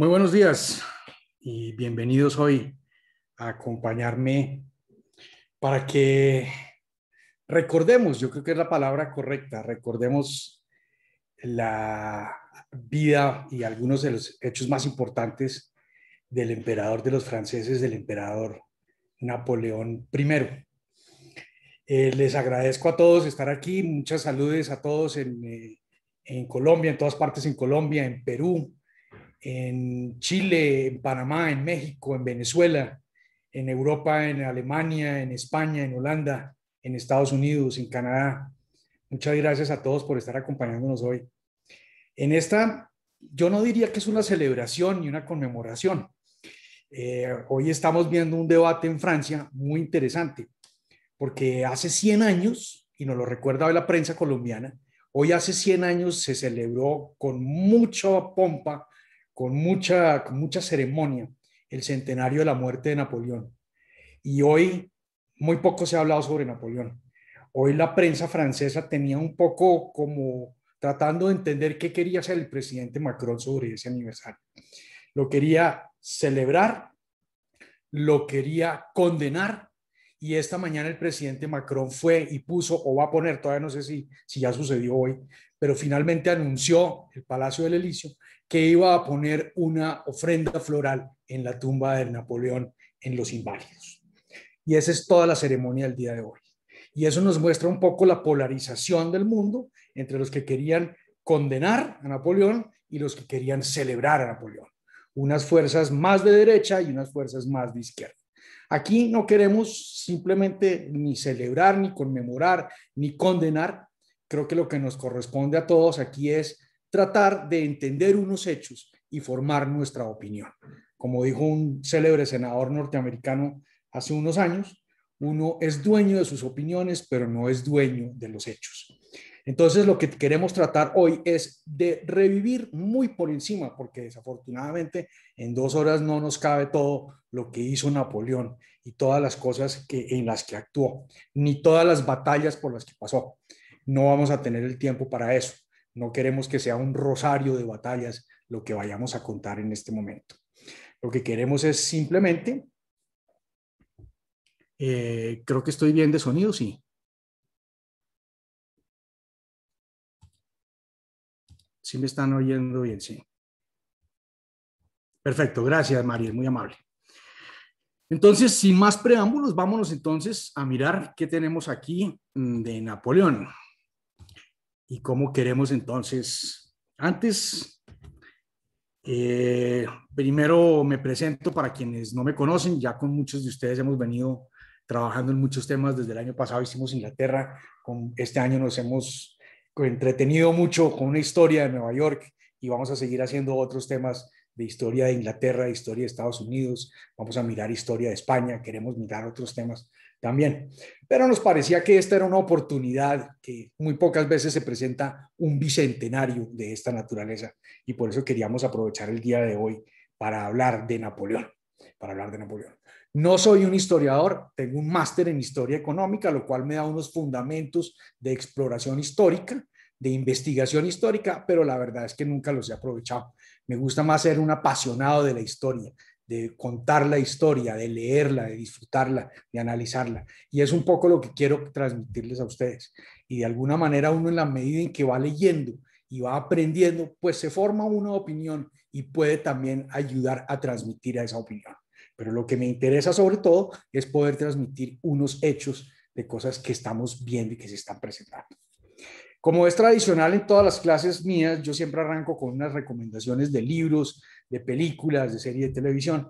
Muy buenos días y bienvenidos hoy a acompañarme para que recordemos, yo creo que es la palabra correcta, recordemos la vida y algunos de los hechos más importantes del emperador de los franceses, del emperador Napoleón I. Eh, les agradezco a todos estar aquí, muchas saludes a todos en eh, Colombia, en todas partes en Colombia, en Perú, en Chile, en Panamá, en México, en Venezuela, en Europa, en Alemania, en España, en Holanda, en Estados Unidos, en Canadá. Muchas gracias a todos por estar acompañándonos hoy. En esta, yo no diría que es una celebración ni una conmemoración. Eh, hoy estamos viendo un debate en Francia muy interesante, porque hace 100 años, y nos lo recuerda hoy la prensa colombiana, hoy hace 100 años se celebró con mucha pompa con mucha, con mucha ceremonia el centenario de la muerte de Napoleón. Y hoy muy poco se ha hablado sobre Napoleón. Hoy la prensa francesa tenía un poco como tratando de entender qué quería hacer el presidente Macron sobre ese aniversario. Lo quería celebrar, lo quería condenar, y esta mañana el presidente Macron fue y puso, o va a poner, todavía no sé si, ya sucedió hoy, pero finalmente anunció el Palacio del Elíseo que iba a poner una ofrenda floral en la tumba de Napoleón en los inválidos. Y esa es toda la ceremonia del día de hoy. Y eso nos muestra un poco la polarización del mundo entre los que querían condenar a Napoleón y los que querían celebrar a Napoleón. Unas fuerzas más de derecha y unas fuerzas más de izquierda. Aquí no queremos simplemente ni celebrar, ni conmemorar, ni condenar. Creo que lo que nos corresponde a todos aquí es tratar de entender unos hechos y formar nuestra opinión. Como dijo un célebre senador norteamericano hace unos años, uno es dueño de sus opiniones, pero no es dueño de los hechos. Entonces, lo que queremos tratar hoy es de revivir muy por encima, porque desafortunadamente en dos horas no nos cabe todo lo que hizo Napoleón y todas las cosas que, en las que actuó, ni todas las batallas por las que pasó. No vamos a tener el tiempo para eso. No queremos que sea un rosario de batallas lo que vayamos a contar en este momento. Lo que queremos es simplemente, eh, creo que estoy bien de sonido, sí. Sí me están oyendo bien, sí. Perfecto, gracias María, muy amable. Entonces, sin más preámbulos, vámonos entonces a mirar qué tenemos aquí de Napoleón y cómo queremos entonces. Antes, eh, primero me presento para quienes no me conocen, ya con muchos de ustedes hemos venido trabajando en muchos temas desde el año pasado, hicimos Inglaterra, con, este año nos hemos entretenido mucho con una historia de Nueva York y vamos a seguir haciendo otros temas de historia de Inglaterra, de historia de Estados Unidos, vamos a mirar historia de España, queremos mirar otros temas también. Pero nos parecía que esta era una oportunidad que muy pocas veces se presenta un bicentenario de esta naturaleza y por eso queríamos aprovechar el día de hoy para hablar de Napoleón, para hablar de Napoleón. No soy un historiador, tengo un máster en historia económica, lo cual me da unos fundamentos de exploración histórica, de investigación histórica, pero la verdad es que nunca los he aprovechado. Me gusta más ser un apasionado de la historia, de contar la historia, de leerla, de disfrutarla, de analizarla. Y es un poco lo que quiero transmitirles a ustedes. Y de alguna manera uno en la medida en que va leyendo y va aprendiendo, pues se forma una opinión y puede también ayudar a transmitir a esa opinión. Pero lo que me interesa sobre todo es poder transmitir unos hechos de cosas que estamos viendo y que se están presentando. Como es tradicional en todas las clases mías, yo siempre arranco con unas recomendaciones de libros, de películas, de serie de televisión.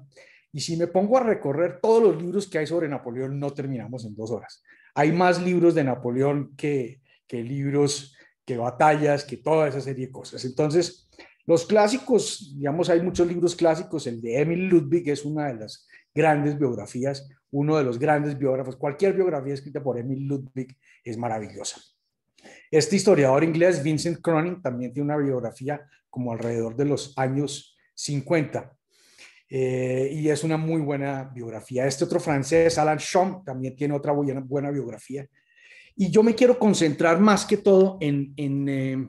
Y si me pongo a recorrer todos los libros que hay sobre Napoleón, no terminamos en dos horas. Hay más libros de Napoleón que, que libros, que batallas, que toda esa serie de cosas. Entonces, los clásicos, digamos, hay muchos libros clásicos. El de Emil Ludwig es una de las grandes biografías, uno de los grandes biógrafos. Cualquier biografía escrita por Emil Ludwig es maravillosa. Este historiador inglés, Vincent Cronin, también tiene una biografía como alrededor de los años 50. Eh, y es una muy buena biografía. Este otro francés, Alan Sean, también tiene otra buena, biografía. Y yo me quiero concentrar más que todo en, en, eh,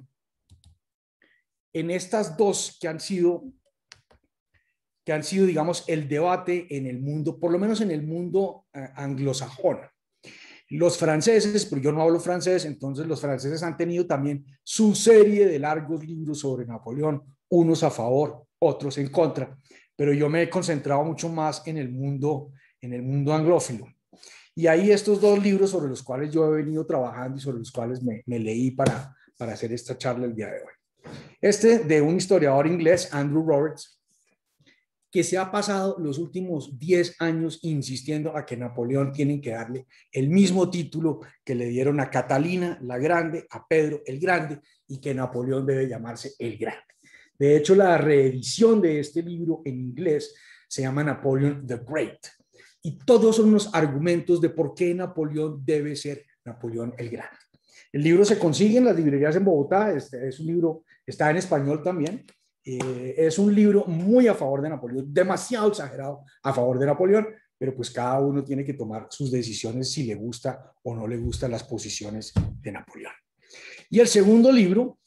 en estas dos que han sido que han sido, digamos, el debate en el mundo, por lo menos en el mundo eh, anglosajón. Los franceses, pero yo no hablo francés, entonces los franceses han tenido también su serie de largos libros sobre Napoleón, unos a favor, otros en contra, pero yo me he concentrado mucho más en el mundo, en el mundo anglófilo. Y ahí estos dos libros sobre los cuales yo he venido trabajando y sobre los cuales me, leí para, para hacer esta charla el día de hoy. Este de un historiador inglés, Andrew Roberts, que se ha pasado los últimos 10 años insistiendo a que Napoleón tienen que darle el mismo título que le dieron a Catalina la Grande, a Pedro el Grande, y que Napoleón debe llamarse el Grande. De hecho, la reedición de este libro en inglés se llama Napoleon the Great. Y todos son los argumentos de por qué Napoleón debe ser Napoleón el Grande. El libro se consigue en las librerías en Bogotá, este es un libro, está en español también. Eh, es un libro muy a favor de Napoleón, demasiado exagerado a favor de Napoleón, pero pues cada uno tiene que tomar sus decisiones si le gusta o no le gustan las posiciones de Napoleón. Y el segundo libro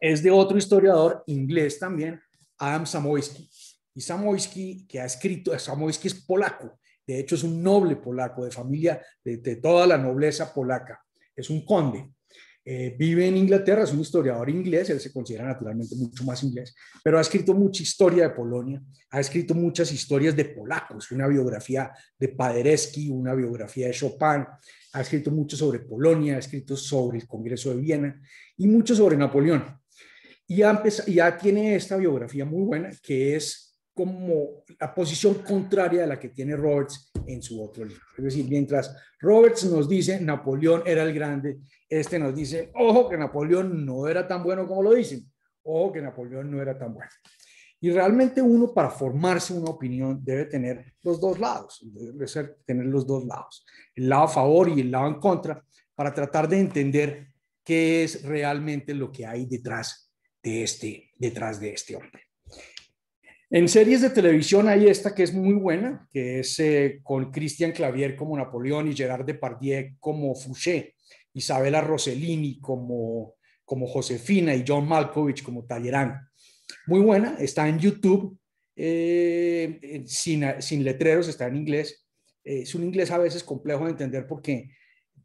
es de otro historiador inglés también, Adam Samoyski. Y Samoyski, que ha escrito, Samoyski es polaco, de hecho es un noble polaco, de familia, de toda la nobleza polaca, es un conde. Eh, vive en Inglaterra, es un historiador inglés, él se considera naturalmente mucho más inglés, pero ha escrito mucha historia de Polonia, ha escrito muchas historias de polacos, una biografía de Paderewski, una biografía de Chopin, ha escrito mucho sobre Polonia, ha escrito sobre el Congreso de Viena y mucho sobre Napoleón. Y ya tiene esta biografía muy buena que es como la posición contraria a la que tiene Roberts en su otro libro. Es decir, mientras Roberts nos dice Napoleón era el grande, este nos dice, ojo que Napoleón no era tan bueno como lo dicen, ojo que Napoleón no era tan bueno. Y realmente uno para formarse una opinión debe tener los dos lados, debe ser, tener los dos lados, el lado a favor y el lado en contra, para tratar de entender qué es realmente lo que hay detrás de este, detrás de este hombre. En series de televisión hay esta que es muy buena, que es eh, con Christian Clavier como Napoleón y Gerard Depardieu como Fouché, Isabela Rossellini como, como Josefina y John Malkovich como Tallerán. Muy buena, está en YouTube, eh, sin, sin, letreros, está en inglés. Eh, es un inglés a veces complejo de entender porque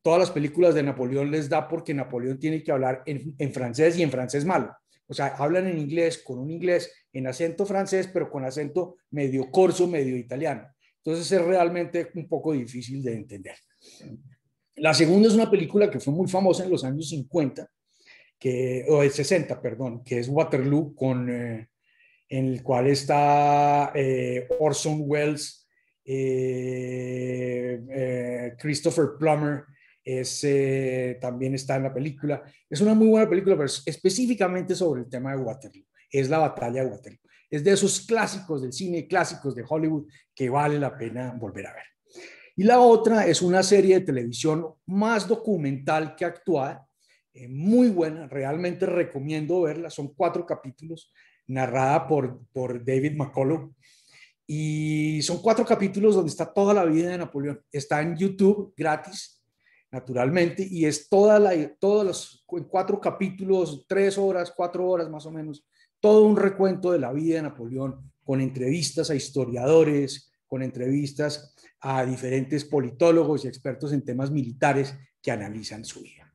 todas las películas de Napoleón les da porque Napoleón tiene que hablar en francés y en francés malo. O sea, hablan en inglés, con un inglés en acento francés, pero con acento medio corso, medio italiano. Entonces es realmente un poco difícil de entender. La segunda es una película que fue muy famosa en los años 50, que, o el 60, perdón, que es Waterloo, con, eh, en el cual está eh, Orson Welles, eh, Christopher Plummer ese eh, también está en la película. Es una muy buena película, pero específicamente sobre el tema de Waterloo. Es la batalla de Waterloo. Es de esos clásicos del cine, clásicos de Hollywood, que vale la pena volver a ver. Y la otra es una serie de televisión más documental que actual, eh, muy buena, realmente recomiendo verla. Son cuatro capítulos, narrada por, por David McCullough. Y son cuatro capítulos donde está toda la vida de Napoleón. Está en YouTube gratis naturalmente, y es toda la, todos los cuatro capítulos, tres horas, cuatro horas más o menos, todo un recuento de la vida de Napoleón, con entrevistas a historiadores, con entrevistas a diferentes politólogos y expertos en temas militares que analizan su vida.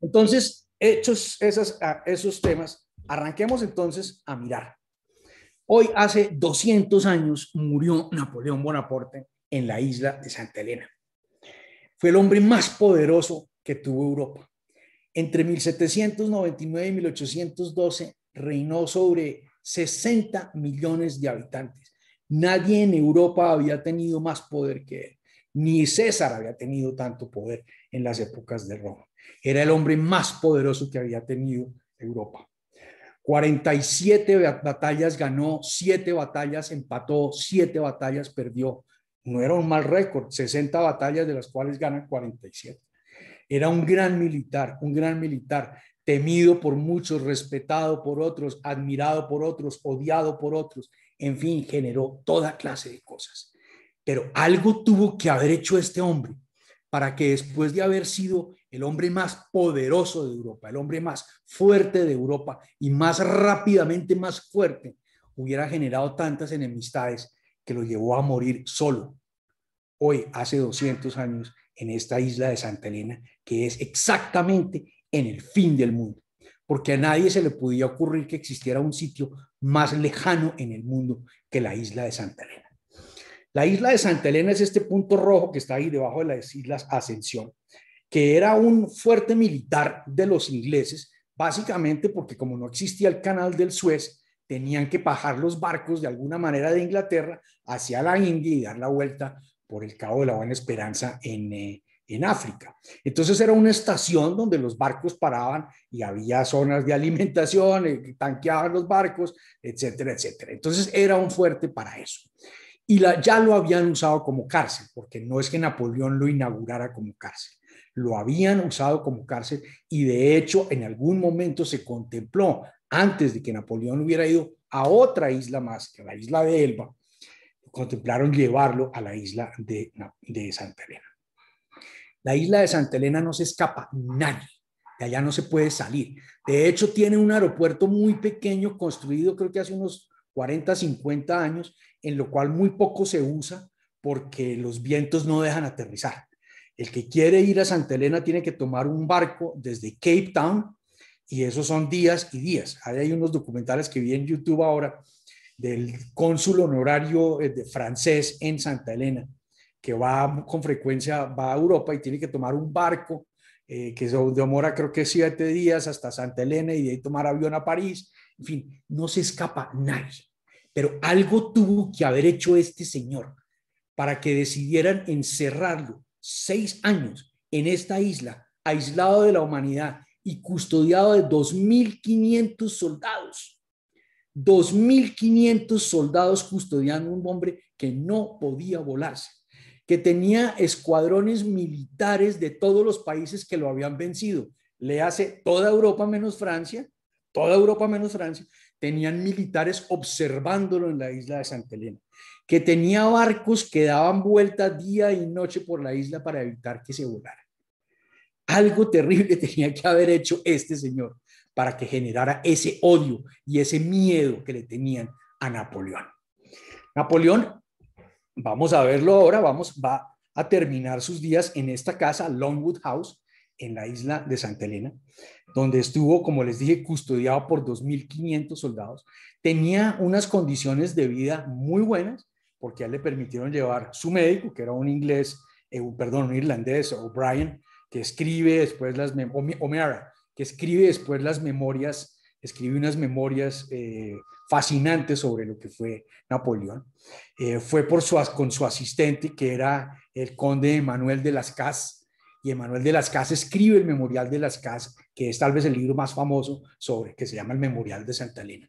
Entonces, hechos esos temas, arranquemos entonces a mirar. Hoy, hace 200 años, murió Napoleón Bonaparte en la isla de Santa Elena. Fue el hombre más poderoso que tuvo Europa. Entre 1799 y 1812 reinó sobre 60 millones de habitantes. Nadie en Europa había tenido más poder que él, ni César había tenido tanto poder en las épocas de Roma. Era el hombre más poderoso que había tenido Europa. 47 batallas ganó, 7 batallas empató, 7 batallas perdió. No era un mal récord, 60 batallas de las cuales ganan 47. Era un gran militar, un gran militar, temido por muchos, respetado por otros, admirado por otros, odiado por otros. En fin, generó toda clase de cosas. Pero algo tuvo que haber hecho este hombre para que después de haber sido el hombre más poderoso de Europa, el hombre más fuerte de Europa y más rápidamente más fuerte, hubiera generado tantas enemistades que lo llevó a morir solo. Hoy, hace 200 años, en esta isla de Santa Elena, que es exactamente en el fin del mundo, porque a nadie se le podía ocurrir que existiera un sitio más lejano en el mundo que la isla de Santa Elena. La isla de Santa Elena es este punto rojo que está ahí debajo de las islas Ascensión, que era un fuerte militar de los ingleses, básicamente porque como no existía el canal del Suez, tenían que bajar los barcos de alguna manera de Inglaterra hacia la India y dar la vuelta por el Cabo de la Buena Esperanza en, eh, África. Entonces era una estación donde los barcos paraban y había zonas de alimentación, eh, que tanqueaban los barcos, etcétera, etcétera. Entonces era un fuerte para eso. Y ya lo habían usado como cárcel, porque no es que Napoleón lo inaugurara como cárcel lo habían usado como cárcel y de hecho en algún momento se contempló antes de que Napoleón hubiera ido a otra isla más, que a la isla de Elba, contemplaron llevarlo a la isla de, de Santa Elena. La isla de Santa Elena no se escapa nadie, de allá no se puede salir. De hecho, tiene un aeropuerto muy pequeño construido creo que hace unos 40, 50 años, en lo cual muy poco se usa porque los vientos no dejan aterrizar. El que quiere ir a Santa Elena tiene que tomar un barco desde Cape Town y esos son días y días. Ahí hay unos documentales que vi en YouTube ahora del cónsul honorario eh, de francés en Santa Elena, que va con frecuencia, va a Europa y tiene que tomar un barco eh, que de demora creo que siete días hasta Santa Elena y de ahí tomar avión a París. En fin, no se escapa nadie. Pero algo tuvo que haber hecho este señor para que decidieran encerrarlo seis años en esta isla, aislado de la humanidad, y custodiado de 2.500 soldados. 2.500 soldados custodiando un hombre que no podía volarse, que tenía escuadrones militares de todos los países que lo habían vencido. Le hace toda Europa menos Francia, toda Europa menos Francia, tenían militares observándolo en la isla de Santa Elena, que tenía barcos que daban vueltas día y noche por la isla para evitar que se volara. Algo terrible tenía que haber hecho este señor para que generara ese odio y ese miedo que le tenían a Napoleón. Napoleón, vamos a verlo ahora, vamos, va a terminar sus días en esta casa, Longwood House, en la isla de Santa Elena, donde estuvo, como les dije, custodiado por 2.500 soldados. Tenía unas condiciones de vida muy buenas, porque a le permitieron llevar su médico, que era un inglés, eh, perdón, un irlandés, O'Brien, que escribe después las que escribe después las memorias, escribe unas memorias eh, fascinantes sobre lo que fue Napoleón. Eh, fue por su, con su asistente, que era el conde Emanuel de las Casas, y Emanuel de las Casas escribe el Memorial de las Casas, que es tal vez el libro más famoso sobre, que se llama el Memorial de Santa Elena.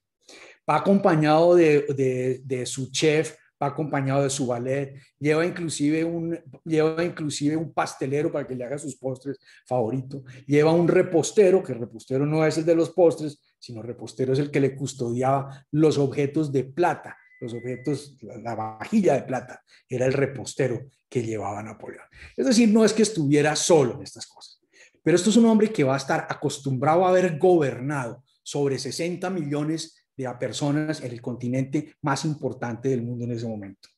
Va acompañado de su chef va acompañado de su ballet, lleva inclusive un, lleva inclusive un pastelero para que le haga sus postres favoritos, lleva un repostero, que repostero no es el de los postres, sino repostero es el que le custodiaba los objetos de plata, los objetos, la, vajilla de plata, era el repostero que llevaba Napoleón. Es decir, no es que estuviera solo en estas cosas, pero esto es un hombre que va a estar acostumbrado a haber gobernado sobre 60 millones de a personas en el continente más importante del mundo en ese momento.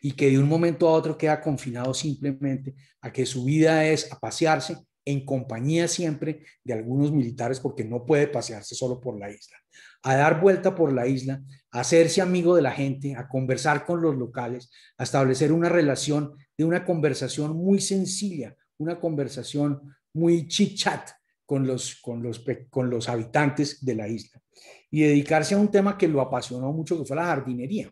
Y que de un momento a otro queda confinado simplemente a que su vida es a pasearse en compañía siempre de algunos militares porque no puede pasearse solo por la isla, a dar vuelta por la isla, a hacerse amigo de la gente, a conversar con los locales, a establecer una relación de una conversación muy sencilla, una conversación muy chit con los, con los, con los habitantes de la isla y dedicarse a un tema que lo apasionó mucho, que fue la jardinería.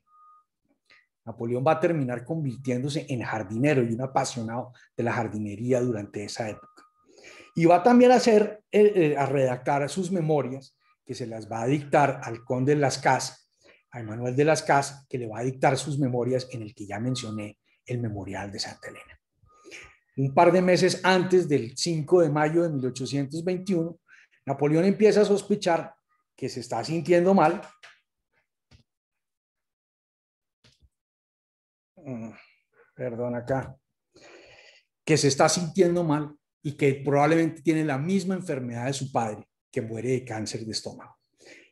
Napoleón va a terminar convirtiéndose en jardinero y un apasionado de la jardinería durante esa época. Y va también a, hacer, eh, eh, a redactar sus memorias, que se las va a dictar al conde las Casas, a Emanuel de las Casas, que le va a dictar sus memorias en el que ya mencioné el memorial de Santa Elena. Un par de meses antes del 5 de mayo de 1821, Napoleón empieza a sospechar que se está sintiendo mal, mm, perdón acá, que se está sintiendo mal y que probablemente tiene la misma enfermedad de su padre, que muere de cáncer de estómago.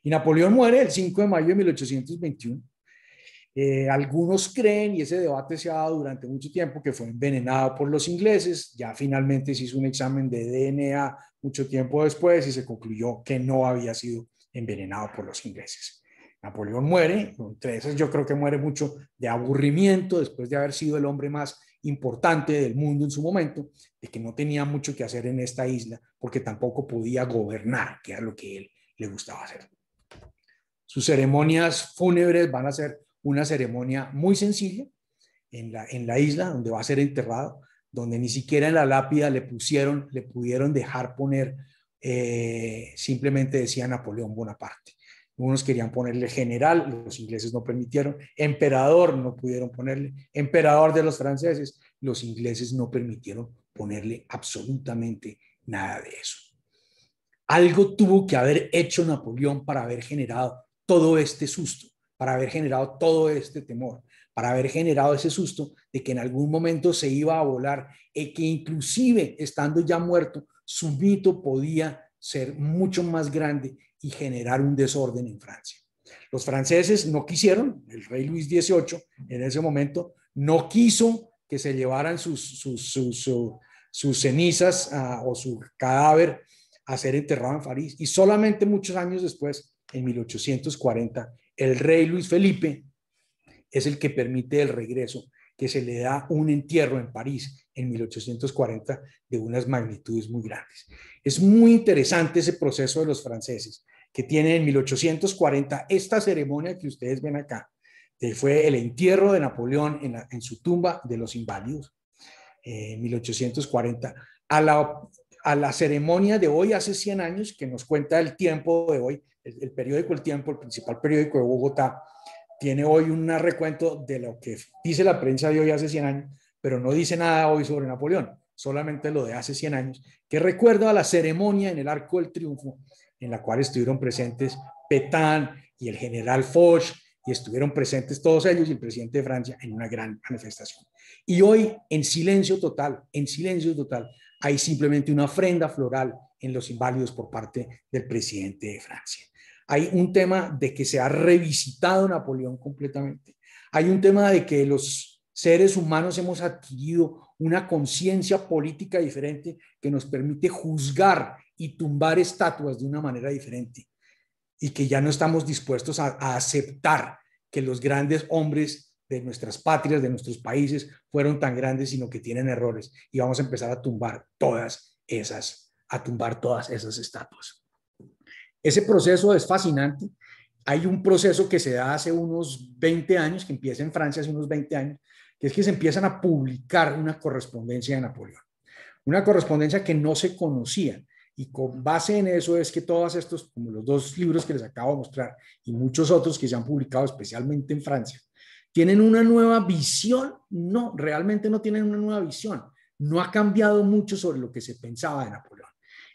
Y Napoleón muere el 5 de mayo de 1821. Eh, algunos creen, y ese debate se ha dado durante mucho tiempo, que fue envenenado por los ingleses. Ya finalmente se hizo un examen de DNA mucho tiempo después y se concluyó que no había sido envenenado por los ingleses. Napoleón muere, esas yo creo que muere mucho de aburrimiento después de haber sido el hombre más importante del mundo en su momento, de que no tenía mucho que hacer en esta isla porque tampoco podía gobernar, que era lo que él le gustaba hacer. Sus ceremonias fúnebres van a ser una ceremonia muy sencilla en la, en la isla donde va a ser enterrado, donde ni siquiera en la lápida le pusieron, le pudieron dejar poner eh, simplemente decía Napoleón Bonaparte. Unos querían ponerle general, los ingleses no permitieron, emperador no pudieron ponerle, emperador de los franceses, los ingleses no permitieron ponerle absolutamente nada de eso. Algo tuvo que haber hecho Napoleón para haber generado todo este susto, para haber generado todo este temor, para haber generado ese susto de que en algún momento se iba a volar e que inclusive estando ya muerto su mito podía ser mucho más grande y generar un desorden en Francia. Los franceses no quisieron, el rey Luis XVIII en ese momento no quiso que se llevaran sus, cenizas ah, o su cadáver a ser enterrado en París. Y solamente muchos años después, en 1840, el rey Luis Felipe es el que permite el regreso que se le da un entierro en París en 1840 de unas magnitudes muy grandes. Es muy interesante ese proceso de los franceses, que tienen en 1840 esta ceremonia que ustedes ven acá, que fue el entierro de Napoleón en, su tumba de los inválidos, eh, en 1840, a la, a la ceremonia de hoy, hace 100 años, que nos cuenta el tiempo de hoy, el periódico El Tiempo, el principal periódico de Bogotá, tiene hoy un recuento de lo que dice la prensa de hoy hace 100 años, pero no dice nada hoy sobre Napoleón, solamente lo de hace 100 años, que recuerda a la ceremonia en el Arco del Triunfo, en la cual estuvieron presentes Petain y el general Foch, y estuvieron presentes todos ellos y el presidente de Francia en una gran manifestación. Y hoy, en silencio total, en silencio total, hay simplemente una ofrenda floral en los inválidos por parte del presidente de Francia. Hay un tema de que se ha revisitado Napoleón completamente. Hay un tema de que los seres humanos hemos adquirido una conciencia política diferente que nos permite juzgar y tumbar estatuas de una manera diferente y que ya no estamos dispuestos a, aceptar que los grandes hombres de nuestras patrias, de nuestros países, fueron tan grandes, sino que tienen errores. Y vamos a empezar a tumbar todas esas, a tumbar todas esas estatuas. Ese proceso es fascinante. Hay un proceso que se da hace unos 20 años, que empieza en Francia hace unos 20 años, que es que se empiezan a publicar una correspondencia de Napoleón. Una correspondencia que no se conocía. Y con base en eso es que todos estos, como los dos libros que les acabo de mostrar y muchos otros que se han publicado especialmente en Francia, tienen una nueva visión. No, realmente no tienen una nueva visión. No ha cambiado mucho sobre lo que se pensaba de Napoleón.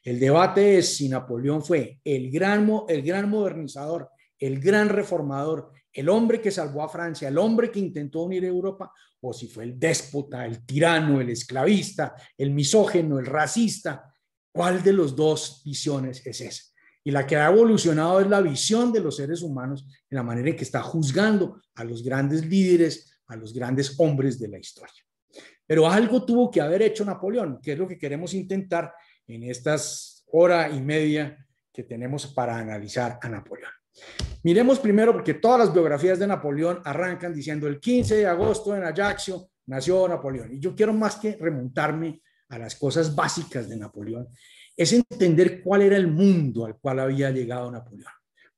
El debate es si Napoleón fue el gran, el gran modernizador, el gran reformador, el hombre que salvó a Francia, el hombre que intentó unir a Europa, o si fue el déspota, el tirano, el esclavista, el misógeno, el racista. ¿Cuál de los dos visiones es esa? Y la que ha evolucionado es la visión de los seres humanos en la manera en que está juzgando a los grandes líderes, a los grandes hombres de la historia. Pero algo tuvo que haber hecho Napoleón, que es lo que queremos intentar en estas hora y media que tenemos para analizar a Napoleón. Miremos primero, porque todas las biografías de Napoleón arrancan diciendo el 15 de agosto en Ajaccio nació Napoleón. Y yo quiero más que remontarme a las cosas básicas de Napoleón, es entender cuál era el mundo al cual había llegado Napoleón.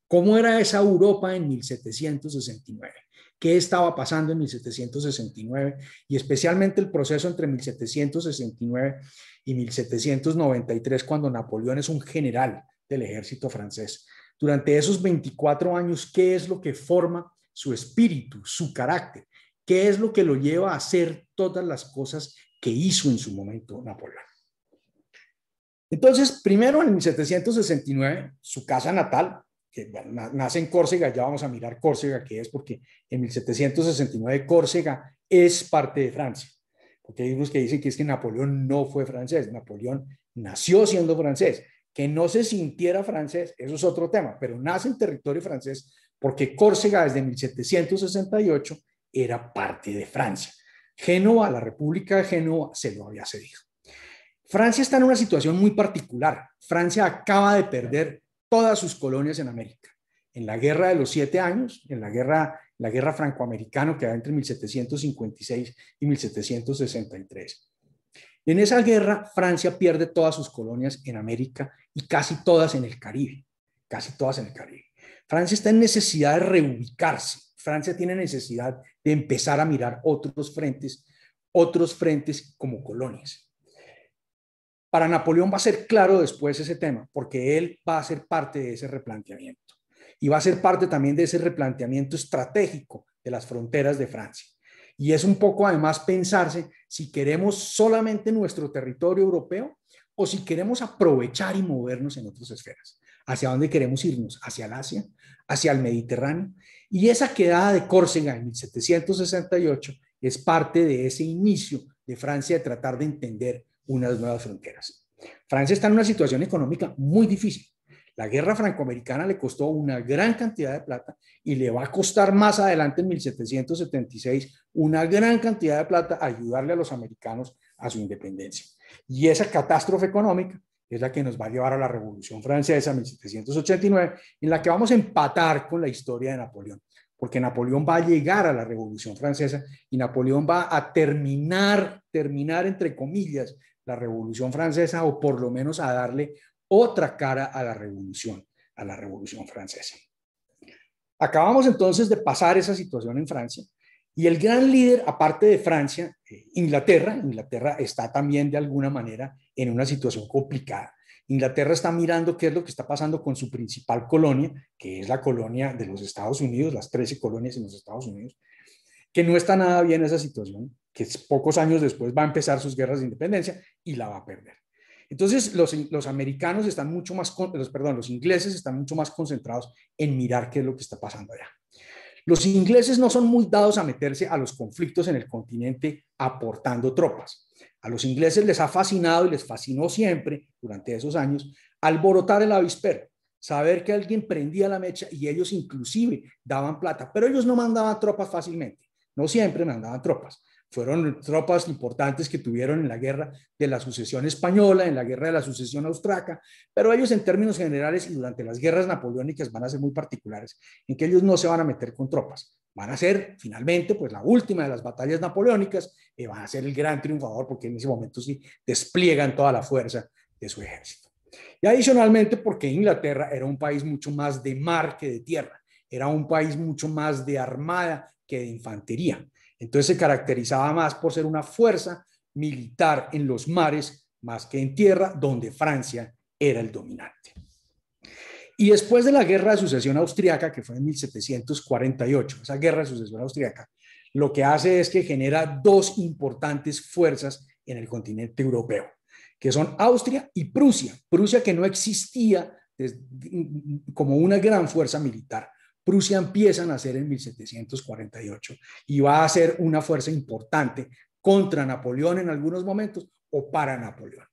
¿Cómo era esa Europa en 1769? ¿Qué estaba pasando en 1769? Y especialmente el proceso entre 1769 y 1793 cuando Napoleón es un general del ejército francés. Durante esos 24 años, ¿qué es lo que forma su espíritu, su carácter? ¿Qué es lo que lo lleva a hacer todas las cosas que hizo en su momento Napoleón? Entonces, primero en 1769, su casa natal, que nace en Córcega, ya vamos a mirar Córcega, que es porque en 1769 Córcega es parte de Francia. Porque hay unos que dicen que es que Napoleón no fue francés, Napoleón nació siendo francés. Que no se sintiera francés, eso es otro tema, pero nace en territorio francés porque Córcega desde 1768 era parte de Francia. Génova, la República de Génova, se lo había cedido. Francia está en una situación muy particular. Francia acaba de perder todas sus colonias en América. En la Guerra de los Siete Años, en la Guerra la guerra francoamericana que da entre 1756 y 1763. En esa guerra, Francia pierde todas sus colonias en América y casi todas en el Caribe, casi todas en el Caribe. Francia está en necesidad de reubicarse. Francia tiene necesidad de empezar a mirar otros frentes, otros frentes como colonias. Para Napoleón va a ser claro después ese tema, porque él va a ser parte de ese replanteamiento y va a ser parte también de ese replanteamiento estratégico de las fronteras de Francia. Y es un poco además pensarse si queremos solamente nuestro territorio europeo o si queremos aprovechar y movernos en otras esferas. ¿Hacia dónde queremos irnos? ¿Hacia el Asia? ¿Hacia el Mediterráneo? Y esa quedada de Córcega en 1768 es parte de ese inicio de Francia de tratar de entender unas nuevas fronteras. Francia está en una situación económica muy difícil. La guerra francoamericana le costó una gran cantidad de plata y le va a costar más adelante en 1776 una gran cantidad de plata ayudarle a los americanos a su independencia. Y esa catástrofe económica es la que nos va a llevar a la Revolución Francesa 1789, en la que vamos a empatar con la historia de Napoleón, porque Napoleón va a llegar a la Revolución Francesa y Napoleón va a terminar, terminar entre comillas, la Revolución Francesa o por lo menos a darle otra cara a la revolución, a la revolución francesa. Acabamos entonces de pasar esa situación en Francia y el gran líder, aparte de Francia, eh, Inglaterra, Inglaterra está también de alguna manera en una situación complicada. Inglaterra está mirando qué es lo que está pasando con su principal colonia, que es la colonia de los Estados Unidos, las 13 colonias en los Estados Unidos, que no está nada bien esa situación, que pocos años después va a empezar sus guerras de independencia y la va a perder. Entonces, los, americanos están mucho más, perdón, los ingleses están mucho más concentrados en mirar qué es lo que está pasando allá. Los ingleses no son muy dados a meterse a los conflictos en el continente aportando tropas. A los ingleses les ha fascinado y les fascinó siempre durante esos años alborotar el avispero, saber que alguien prendía la mecha y ellos inclusive daban plata, pero ellos no mandaban tropas fácilmente, no siempre mandaban tropas. Fueron tropas importantes que tuvieron en la guerra de la sucesión española, en la guerra de la sucesión austraca, pero ellos en términos generales y durante las guerras napoleónicas van a ser muy particulares, en que ellos no se van a meter con tropas, van a ser finalmente pues la última de las batallas napoleónicas y van a ser el gran triunfador porque en ese momento sí despliegan toda la fuerza de su ejército. Y adicionalmente porque Inglaterra era un país mucho más de mar que de tierra, era un país mucho más de armada que de infantería. Entonces se caracterizaba más por ser una fuerza militar en los mares más que en tierra, donde Francia era el dominante. Y después de la Guerra de Sucesión Austriaca, que fue en 1748, esa Guerra de Sucesión Austriaca, lo que hace es que genera dos importantes fuerzas en el continente europeo, que son Austria y Prusia. Prusia que no existía como una gran fuerza militar, Prusia empieza a nacer en 1748 y va a ser una fuerza importante contra Napoleón en algunos momentos o para Napoleón.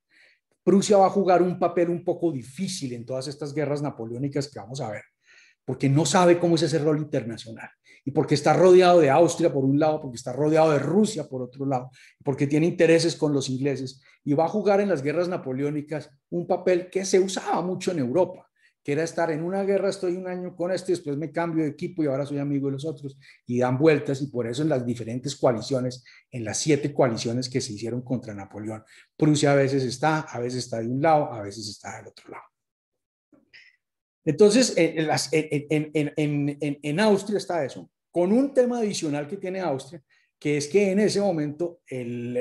Prusia va a jugar un papel un poco difícil en todas estas guerras napoleónicas que vamos a ver, porque no sabe cómo es ese rol internacional y porque está rodeado de Austria por un lado, porque está rodeado de Rusia por otro lado, porque tiene intereses con los ingleses y va a jugar en las guerras napoleónicas un papel que se usaba mucho en Europa que era estar en una guerra, estoy un año con este, después me cambio de equipo y ahora soy amigo de los otros, y dan vueltas, y por eso en las diferentes coaliciones, en las siete coaliciones que se hicieron contra Napoleón, Prusia a veces está, a veces está de un lado, a veces está del otro lado. Entonces, en, en, en, Austria está eso, con un tema adicional que tiene Austria, que es que en ese momento el,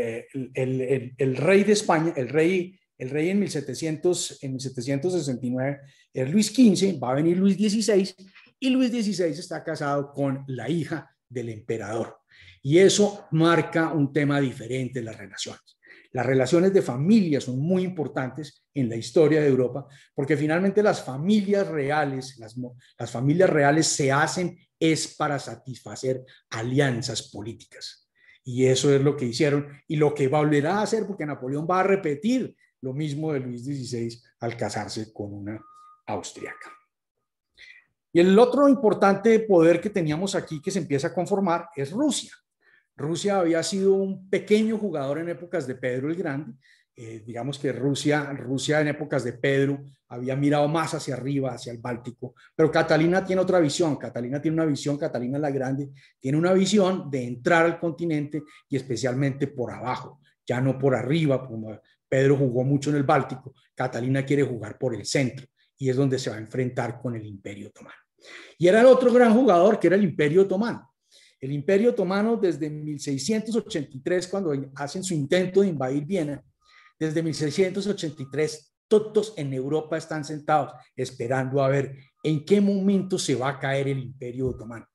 rey de España, el rey, el rey en, 1700, en 1769, es Luis XV, va a venir Luis XVI y Luis XVI está casado con la hija del emperador. Y eso marca un tema diferente en las relaciones. Las relaciones de familia son muy importantes en la historia de Europa porque finalmente las familias reales, las, familias reales se hacen es para satisfacer alianzas políticas. Y eso es lo que hicieron y lo que volverá a hacer porque Napoleón va a repetir lo mismo de Luis XVI al casarse con una austriaca. Y el otro importante poder que teníamos aquí que se empieza a conformar es Rusia. Rusia había sido un pequeño jugador en épocas de Pedro el Grande. Eh, digamos que Rusia, Rusia en épocas de Pedro había mirado más hacia arriba, hacia el Báltico, pero Catalina tiene otra visión, Catalina tiene una visión, Catalina la Grande tiene una visión de entrar al continente y especialmente por abajo, ya no por arriba, como Pedro jugó mucho en el Báltico, Catalina quiere jugar por el centro y es donde se va a enfrentar con el Imperio Otomano. Y era el otro gran jugador que era el Imperio Otomano. El Imperio Otomano desde 1683, cuando hacen su intento de invadir Viena, desde 1683 todos en Europa están sentados esperando a ver en qué momento se va a caer el Imperio Otomano.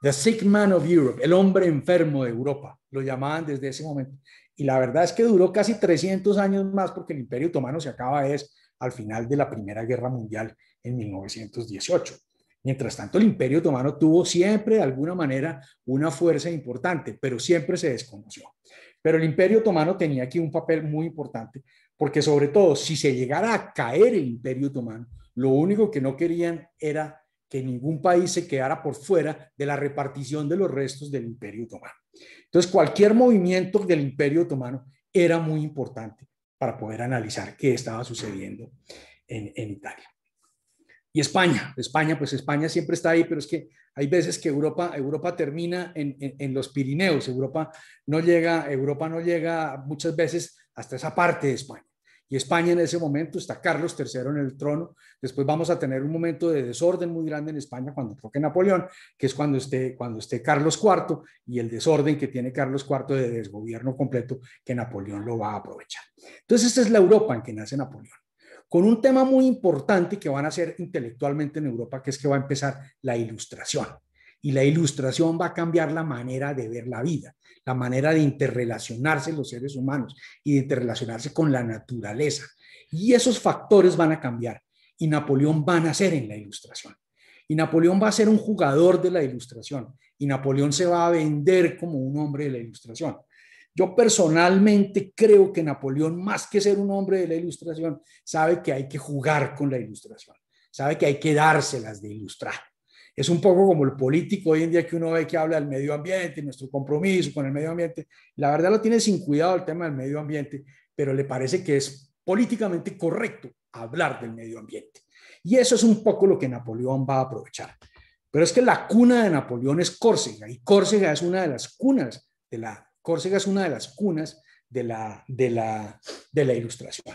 The Sick Man of Europe, el hombre enfermo de Europa, lo llamaban desde ese momento. Y la verdad es que duró casi 300 años más porque el Imperio Otomano se acaba es al final de la Primera Guerra Mundial en 1918. Mientras tanto, el Imperio Otomano tuvo siempre, de alguna manera, una fuerza importante, pero siempre se desconoció. Pero el Imperio Otomano tenía aquí un papel muy importante, porque sobre todo, si se llegara a caer el Imperio Otomano, lo único que no querían era que ningún país se quedara por fuera de la repartición de los restos del Imperio Otomano. Entonces, cualquier movimiento del Imperio Otomano era muy importante para poder analizar qué estaba sucediendo en, Italia. Y España, España, pues España siempre está ahí, pero es que hay veces que Europa, Europa termina en, en, los Pirineos, Europa no llega, Europa no llega muchas veces hasta esa parte de España y España en ese momento está Carlos III en el trono. Después vamos a tener un momento de desorden muy grande en España cuando toque Napoleón, que es cuando esté, cuando esté Carlos IV y el desorden que tiene Carlos IV de desgobierno completo que Napoleón lo va a aprovechar. Entonces, esta es la Europa en que nace Napoleón con un tema muy importante que van a hacer intelectualmente en Europa, que es que va a empezar la ilustración y la ilustración va a cambiar la manera de ver la vida, la manera de interrelacionarse los seres humanos y de interrelacionarse con la naturaleza. Y esos factores van a cambiar y Napoleón va a nacer en la ilustración. Y Napoleón va a ser un jugador de la ilustración y Napoleón se va a vender como un hombre de la ilustración. Yo personalmente creo que Napoleón, más que ser un hombre de la ilustración, sabe que hay que jugar con la ilustración, sabe que hay que dárselas de ilustrar es un poco como el político hoy en día que uno ve que habla del medio ambiente, nuestro compromiso con el medio ambiente. La verdad lo tiene sin cuidado el tema del medio ambiente, pero le parece que es políticamente correcto hablar del medio ambiente. Y eso es un poco lo que Napoleón va a aprovechar. Pero es que la cuna de Napoleón es Córcega y Córcega es una de las cunas de la Córcega es una de las cunas de la de la ilustración.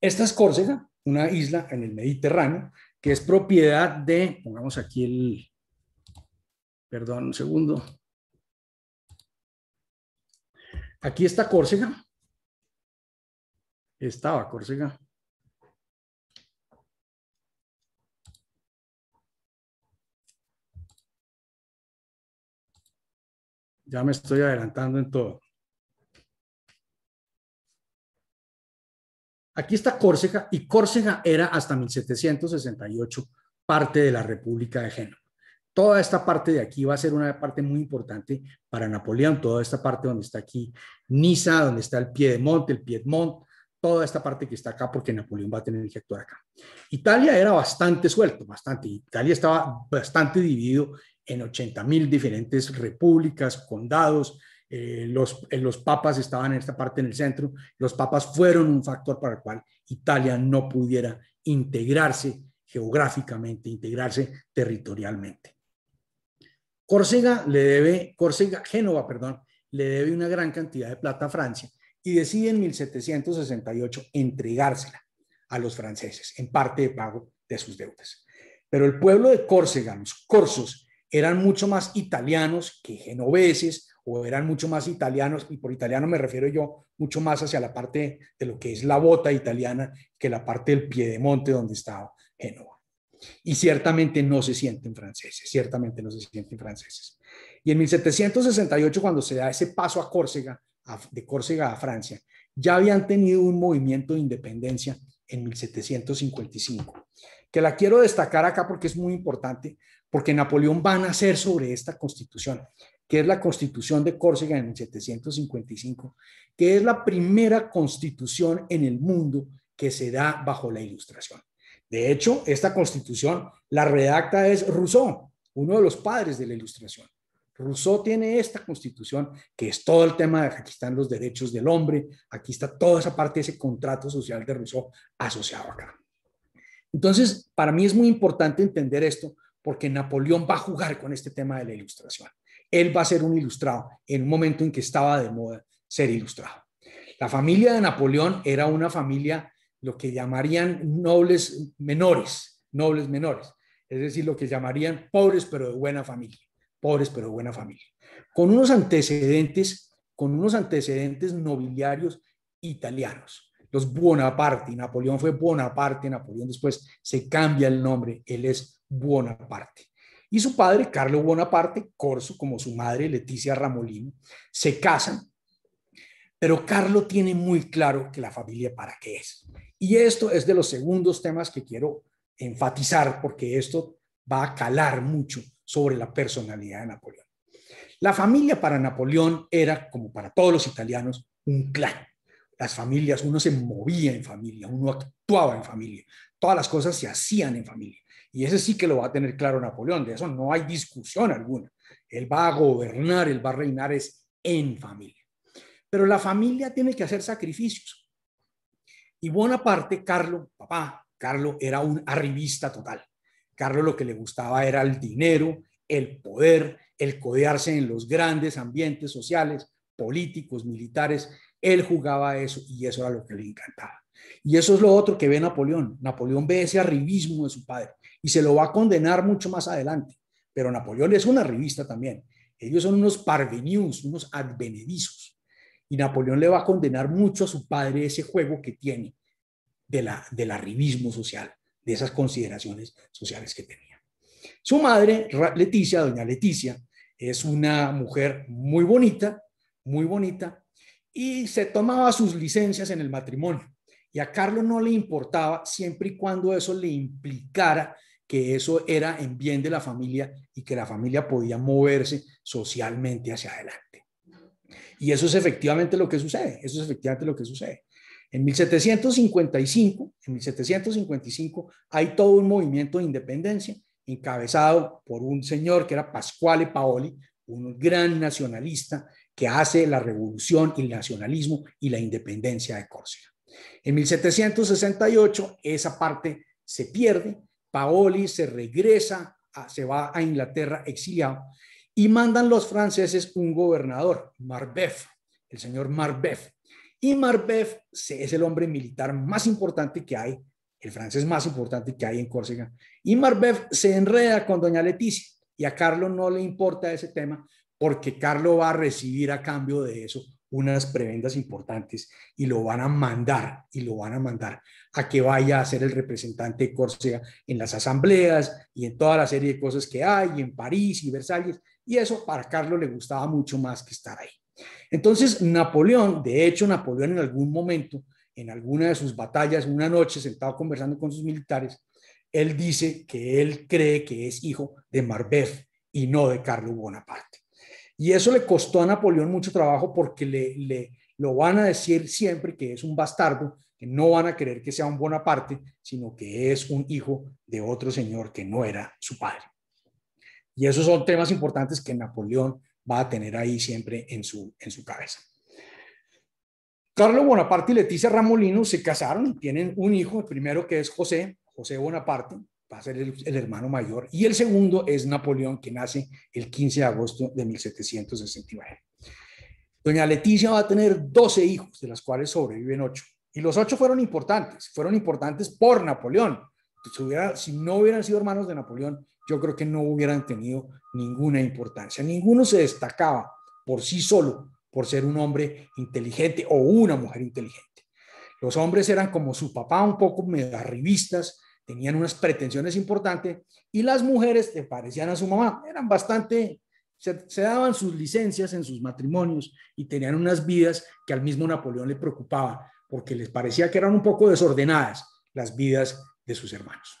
Esta es Córcega, una isla en el Mediterráneo, que es propiedad de, pongamos aquí el, perdón, un segundo. Aquí está Córcega. Estaba Córcega. Ya me estoy adelantando en todo. Aquí está Córcega y Córcega era hasta 1768 parte de la República de Génova. Toda esta parte de aquí va a ser una parte muy importante para Napoleón, toda esta parte donde está aquí Niza, donde está el Piedmont, el Piedmont, toda esta parte que está acá porque Napoleón va a tener que actuar acá. Italia era bastante suelto, bastante. Italia estaba bastante dividido en 80.000 mil diferentes repúblicas, condados, eh, los, eh, los papas estaban en esta parte en el centro, los papas fueron un factor para el cual Italia no pudiera integrarse geográficamente, integrarse territorialmente. Córcega le debe, Córcega, Génova, perdón, le debe una gran cantidad de plata a Francia y decide en 1768 entregársela a los franceses en parte de pago de sus deudas. Pero el pueblo de Córcega, los corsos, eran mucho más italianos que genoveses o eran mucho más italianos, y por italiano me refiero yo mucho más hacia la parte de lo que es la bota italiana que la parte del piedemonte donde estaba Génova. Y ciertamente no se sienten franceses, ciertamente no se sienten franceses. Y en 1768, cuando se da ese paso a Córcega, de Córcega a Francia, ya habían tenido un movimiento de independencia en 1755, que la quiero destacar acá porque es muy importante, porque Napoleón va a nacer sobre esta constitución que es la Constitución de Córcega en el 755, que es la primera constitución en el mundo que se da bajo la Ilustración. De hecho, esta constitución la redacta es Rousseau, uno de los padres de la Ilustración. Rousseau tiene esta constitución, que es todo el tema de aquí están los derechos del hombre, aquí está toda esa parte, ese contrato social de Rousseau asociado acá. Entonces, para mí es muy importante entender esto, porque Napoleón va a jugar con este tema de la ilustración él va a ser un ilustrado en un momento en que estaba de moda ser ilustrado. La familia de Napoleón era una familia, lo que llamarían nobles menores, nobles menores, es decir, lo que llamarían pobres pero de buena familia, pobres pero de buena familia, con unos antecedentes, con unos antecedentes nobiliarios italianos los Buonaparte. Napoleón fue Bonaparte, Napoleón después se cambia el nombre, él es Bonaparte y su padre, Carlos Bonaparte Corso, como su madre, Leticia Ramolino, se casan, pero Carlo tiene muy claro que la familia para qué es. Y esto es de los segundos temas que quiero enfatizar, porque esto va a calar mucho sobre la personalidad de Napoleón. La familia para Napoleón era, como para todos los italianos, un clan. Las familias, uno se movía en familia, uno actuaba en familia, todas las cosas se hacían en familia. Y ese sí que lo va a tener claro Napoleón, de eso no hay discusión alguna. Él va a gobernar, él va a reinar es en familia. Pero la familia tiene que hacer sacrificios. Y Bonaparte, Carlos, papá, Carlos era un arribista total. Carlos lo que le gustaba era el dinero, el poder, el codearse en los grandes ambientes sociales, políticos, militares. Él jugaba a eso y eso era lo que le encantaba. Y eso es lo otro que ve Napoleón. Napoleón ve ese arribismo de su padre y se lo va a condenar mucho más adelante. Pero Napoleón es una revista también. Ellos son unos parvenus, unos advenedizos. Y Napoleón le va a condenar mucho a su padre ese juego que tiene de la, del arribismo social, de esas consideraciones sociales que tenía. Su madre, Leticia, doña Leticia, es una mujer muy bonita, muy bonita, y se tomaba sus licencias en el matrimonio. Y a Carlos no le importaba siempre y cuando eso le implicara que eso era en bien de la familia y que la familia podía moverse socialmente hacia adelante. Y eso es efectivamente lo que sucede, eso es efectivamente lo que sucede. En 1755, en 1755 hay todo un movimiento de independencia encabezado por un señor que era Pasquale Paoli, un gran nacionalista que hace la revolución y el nacionalismo y la independencia de Córcega. En 1768 esa parte se pierde Paoli se regresa, se va a Inglaterra exiliado y mandan los franceses un gobernador, Marbeuf, el señor Marbeuf. Y Marbeuf es el hombre militar más importante que hay, el francés más importante que hay en Córcega. Y Marbeuf se enreda con doña Leticia y a Carlos no le importa ese tema porque Carlos va a recibir a cambio de eso unas prebendas importantes y lo van a mandar, y lo van a mandar a que vaya a ser el representante de Córcega en las asambleas y en toda la serie de cosas que hay, en París y Versalles, y eso para Carlos le gustaba mucho más que estar ahí. Entonces, Napoleón, de hecho, Napoleón en algún momento, en alguna de sus batallas, una noche sentado conversando con sus militares, él dice que él cree que es hijo de Marbeuf y no de Carlos Bonaparte. Y eso le costó a Napoleón mucho trabajo porque le, lo van a decir siempre que es un bastardo, que no van a querer que sea un Bonaparte, sino que es un hijo de otro señor que no era su padre. Y esos son temas importantes que Napoleón va a tener ahí siempre en su, en su cabeza. Carlos Bonaparte y Leticia Ramolino se casaron, y tienen un hijo, el primero que es José, José Bonaparte, va a ser el, hermano mayor, y el segundo es Napoleón, que nace el 15 de agosto de 1769. Doña Leticia va a tener 12 hijos, de los cuales sobreviven 8. Y los 8 fueron importantes, fueron importantes por Napoleón. Si, no hubieran sido hermanos de Napoleón, yo creo que no hubieran tenido ninguna importancia. Ninguno se destacaba por sí solo, por ser un hombre inteligente o una mujer inteligente. Los hombres eran como su papá, un poco medarribistas, tenían unas pretensiones importantes y las mujeres le parecían a su mamá, eran bastante, se, se, daban sus licencias en sus matrimonios y tenían unas vidas que al mismo Napoleón le preocupaba porque les parecía que eran un poco desordenadas las vidas de sus hermanos.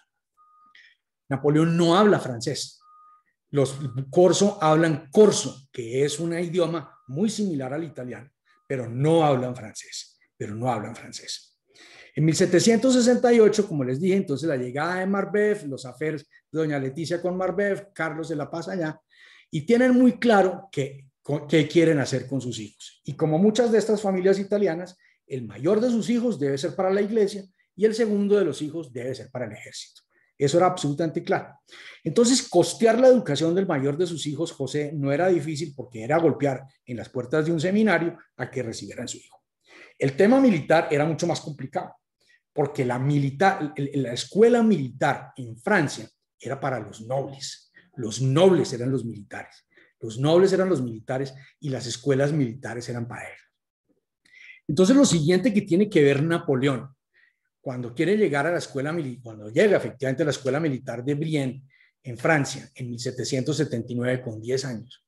Napoleón no habla francés. Los corso hablan corso, que es un idioma muy similar al italiano, pero no hablan francés, pero no hablan francés. En 1768, como les dije, entonces la llegada de Marbev, los aferes de doña Leticia con Marbev, Carlos de la Paz allá, y tienen muy claro qué quieren hacer con sus hijos. Y como muchas de estas familias italianas, el mayor de sus hijos debe ser para la iglesia y el segundo de los hijos debe ser para el ejército. Eso era absolutamente claro. Entonces, costear la educación del mayor de sus hijos, José, no era difícil porque era golpear en las puertas de un seminario a que recibieran su hijo. El tema militar era mucho más complicado porque la, escuela militar en Francia era para los nobles. Los nobles eran los militares. Los nobles eran los militares y las escuelas militares eran para ellos. Entonces, lo siguiente que tiene que ver Napoleón, cuando quiere llegar a la escuela militar, cuando llega efectivamente a la escuela militar de Brienne en Francia en 1779 con 10 años,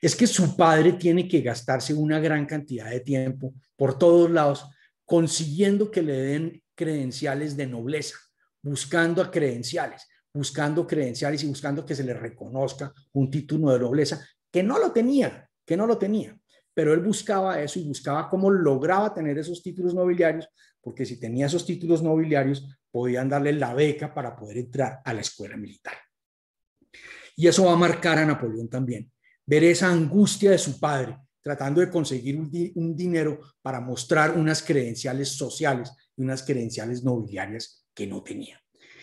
es que su padre tiene que gastarse una gran cantidad de tiempo por todos lados consiguiendo que le den credenciales de nobleza, buscando a credenciales, buscando credenciales y buscando que se le reconozca un título de nobleza que no lo tenía, que no lo tenía. Pero él buscaba eso y buscaba cómo lograba tener esos títulos nobiliarios, porque si tenía esos títulos nobiliarios, podían darle la beca para poder entrar a la escuela militar. Y eso va a marcar a Napoleón también. Ver esa angustia de su padre, tratando de conseguir un, dinero para mostrar unas credenciales sociales y unas credenciales nobiliarias que no tenía.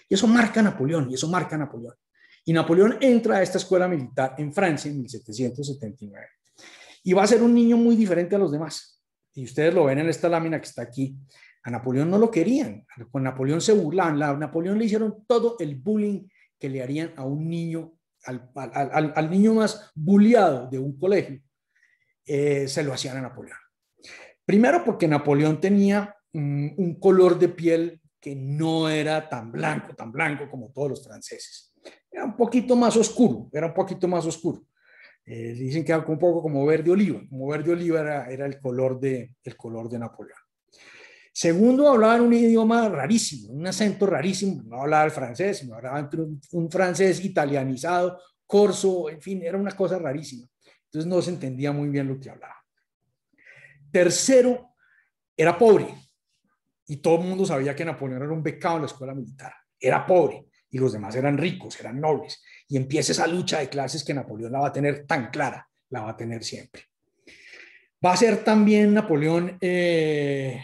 Y eso marca a Napoleón, y eso marca a Napoleón. Y Napoleón entra a esta escuela militar en Francia en 1779. Y va a ser un niño muy diferente a los demás. Y ustedes lo ven en esta lámina que está aquí. A Napoleón no lo querían. Con Napoleón se burlan. A Napoleón le hicieron todo el bullying que le harían a un niño, al, al niño más bulliado de un colegio. Eh, se lo hacían a Napoleón. Primero porque Napoleón tenía mm, un color de piel que no era tan blanco, tan blanco como todos los franceses. Era un poquito más oscuro, era un poquito más oscuro. Eh, dicen que era un poco como verde oliva, como verde oliva era, el, color de, el color de Napoleón. Segundo, hablaban un idioma rarísimo, un acento rarísimo, no hablaba el francés, sino hablaba un francés italianizado, corso, en fin, era una cosa rarísima. Entonces no se entendía muy bien lo que hablaba. Tercero, era pobre. Y todo el mundo sabía que Napoleón era un becado en la escuela militar. Era pobre. Y los demás eran ricos, eran nobles. Y empieza esa lucha de clases que Napoleón la va a tener tan clara, la va a tener siempre. Va a ser también Napoleón eh,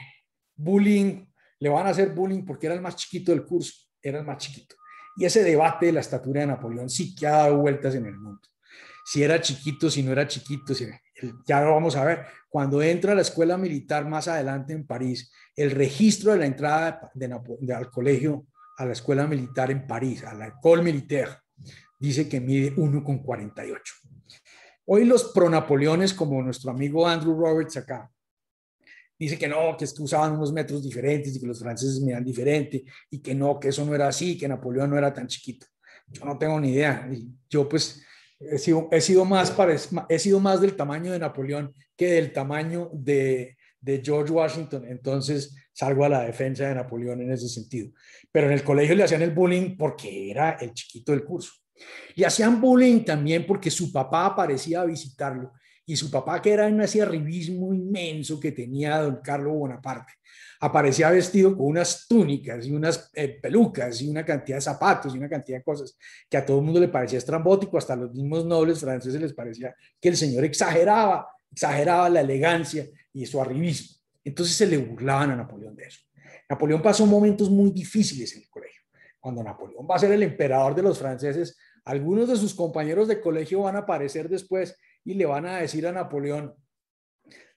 bullying, le van a hacer bullying porque era el más chiquito del curso, era el más chiquito. Y ese debate de la estatura de Napoleón sí que ha dado vueltas en el mundo si era chiquito, si no era chiquito, ya lo vamos a ver. Cuando entra a la escuela militar más adelante en París, el registro de la entrada de, al colegio, a la escuela militar en París, a la École Militaire, dice que mide 1,48. Hoy los pro napoleones como nuestro amigo Andrew Roberts acá, dice que no, que es que usaban unos metros diferentes y que los franceses miran diferente y que no, que eso no era así, que Napoleón no era tan chiquito. Yo no tengo ni idea. Yo pues He sido, más, he más del tamaño de Napoleón que del tamaño de, George Washington, entonces salgo a la defensa de Napoleón en ese sentido. Pero en el colegio le hacían el bullying porque era el chiquito del curso. Y hacían bullying también porque su papá parecía visitarlo y su papá que era en ese arribismo inmenso que tenía don Carlos Bonaparte, aparecía vestido con unas túnicas y unas eh, pelucas y una cantidad de zapatos y una cantidad de cosas que a todo el mundo le parecía estrambótico, hasta a los mismos nobles franceses les parecía que el señor exageraba, exageraba la elegancia y su arribismo. Entonces se le burlaban a Napoleón de eso. Napoleón pasó momentos muy difíciles en el colegio. Cuando Napoleón va a ser el emperador de los franceses, algunos de sus compañeros de colegio van a aparecer después y le van a decir a Napoleón,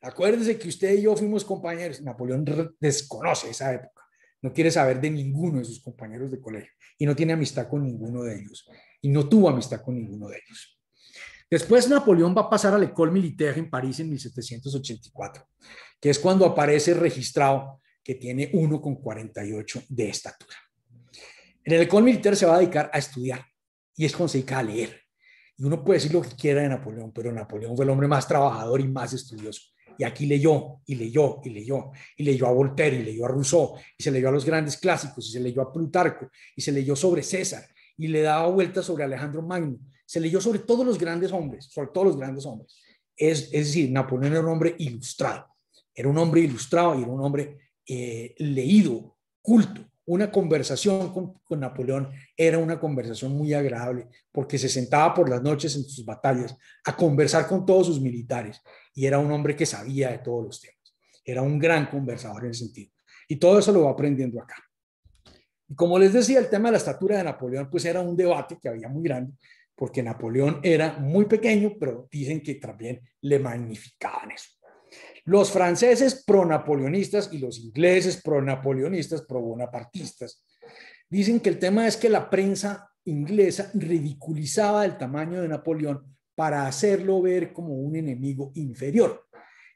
Acuérdense que usted y yo fuimos compañeros. Napoleón desconoce esa época. No quiere saber de ninguno de sus compañeros de colegio y no tiene amistad con ninguno de ellos. Y no tuvo amistad con ninguno de ellos. Después Napoleón va a pasar a la École Militaire en París en 1784, que es cuando aparece registrado que tiene 1,48 de estatura. En el École Militaire se va a dedicar a estudiar y es cuando se a leer. Y uno puede decir lo que quiera de Napoleón, pero Napoleón fue el hombre más trabajador y más estudioso y aquí leyó y leyó y leyó y leyó a Voltaire y leyó a Rousseau y se leyó a los grandes clásicos y se leyó a Plutarco y se leyó sobre César y le daba vueltas sobre Alejandro Magno. Se leyó sobre todos los grandes hombres, sobre todos los grandes hombres. Es, decir, Napoleón era un hombre ilustrado, era un hombre ilustrado y era un hombre eh, leído, culto. Una conversación con Napoleón era una conversación muy agradable porque se sentaba por las noches en sus batallas a conversar con todos sus militares y era un hombre que sabía de todos los temas. Era un gran conversador en ese sentido. Y todo eso lo va aprendiendo acá. Y como les decía, el tema de la estatura de Napoleón, pues era un debate que había muy grande, porque Napoleón era muy pequeño, pero dicen que también le magnificaban eso. Los franceses pro-napoleonistas y los ingleses pro-napoleonistas, pro-bonapartistas, dicen que el tema es que la prensa inglesa ridiculizaba el tamaño de Napoleón para hacerlo ver como un enemigo inferior.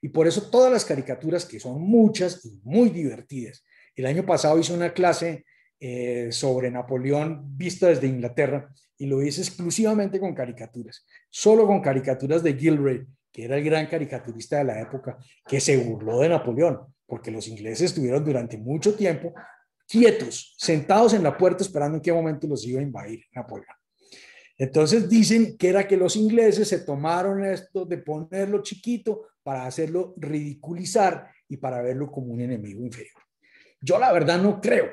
Y por eso todas las caricaturas, que son muchas y muy divertidas. El año pasado hice una clase eh, sobre Napoleón vista desde Inglaterra y lo hice exclusivamente con caricaturas, solo con caricaturas de Gilray, que era el gran caricaturista de la época, que se burló de Napoleón, porque los ingleses estuvieron durante mucho tiempo quietos, sentados en la puerta esperando en qué momento los iba a invadir Napoleón. Entonces dicen que era que los ingleses se tomaron esto de ponerlo chiquito para hacerlo ridiculizar y para verlo como un enemigo inferior. Yo la verdad no creo,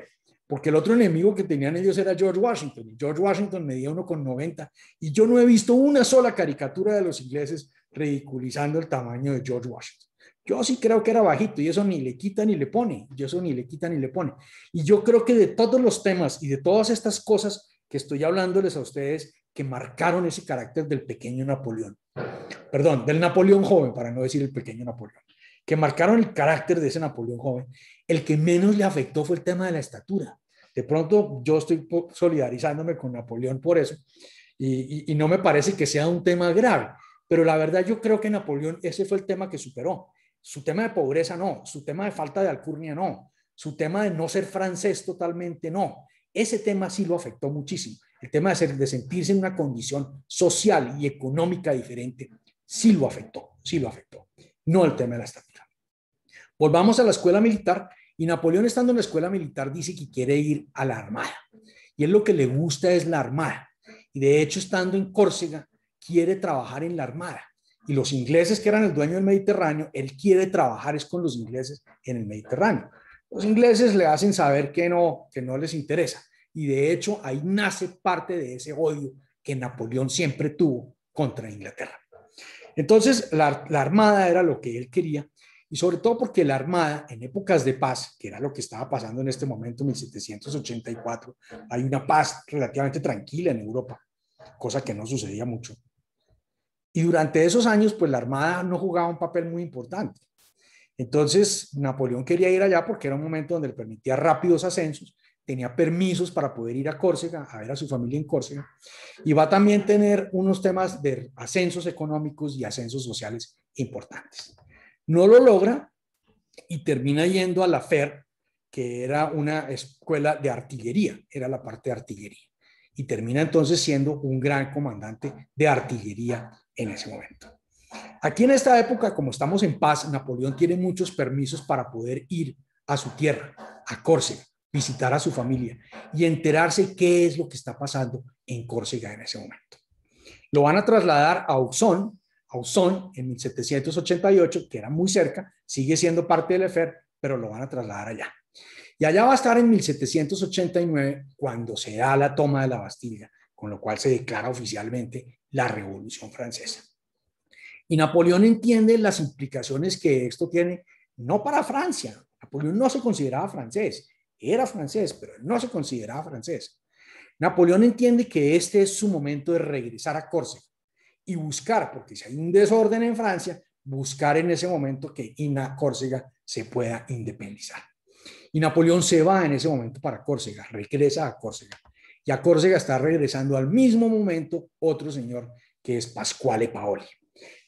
porque el otro enemigo que tenían ellos era George Washington, George Washington medía 90 y yo no he visto una sola caricatura de los ingleses ridiculizando el tamaño de George Washington. Yo sí creo que era bajito y eso ni le quita ni le pone, y eso ni le quita ni le pone. Y yo creo que de todos los temas y de todas estas cosas que estoy hablándoles a ustedes, que marcaron ese carácter del pequeño Napoleón. Perdón, del Napoleón joven, para no decir el pequeño Napoleón, que marcaron el carácter de ese Napoleón joven. El que menos le afectó fue el tema de la estatura. De pronto yo estoy solidarizándome con Napoleón por eso y, no me parece que sea un tema grave, pero la verdad yo creo que Napoleón ese fue el tema que superó. Su tema de pobreza no, su tema de falta de alcurnia no, su tema de no ser francés totalmente no. Ese tema sí lo afectó muchísimo el tema de, ser, de sentirse en una condición social y económica diferente, sí lo afectó, sí lo afectó, no el tema de la estamina. Volvamos a la escuela militar y Napoleón estando en la escuela militar dice que quiere ir a la armada y él lo que le gusta es la armada y de hecho estando en Córcega quiere trabajar en la armada y los ingleses que eran el dueño del Mediterráneo, él quiere trabajar es con los ingleses en el Mediterráneo. Los ingleses le hacen saber que no, que no les interesa y de hecho, ahí nace parte de ese odio que Napoleón siempre tuvo contra Inglaterra. Entonces, la, Armada era lo que él quería, y sobre todo porque la Armada, en épocas de paz, que era lo que estaba pasando en este momento, 1784, hay una paz relativamente tranquila en Europa, cosa que no sucedía mucho. Y durante esos años, pues la Armada no jugaba un papel muy importante. Entonces, Napoleón quería ir allá porque era un momento donde le permitía rápidos ascensos tenía permisos para poder ir a Córcega, a ver a su familia en Córcega, y va a también tener unos temas de ascensos económicos y ascensos sociales importantes. No lo logra y termina yendo a la FER, que era una escuela de artillería, era la parte de artillería, y termina entonces siendo un gran comandante de artillería en ese momento. Aquí en esta época, como estamos en paz, Napoleón tiene muchos permisos para poder ir a su tierra, a Córcega visitar a su familia y enterarse qué es lo que está pasando en Córcega en ese momento. Lo van a trasladar a Auxon, Ausón en 1788, que era muy cerca, sigue siendo parte del EFER, pero lo van a trasladar allá. Y allá va a estar en 1789 cuando se da la toma de la Bastilla, con lo cual se declara oficialmente la Revolución Francesa. Y Napoleón entiende las implicaciones que esto tiene, no para Francia, Napoleón no se consideraba francés, era francés, pero no se consideraba francés. Napoleón entiende que este es su momento de regresar a Córcega y buscar, porque si hay un desorden en Francia, buscar en ese momento que Ina Córcega se pueda independizar. Y Napoleón se va en ese momento para Córcega, regresa a Córcega. Y a Córcega está regresando al mismo momento otro señor que es Pasquale Paoli.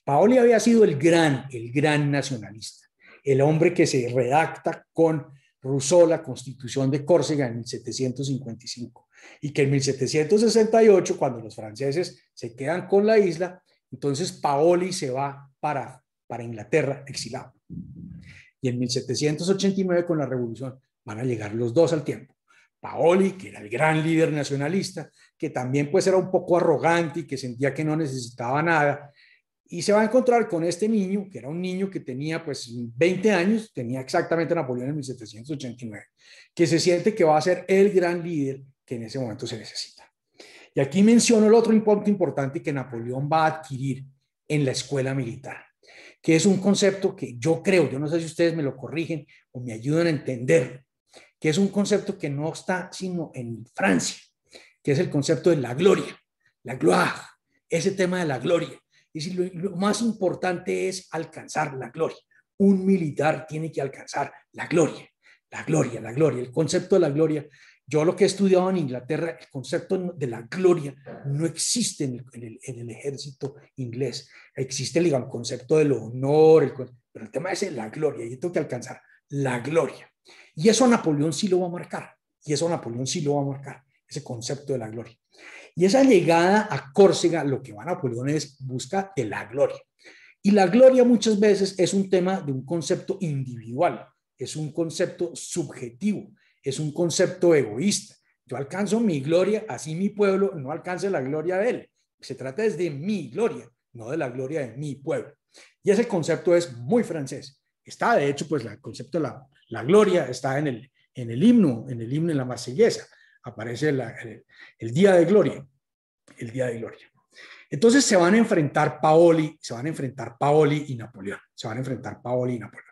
Paoli había sido el gran, el gran nacionalista, el hombre que se redacta con Rousseau la Constitución de Córcega en 1755 y que en 1768, cuando los franceses se quedan con la isla, entonces Paoli se va para, para Inglaterra exilado. Y en 1789, con la Revolución, van a llegar los dos al tiempo. Paoli, que era el gran líder nacionalista, que también pues era un poco arrogante y que sentía que no necesitaba nada, y se va a encontrar con este niño, que era un niño que tenía pues 20 años, tenía exactamente Napoleón en 1789, que se siente que va a ser el gran líder que en ese momento se necesita. Y aquí menciono el otro punto importante que Napoleón va a adquirir en la escuela militar, que es un concepto que yo creo, yo no sé si ustedes me lo corrigen o me ayudan a entender, que es un concepto que no está sino en Francia, que es el concepto de la gloria, la gloire, ese tema de la gloria y lo, lo más importante es alcanzar la gloria. Un militar tiene que alcanzar la gloria, la gloria, la gloria. El concepto de la gloria, yo lo que he estudiado en Inglaterra, el concepto de la gloria no existe en el, ejército inglés. Existe, digamos, el concepto del honor, pero el tema es la gloria. Yo tengo que alcanzar la gloria. Y eso Napoleón sí lo va a marcar. Y eso Napoleón sí lo va a marcar, ese concepto de la gloria. Y esa llegada a Córcega, lo que va Napoleón es busca de la gloria. Y la gloria muchas veces es un tema de un concepto individual, es un concepto subjetivo, es un concepto egoísta. Yo alcanzo mi gloria, así mi pueblo no alcance la gloria de él. Se trata desde de mi gloria, no de la gloria de mi pueblo. Y ese concepto es muy francés. Está, de hecho, pues el concepto de la, gloria está en el, himno, en el himno de la marsellesa aparece el, día de gloria, el día de gloria. Entonces se van a enfrentar Paoli, se van a enfrentar Paoli y Napoleón, se van a enfrentar Paoli y Napoleón.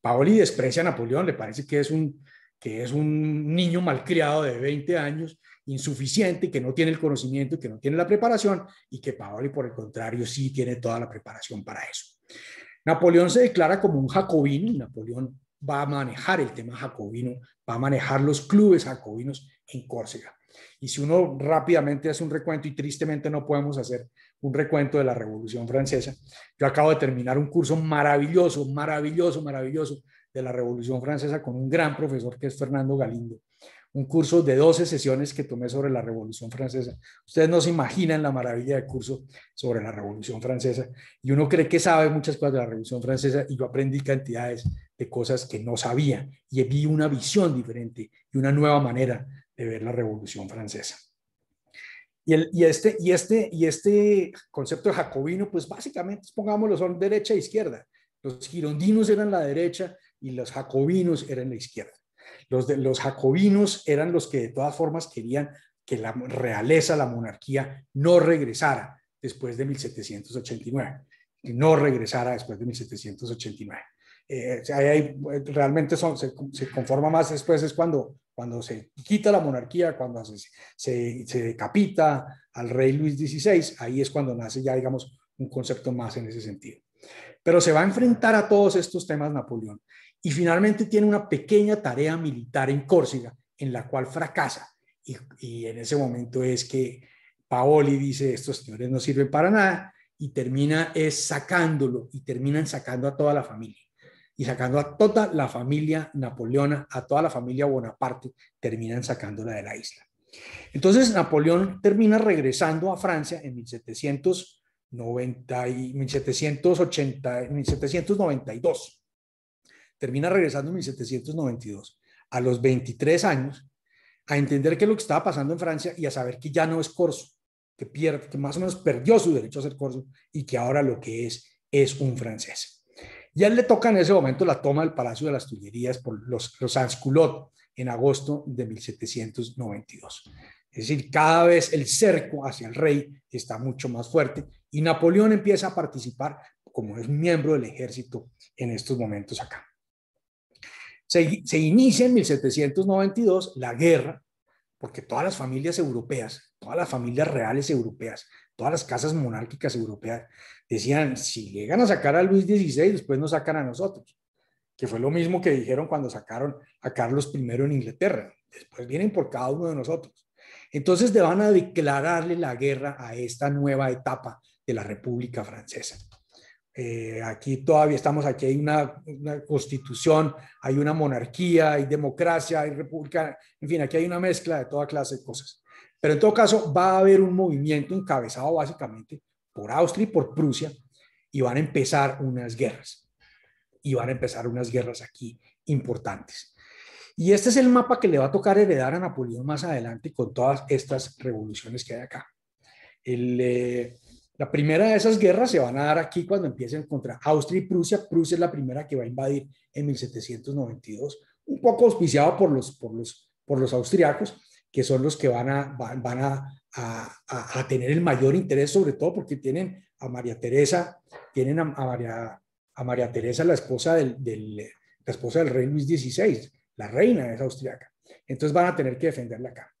Paoli desprecia a Napoleón, le parece que es un, que es un niño malcriado de 20 años, insuficiente, que no tiene el conocimiento, que no tiene la preparación, y que Paoli, por el contrario, sí tiene toda la preparación para eso. Napoleón se declara como un jacobino, y Napoleón va a manejar el tema jacobino, va a manejar los clubes jacobinos en Córcega. Y si uno rápidamente hace un recuento, y tristemente no podemos hacer un recuento de la Revolución Francesa, yo acabo de terminar un curso maravilloso, maravilloso, maravilloso de la Revolución Francesa con un gran profesor que es Fernando Galindo. Un curso de 12 sesiones que tomé sobre la Revolución Francesa. Ustedes no se imaginan la maravilla del curso sobre la Revolución Francesa. Y uno cree que sabe muchas cosas de la Revolución Francesa y yo aprendí cantidades de cosas que no sabía y vi una visión diferente y una nueva manera de ver la Revolución Francesa. Y, el, y, este, y, este, y este concepto jacobino, pues básicamente, pongámoslo, son derecha e izquierda. Los girondinos eran la derecha y los jacobinos eran la izquierda. Los, de, los jacobinos eran los que de todas formas querían que la realeza, la monarquía, no regresara después de 1789, que no regresara después de 1789. Eh, realmente son, se, conforma más después, es cuando, cuando se quita la monarquía, cuando se, se, decapita al rey Luis XVI, ahí es cuando nace ya, digamos, un concepto más en ese sentido. Pero se va a enfrentar a todos estos temas Napoleón y finalmente tiene una pequeña tarea militar en Córcega en la cual fracasa. Y, y en ese momento es que Paoli dice, estos señores no sirven para nada y termina sacándolo y terminan sacando a toda la familia y sacando a toda la familia napoleona, a toda la familia Bonaparte, terminan sacándola de la isla. Entonces Napoleón termina regresando a Francia en 1790 y 1780, 1792. Termina regresando en 1792, a los 23 años, a entender que es lo que estaba pasando en Francia y a saber que ya no es corso, que, pierde, que más o menos perdió su derecho a ser corso y que ahora lo que es es un francés. Y él le toca en ese momento la toma del Palacio de las Tullerías por los, los Ansculot en agosto de 1792. Es decir, cada vez el cerco hacia el rey está mucho más fuerte y Napoleón empieza a participar como es miembro del ejército en estos momentos acá. Se, se, inicia en 1792 la guerra, porque todas las familias europeas, todas las familias reales europeas todas las casas monárquicas europeas decían, si llegan a sacar a Luis XVI, después nos sacan a nosotros, que fue lo mismo que dijeron cuando sacaron a Carlos I en Inglaterra, después vienen por cada uno de nosotros. Entonces le van a declararle la guerra a esta nueva etapa de la República Francesa. Eh, aquí todavía estamos, aquí hay una, constitución, hay una monarquía, hay democracia, hay república, en fin, aquí hay una mezcla de toda clase de cosas. Pero en todo caso, va a haber un movimiento encabezado básicamente por Austria y por Prusia y van a empezar unas guerras. Y van a empezar unas guerras aquí importantes. Y este es el mapa que le va a tocar heredar a Napoleón más adelante con todas estas revoluciones que hay acá. Eh, la primera de esas guerras se van a dar aquí cuando empiecen contra Austria y Prusia. Prusia es la primera que va a invadir en 1792, un poco auspiciado por los, por por los austriacos, que son los que van a, van, a, tener el mayor interés, sobre todo porque tienen a María Teresa, tienen a, María, a María Teresa, la esposa del, la esposa del rey Luis XVI, la reina es austriaca. Entonces van a tener que defenderla acá.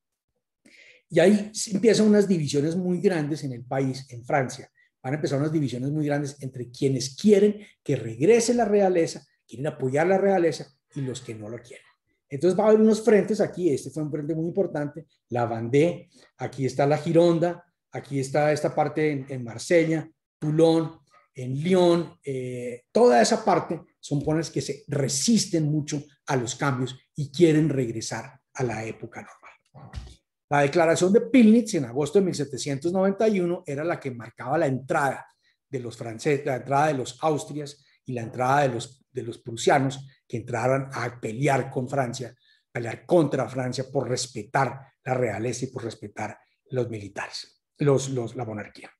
Y ahí empiezan unas divisiones muy grandes en el país, en Francia. Van a empezar unas divisiones muy grandes entre quienes quieren que regrese la realeza, quieren apoyar la realeza y los que no lo quieren. Entonces va a haber unos frentes aquí, este fue un frente muy importante, la Vendée, aquí está la Gironda, aquí está esta parte en, Marsella, Toulon, en Lyon, eh, toda esa parte son pones que se resisten mucho a los cambios y quieren regresar a la época normal. La declaración de Pilnitz en agosto de 1791 era la que marcaba la entrada de los franceses, la entrada de los austrias y la entrada de los, de prusianos que entraran a pelear con Francia, pelear contra Francia por respetar la realeza y por respetar los militares, la monarquía.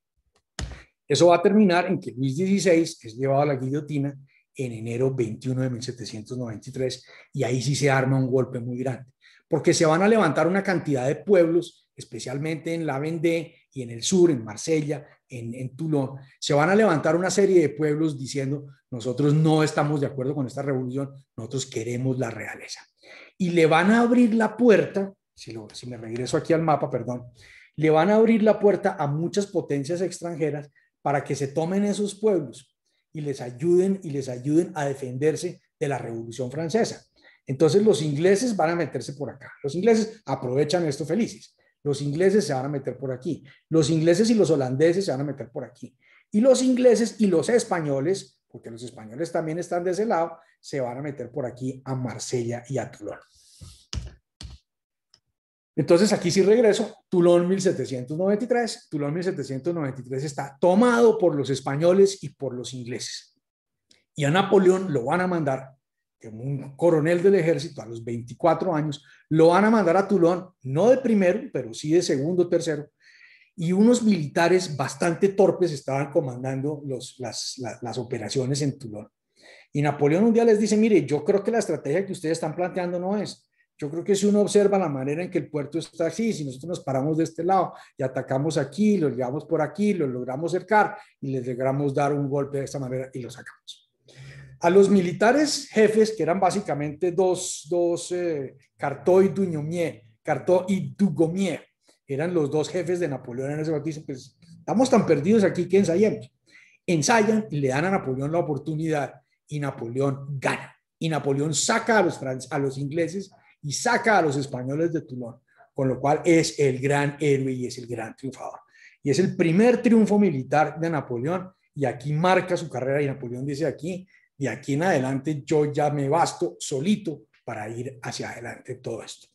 Eso va a terminar en que Luis XVI es llevado a la guillotina en enero 21 de 1793 y ahí sí se arma un golpe muy grande, porque se van a levantar una cantidad de pueblos, especialmente en la Vendée y en el sur, en Marsella, en, en se van a levantar una serie de pueblos diciendo, nosotros no estamos de acuerdo con esta revolución, nosotros queremos la realeza. Y le van a abrir la puerta, si, si me regreso aquí al mapa, perdón, le van a abrir la puerta a muchas potencias extranjeras para que se tomen esos pueblos y les ayuden y les ayuden a defenderse de la Revolución Francesa. Entonces los ingleses van a meterse por acá. Los ingleses aprovechan esto felices. Los ingleses se van a meter por aquí. Los ingleses y los holandeses se van a meter por aquí. Y los ingleses y los españoles, porque los españoles también están de ese lado, se van a meter por aquí a Marsella y a Toulon. Entonces aquí sí regreso, Toulon 1793. Toulon 1793 está tomado por los españoles y por los ingleses. Y a Napoleón lo van a mandar un coronel del ejército a los 24 años, lo van a mandar a Tulón, no de primero, pero sí de segundo, tercero, y unos militares bastante torpes estaban comandando las, operaciones en Tulón. Y Napoleón un día les dice, mire, yo creo que la estrategia que ustedes están planteando no es. Yo creo que si uno observa la manera en que el puerto está así, si nosotros nos paramos de este lado y atacamos aquí, lo llevamos por aquí, los logramos cercar y les logramos dar un golpe de esta manera y lo sacamos. A los militares jefes, que eran básicamente dos, dos y eh, Duñomier, Cartó y Dugomier, eran los dos jefes de Napoleón en ese momento, pues estamos tan perdidos aquí que ensayamos? Ensayan y le dan a Napoleón la oportunidad y Napoleón gana. Y Napoleón saca a los, a los ingleses y saca a los españoles de Toulon, con lo cual es el gran héroe y es el gran triunfador. Y es el primer triunfo militar de Napoleón y aquí marca su carrera y Napoleón dice aquí, de aquí en adelante yo ya me basto solito para ir hacia adelante todo esto.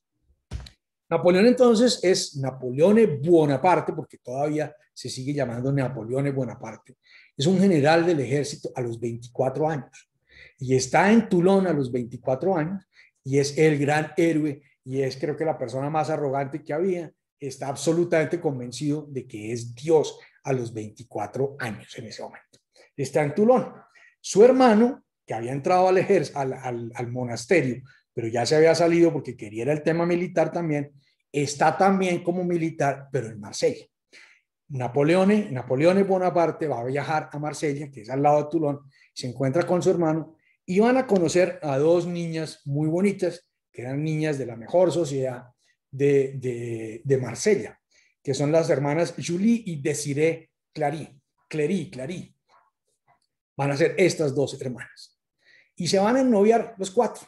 Napoleón entonces es Napoleón Bonaparte, porque todavía se sigue llamando Napoleón Bonaparte. Es un general del ejército a los 24 años y está en Tulón a los 24 años y es el gran héroe y es creo que la persona más arrogante que había. Está absolutamente convencido de que es Dios a los 24 años en ese momento. Está en Toulon. Su hermano, que había entrado al, ejército, al, monasterio, pero ya se había salido porque quería el tema militar también, está también como militar, pero en Marsella. Napoleón, Napoleón Bonaparte va a viajar a Marsella, que es al lado de Toulon, se encuentra con su hermano y van a conocer a dos niñas muy bonitas, que eran niñas de la mejor sociedad de, de, Marsella, que son las hermanas Julie y Desiree Clary, Clary, Clary van a ser estas dos hermanas. Y se van a ennoviar los cuatro.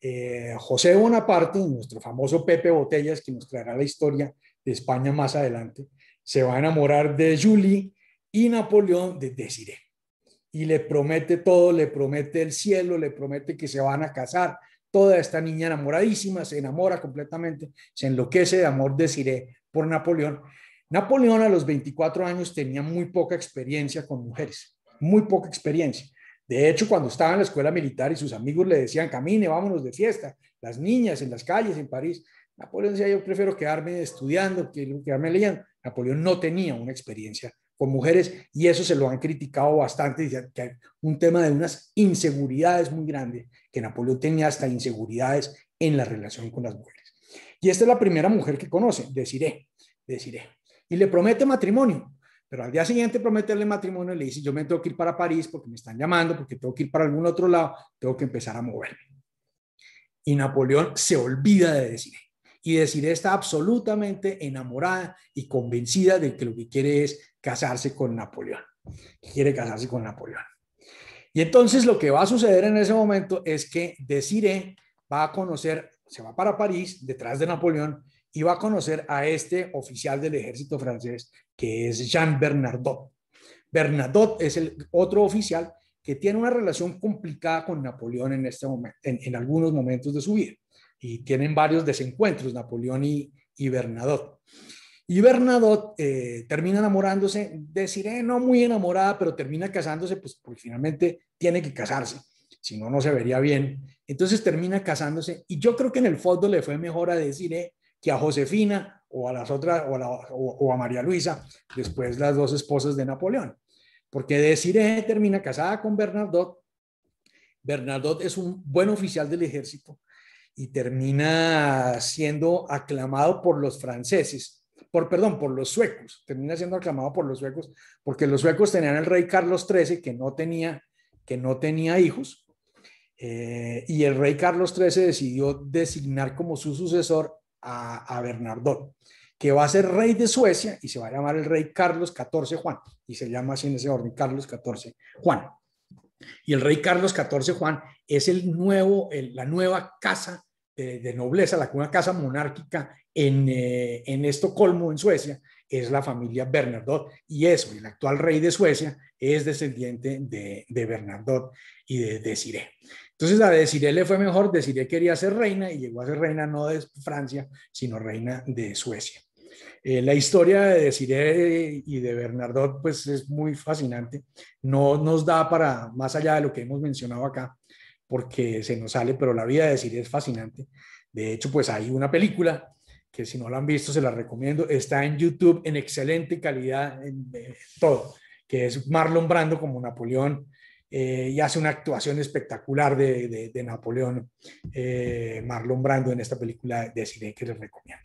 Eh, José Bonaparte, nuestro famoso Pepe Botellas, que nos traerá la historia de España más adelante, se va a enamorar de Julie y Napoleón de Desiree. Y le promete todo, le promete el cielo, le promete que se van a casar. Toda esta niña enamoradísima se enamora completamente, se enloquece de amor Desiree por Napoleón. Napoleón a los 24 años tenía muy poca experiencia con mujeres muy poca experiencia. De hecho, cuando estaba en la escuela militar y sus amigos le decían, camine, vámonos de fiesta, las niñas en las calles en París, Napoleón decía, yo prefiero quedarme estudiando, que quedarme leyendo. Napoleón no tenía una experiencia con mujeres y eso se lo han criticado bastante, dicen que hay un tema de unas inseguridades muy grandes, que Napoleón tenía hasta inseguridades en la relación con las mujeres. Y esta es la primera mujer que conoce, deciré deciré Y le promete matrimonio, pero al día siguiente prometerle matrimonio le dice, yo me tengo que ir para París porque me están llamando, porque tengo que ir para algún otro lado, tengo que empezar a moverme. Y Napoleón se olvida de Desiree. Y Desiree está absolutamente enamorada y convencida de que lo que quiere es casarse con Napoleón. quiere casarse con Napoleón. Y entonces lo que va a suceder en ese momento es que Desiree va a conocer, se va para París detrás de Napoleón y va a conocer a este oficial del ejército francés que es Jean Bernardot. Bernardot es el otro oficial que tiene una relación complicada con Napoleón en, este en, algunos momentos de su vida y tienen varios desencuentros Napoleón y, y Y Bernadotte eh, termina enamorándose decir, no muy enamorada, pero termina casándose, pues porque finalmente tiene que casarse, si no, no se vería bien. Entonces termina casándose y yo creo que en el fondo le fue mejor a eh, a Josefina o a las otras o a, María Luisa, después las dos esposas de Napoleón, porque Desiree termina casada con Bernardot. Bernardot es un buen oficial del ejército y termina siendo aclamado por los franceses, por perdón, por los suecos, termina siendo aclamado por los suecos, porque los suecos tenían al rey Carlos XIII que no tenía que no tenía hijos. Eh, y el rey Carlos XIII decidió designar como su sucesor a, a que va a ser rey de Suecia y se va a llamar el rey Carlos XIV Juan, y se llama así en ese orden, Carlos XIV Juan. Y el rey Carlos XIV Juan es el nuevo, la nueva casa de, nobleza, la nueva casa monárquica eh, en, Estocolmo, en Suecia, es la familia Bernardot, Y eso, el actual rey de Suecia es descendiente de, de Bernadotte y de, de entonces a Desiree le fue mejor, Desiree quería ser reina y llegó a ser reina no de Francia, sino reina de Suecia. Eh, la historia de Desiree y de Bernardo pues es muy fascinante, no nos da para más allá de lo que hemos mencionado acá, porque se nos sale, pero la vida de Desiree es fascinante. De hecho, pues hay una película que si no la han visto se la recomiendo, está en YouTube en excelente calidad, en, eh, todo, que es Marlon Brando como Napoleón, eh, y hace una actuación espectacular de, Napoleón eh, Marlon Brando en esta película de que les recomiendo.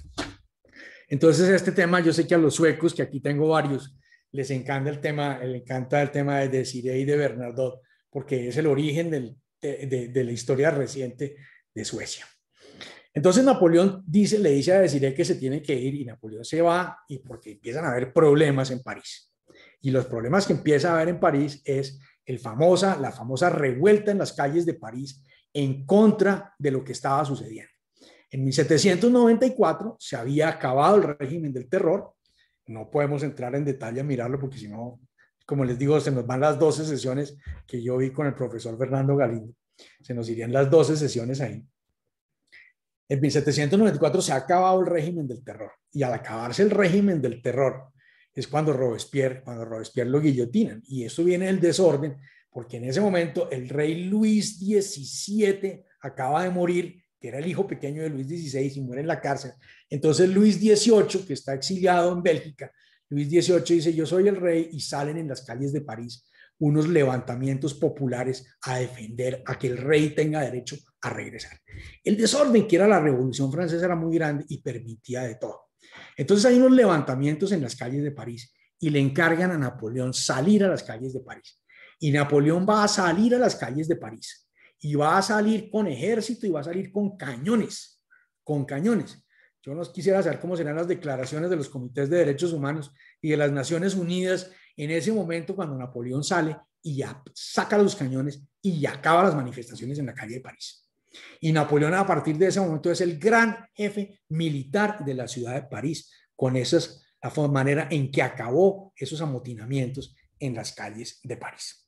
Entonces este tema, yo sé que a los suecos, que aquí tengo varios, les encanta el tema, les encanta el tema de Desiree y de Bernardo porque es el origen de, la historia reciente de Suecia. Entonces Napoleón dice, le dice a Desiree que se tiene que ir y Napoleón se va y porque empiezan a haber problemas en París. Y los problemas que empieza a haber en París es el famosa, la famosa revuelta en las calles de París en contra de lo que estaba sucediendo. En 1794 se había acabado el régimen del terror. No podemos entrar en detalle a mirarlo porque si no, como les digo, se nos van las 12 sesiones que yo vi con el profesor Fernando Galindo. Se nos irían las 12 sesiones ahí. En 1794 se ha acabado el régimen del terror y al acabarse el régimen del terror es cuando Robespierre, cuando Robespierre lo guillotinan. Y eso viene el desorden, porque en ese momento el rey Luis XVII acaba de morir, que era el hijo pequeño de Luis XVI y muere en la cárcel. Entonces Luis XVIII, que está exiliado en Bélgica, Luis XVIII dice, yo soy el rey y salen en las calles de París unos levantamientos populares a defender a que el rey tenga derecho a regresar. El desorden que era la Revolución Francesa era muy grande y permitía de todo. Entonces hay unos levantamientos en las calles de París y le encargan a Napoleón salir a las calles de París. Y Napoleón va a salir a las calles de París y va a salir con ejército y va a salir con cañones, con cañones. Yo no quisiera saber cómo serán las declaraciones de los comités de derechos humanos y de las Naciones Unidas en ese momento cuando Napoleón sale y saca los cañones y acaba las manifestaciones en la calle de París. Y Napoleón a partir de ese momento es el gran jefe militar de la ciudad de París, con esa la manera en que acabó esos amotinamientos en las calles de París.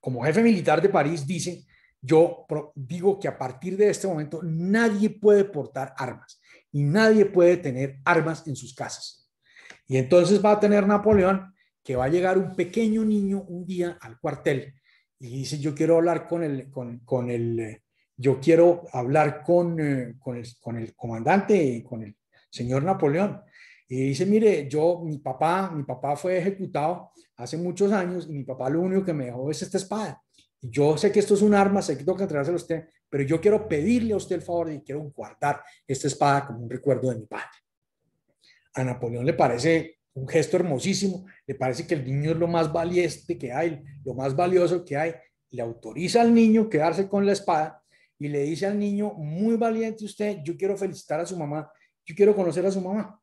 Como jefe militar de París dice, yo digo que a partir de este momento nadie puede portar armas y nadie puede tener armas en sus casas. Y entonces va a tener Napoleón que va a llegar un pequeño niño un día al cuartel y dice, yo quiero hablar con el, con, con el eh, yo quiero hablar con, eh, con, el, comandante y con el señor Napoleón. Y dice, mire, yo, mi papá, mi papá fue ejecutado hace muchos años y mi papá lo único que me dejó es esta espada. Y yo sé que esto es un arma, sé que tengo que entregárselo a usted, pero yo quiero pedirle a usted el favor y quiero guardar esta espada como un recuerdo de mi padre. A Napoleón le parece un gesto hermosísimo, le parece que el niño es lo más valiente que hay, lo más valioso que hay, le autoriza al niño quedarse con la espada y le dice al niño, muy valiente usted, yo quiero felicitar a su mamá, yo quiero conocer a su mamá.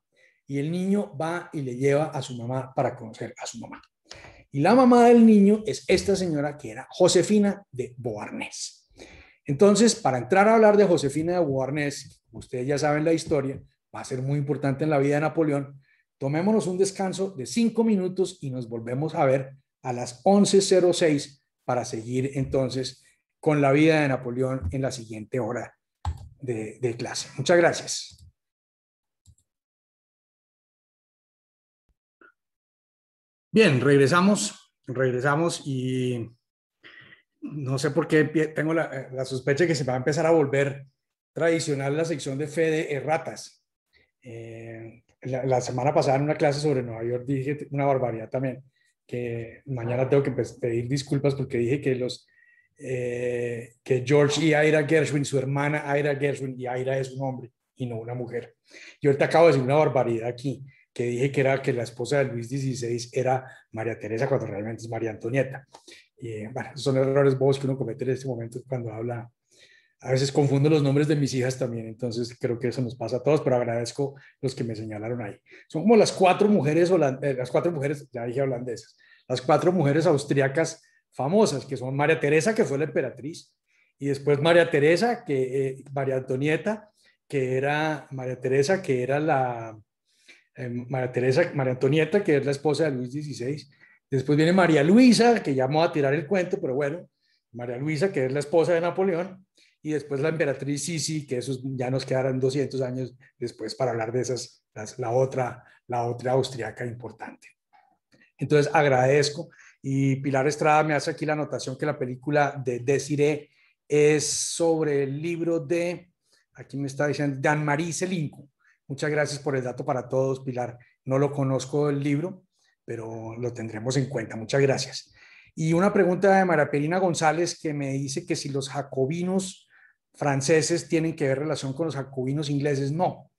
Y el niño va y le lleva a su mamá para conocer a su mamá. Y la mamá del niño es esta señora que era Josefina de Boarnés. Entonces, para entrar a hablar de Josefina de Boarnés, ustedes ya saben la historia, va a ser muy importante en la vida de Napoleón. Tomémonos un descanso de cinco minutos y nos volvemos a ver a las 11.06 para seguir entonces con la vida de Napoleón en la siguiente hora de, clase. Muchas gracias. Bien, regresamos, regresamos y no sé por qué tengo la, sospecha que se va a empezar a volver tradicional la sección de fe de erratas. Eh, la, la, semana pasada en una clase sobre Nueva York dije una barbaridad también, que mañana tengo que pedir disculpas porque dije que los eh, que George y Ira Gershwin, su hermana Ira Gershwin, y Ira es un hombre y no una mujer. Yo ahorita acabo de decir una barbaridad aquí, que dije que era que la esposa de Luis XVI era María Teresa cuando realmente es María Antonieta. Y, eh, bueno, son errores bobos que uno comete en este momento cuando habla. A veces confundo los nombres de mis hijas también, entonces creo que eso nos pasa a todos, pero agradezco los que me señalaron ahí. Son como las cuatro mujeres, eh, las cuatro mujeres, ya dije holandesas, las cuatro mujeres austriacas famosas, que son María Teresa, que fue la emperatriz, y después María Teresa, que eh, María Antonieta, que era María Teresa, que era la em, María Teresa, María Antonieta, que es la esposa de Luis XVI. Después viene María Luisa, que llamó a tirar el cuento, pero bueno, María Luisa, que es la esposa de Napoleón, y después la emperatriz Sisi, que esos ya nos quedarán 200 años después para hablar de esas, la otra, la otra austriaca importante. Entonces agradezco y Pilar Estrada me hace aquí la anotación que la película de Desiree es sobre el libro de, aquí me está diciendo, Dan Marie Selinco. Muchas gracias por el dato para todos, Pilar. No lo conozco el libro, pero lo tendremos en cuenta. Muchas gracias. Y una pregunta de Maraperina González que me dice que si los jacobinos franceses tienen que ver relación con los jacobinos ingleses. No,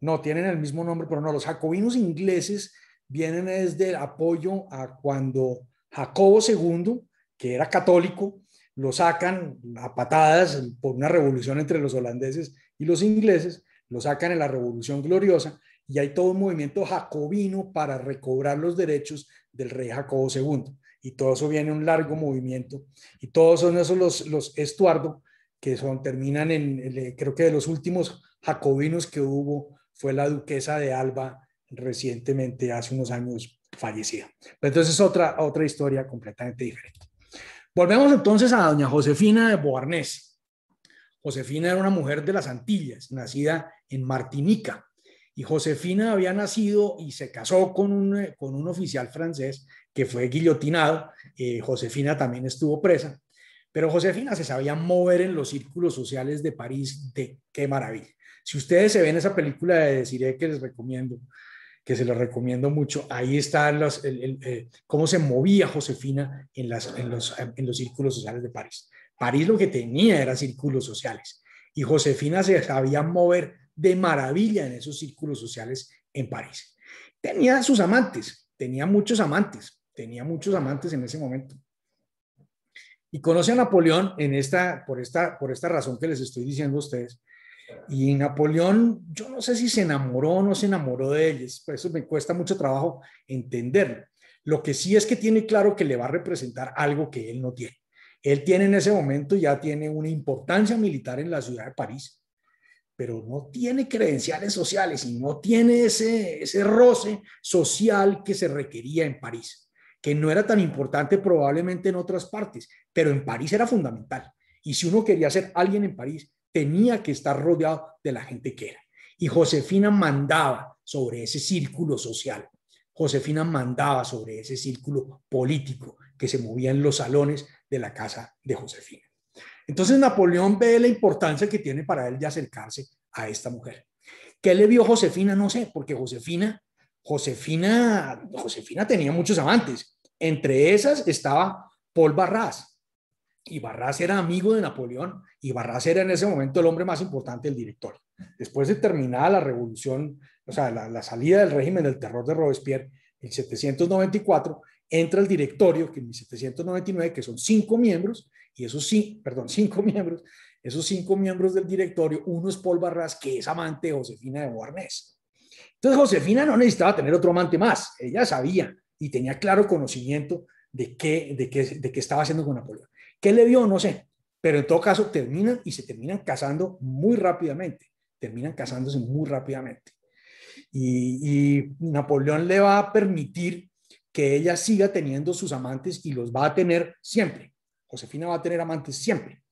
no, tienen el mismo nombre, pero no, los jacobinos ingleses vienen desde el apoyo a cuando Jacobo II, que era católico, lo sacan a patadas por una revolución entre los holandeses y los ingleses, lo sacan en la Revolución Gloriosa y hay todo un movimiento jacobino para recobrar los derechos del rey Jacobo II. Y todo eso viene un largo movimiento y todos son esos los, los estuardo que son, terminan en, eh, creo que de los últimos jacobinos que hubo fue la duquesa de Alba recientemente, hace unos años fallecida. Pero entonces es otra, otra historia completamente diferente. Volvemos entonces a doña Josefina de Boarnés. Josefina era una mujer de las Antillas, nacida en Martinica. Y Josefina había nacido y se casó con un, con un oficial francés que fue guillotinado. Eh, Josefina también estuvo presa. Pero Josefina se sabía mover en los círculos sociales de París. De qué maravilla. Si ustedes se ven esa película de Desiree que les recomiendo, que se lo recomiendo mucho. Ahí está los, el, eh, cómo se movía Josefina en, las, en, los, en los círculos sociales de París. París lo que tenía era círculos sociales y Josefina se sabía mover de maravilla en esos círculos sociales en París. Tenía sus amantes, tenía muchos amantes, tenía muchos amantes en ese momento. Y conoce a Napoleón en esta, por, esta, por esta razón que les estoy diciendo a ustedes, y Napoleón, yo no sé si se enamoró o no se enamoró de ellos, por eso me cuesta mucho trabajo entenderlo. Lo que sí es que tiene claro que le va a representar algo que él no tiene. Él tiene en ese momento, ya tiene una importancia militar en la ciudad de París, pero no tiene credenciales sociales y no tiene ese, ese roce social que se requería en París, que no era tan importante probablemente en otras partes, pero en París era fundamental. Y si uno quería ser alguien en París, tenía que estar rodeado de la gente que era. Y Josefina mandaba sobre ese círculo social. Josefina mandaba sobre ese círculo político que se movía en los salones de la casa de Josefina. Entonces Napoleón ve la importancia que tiene para él de acercarse a esta mujer. ¿Qué le vio Josefina? No sé, porque Josefina, Josefina, Josefina tenía muchos amantes. Entre esas estaba Paul Barras, y Barras era amigo de Napoleón y Barras era en ese momento el hombre más importante del directorio. Después de terminada la revolución, o sea, la, salida del régimen del terror de Robespierre en 794, entra el directorio, que en 1799, que son cinco miembros, y esos sí, perdón, cinco miembros, esos cinco miembros del directorio, uno es Paul Barras, que es amante de Josefina de Beauharnais. Entonces Josefina no necesitaba tener otro amante más, ella sabía y tenía claro conocimiento de qué, de qué, de qué estaba haciendo con Napoleón. ¿Qué le vio? No sé. Pero en todo caso terminan y se terminan casando muy rápidamente. Terminan casándose muy rápidamente. Y, y Napoleón le va a permitir que ella siga teniendo sus amantes y los va a tener siempre. Josefina va a tener amantes siempre.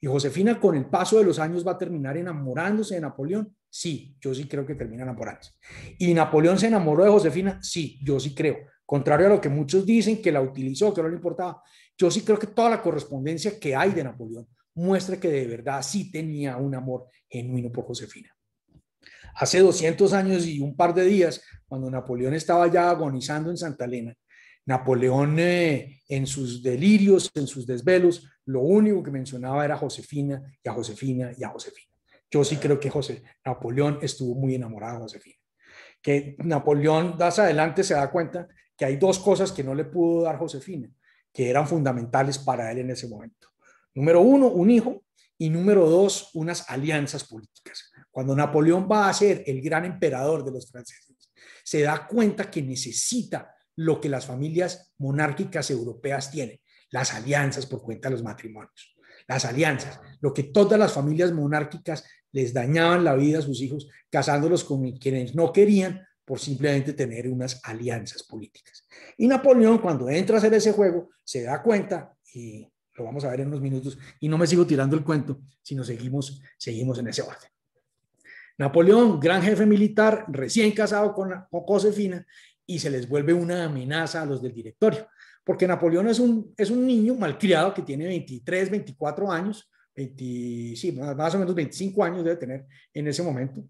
Y Josefina con el paso de los años va a terminar enamorándose de Napoleón. Sí, yo sí creo que termina enamorándose. ¿Y Napoleón se enamoró de Josefina? Sí, yo sí creo. Contrario a lo que muchos dicen, que la utilizó, que no le importaba. Yo sí creo que toda la correspondencia que hay de Napoleón muestra que de verdad sí tenía un amor genuino por Josefina. Hace 200 años y un par de días, cuando Napoleón estaba ya agonizando en Santa Elena, Napoleón eh, en sus delirios, en sus desvelos, lo único que mencionaba era Josefina y a Josefina y a Josefina. Yo sí creo que Napoleón estuvo muy enamorado de Josefina. Que Napoleón más adelante se da cuenta que hay dos cosas que no le pudo dar Josefina que eran fundamentales para él en ese momento. Número uno, un hijo y número dos, unas alianzas políticas. Cuando Napoleón va a ser el gran emperador de los franceses, se da cuenta que necesita lo que las familias monárquicas europeas tienen, las alianzas por cuenta de los matrimonios. Las alianzas, lo que todas las familias monárquicas les dañaban la vida a sus hijos, casándolos con quienes no querían por simplemente tener unas alianzas políticas. Y Napoleón, cuando entra a hacer ese juego, se da cuenta, y lo vamos a ver en unos minutos, y no me sigo tirando el cuento, sino seguimos, seguimos en ese orden. Napoleón, gran jefe militar, recién casado con, Josefina, y se les vuelve una amenaza a los del directorio, porque Napoleón es un, es un niño malcriado que tiene 23, 24 años, más o menos 25 años debe tener en ese momento,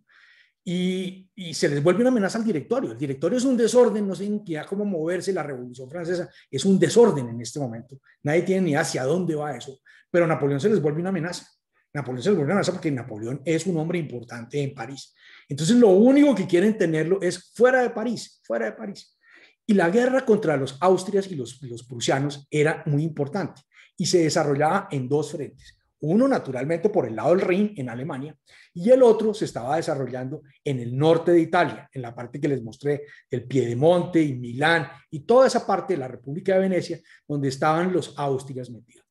y, se les vuelve una amenaza al directorio. El directorio es un desorden, no sé ni cómo moverse, la Revolución Francesa es un desorden en este momento. Nadie tiene ni idea hacia dónde va eso, pero Napoleón se les vuelve una amenaza. Napoleón se les vuelve una amenaza porque Napoleón es un hombre importante en París. Entonces lo único que quieren tenerlo es fuera de París, fuera de París. Y la guerra contra los austrias y los prusianos era muy importante y se desarrollaba en dos frentes uno naturalmente por el lado del Rin en Alemania y el otro se estaba desarrollando en el norte de Italia, en la parte que les mostré, el Piedemonte y Milán y toda esa parte de la República de Venecia donde estaban los Austrias metidos.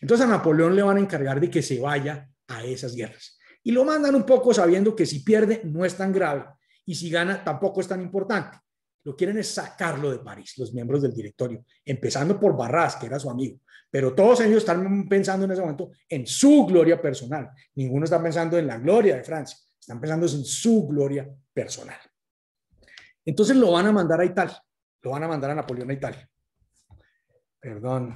Entonces a Napoleón le van a encargar de que se vaya a esas guerras y lo mandan un poco sabiendo que si pierde no es tan grave y si gana tampoco es tan importante. Lo quieren es sacarlo de París, los miembros del directorio, empezando por Barras, que era su amigo. Pero todos ellos están pensando en ese momento en su gloria personal. Ninguno está pensando en la gloria de Francia, están pensando en su gloria personal. Entonces lo van a mandar a Italia, lo van a mandar a Napoleón a Italia. Perdón.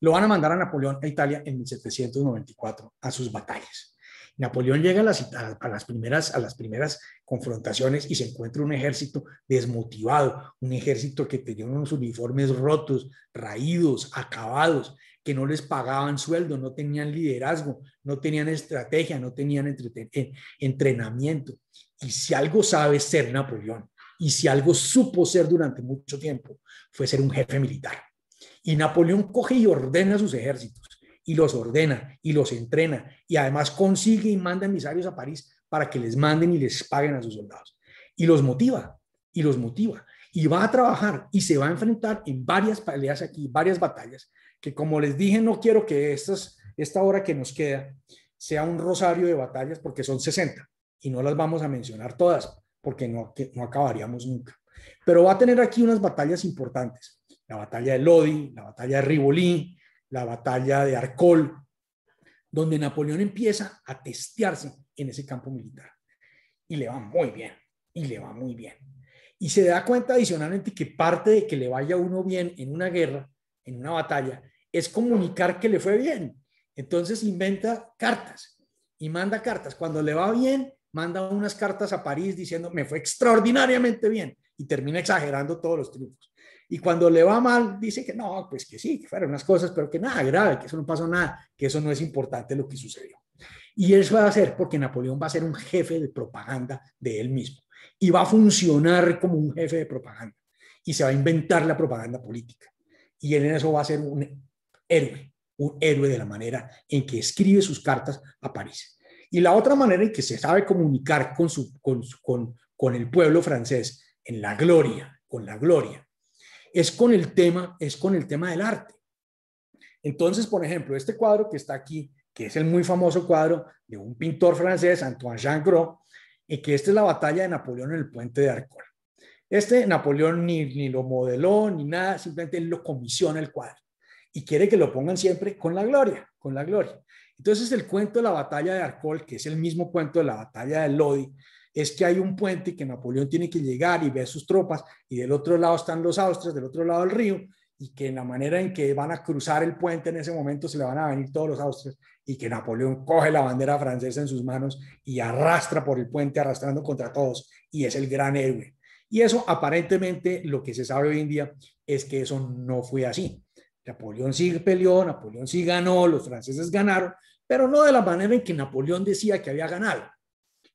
Lo van a mandar a Napoleón a Italia en 1794 a sus batallas. Napoleón llega a las, primeras, a las primeras confrontaciones y se encuentra un ejército desmotivado, un ejército que tenía unos uniformes rotos, raídos, acabados, que no les pagaban sueldo, no tenían liderazgo, no tenían estrategia, no tenían eh, entrenamiento. Y si algo sabe ser Napoleón, y si algo supo ser durante mucho tiempo, fue ser un jefe militar. Y Napoleón coge y ordena a sus ejércitos y los ordena y los entrena y además consigue y manda emisarios a París para que les manden y les paguen a sus soldados. Y los motiva, y los motiva. Y va a trabajar y se va a enfrentar en varias peleas aquí, varias batallas, que como les dije, no quiero que estas, esta hora que nos queda sea un rosario de batallas porque son 60 y no las vamos a mencionar todas porque no, no acabaríamos nunca. Pero va a tener aquí unas batallas importantes. La batalla de Lodi, la batalla de Rivoli, la batalla de Arcol, donde Napoleón empieza a testearse en ese campo militar. Y le va muy bien, y le va muy bien. Y se da cuenta adicionalmente que parte de que le vaya uno bien en una guerra, en una batalla, es comunicar que le fue bien. Entonces inventa cartas y manda cartas. Cuando le va bien, manda unas cartas a París diciendo, me fue extraordinariamente bien. Y termina exagerando todos los triunfos. Y cuando le va mal, dice que no, pues que sí, que fueron unas cosas, pero que nada grave, que eso no pasó nada, que eso no es importante lo que sucedió. Y eso va a ser porque Napoleón va a ser un jefe de propaganda de él mismo y va a funcionar como un jefe de propaganda y se va a inventar la propaganda política. Y él en eso va a ser un héroe, un héroe de la manera en que escribe sus cartas a París. Y la otra manera en que se sabe comunicar con, su, con, con, con el pueblo francés, en la gloria, con la gloria, es con el tema, es con el tema del arte. Entonces, por ejemplo, este cuadro que está aquí, que es el muy famoso cuadro de un pintor francés, Antoine Jean Gros, y que esta es la batalla de Napoleón en el puente de Arcole. Este Napoleón ni, lo modeló ni nada, simplemente lo comisiona el cuadro y quiere que lo pongan siempre con la gloria, con la gloria. Entonces el cuento de la batalla de Arcole que es el mismo cuento de la batalla de Lodi, es que hay un puente que Napoleón tiene que llegar y ver sus tropas y del otro lado están los austrias, del otro lado el río y que en la manera en que van a cruzar el puente en ese momento se le van a venir todos los austrias y que Napoleón coge la bandera francesa en sus manos y arrastra por el puente arrastrando contra todos y es el gran héroe. Y eso aparentemente lo que se sabe hoy en día es que eso no fue así. Napoleón sí peleó, Napoleón sí ganó, los franceses ganaron, pero no de la manera en que Napoleón decía que había ganado.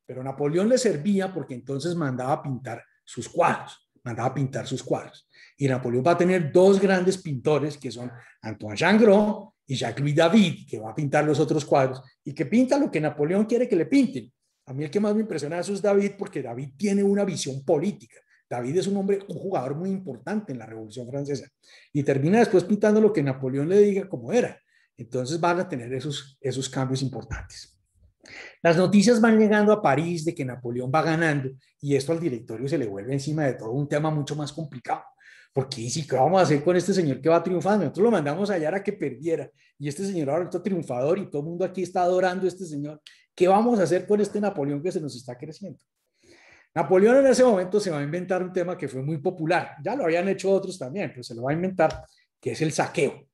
Pero Napoleón le servía porque entonces mandaba a pintar sus cuadros, mandaba a pintar sus cuadros. Y Napoleón va a tener dos grandes pintores que son Antoine Jean-Gros y Jacques-Louis David, que va a pintar los otros cuadros y que pinta lo que Napoleón quiere que le pinten. A mí el que más me impresiona eso es David porque David tiene una visión política. David es un hombre, un jugador muy importante en la Revolución Francesa y termina después pintando lo que Napoleón le diga como era. Entonces van a tener esos cambios importantes. Las noticias van llegando a París de que Napoleón va ganando y esto al directorio se le vuelve encima de todo un tema mucho más complicado. Porque si, ¿qué vamos a hacer con este señor que va triunfando? Nosotros lo mandamos allá a que perdiera y este señor ahora está triunfador y todo el mundo aquí está adorando a este señor. ¿Qué vamos a hacer con este Napoleón que se nos está creciendo? Napoleón en ese momento se va a inventar un tema que fue muy popular. Ya lo habían hecho otros también, pero se lo va a inventar, que es el saqueo.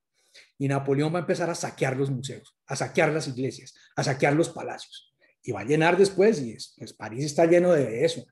Y Napoleón va a empezar a saquear los museos, a saquear las iglesias, a saquear los palacios. Y va a llenar después, y es, pues, París está lleno de eso.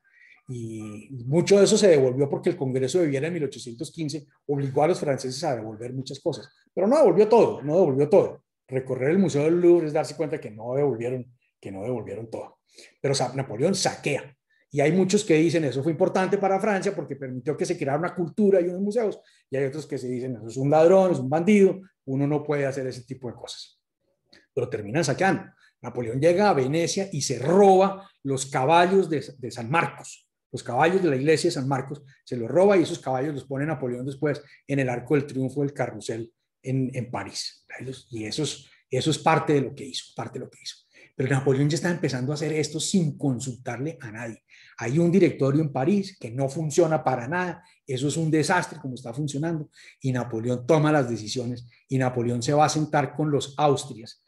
Y mucho de eso se devolvió porque el Congreso de Viena en 1815 obligó a los franceses a devolver muchas cosas. Pero no devolvió todo, no devolvió todo. Recorrer el Museo del Louvre es darse cuenta que no devolvieron, que no devolvieron todo. Pero Napoleón saquea. Y hay muchos que dicen eso fue importante para Francia porque permitió que se creara una cultura y unos museos. Y hay otros que se dicen eso es un ladrón, es un bandido, uno no puede hacer ese tipo de cosas. Pero terminan sacando. Napoleón llega a Venecia y se roba los caballos de, San Marcos, los caballos de la iglesia de San Marcos, se los roba y esos caballos los pone Napoleón después en el Arco del Triunfo del Carrusel en, París. Y eso es, eso es parte de lo que hizo, parte de lo que hizo. Pero Napoleón ya está empezando a hacer esto sin consultarle a nadie. Hay un directorio en París que no funciona para nada, eso es un desastre como está funcionando, y Napoleón toma las decisiones y Napoleón se va a sentar con los austrias,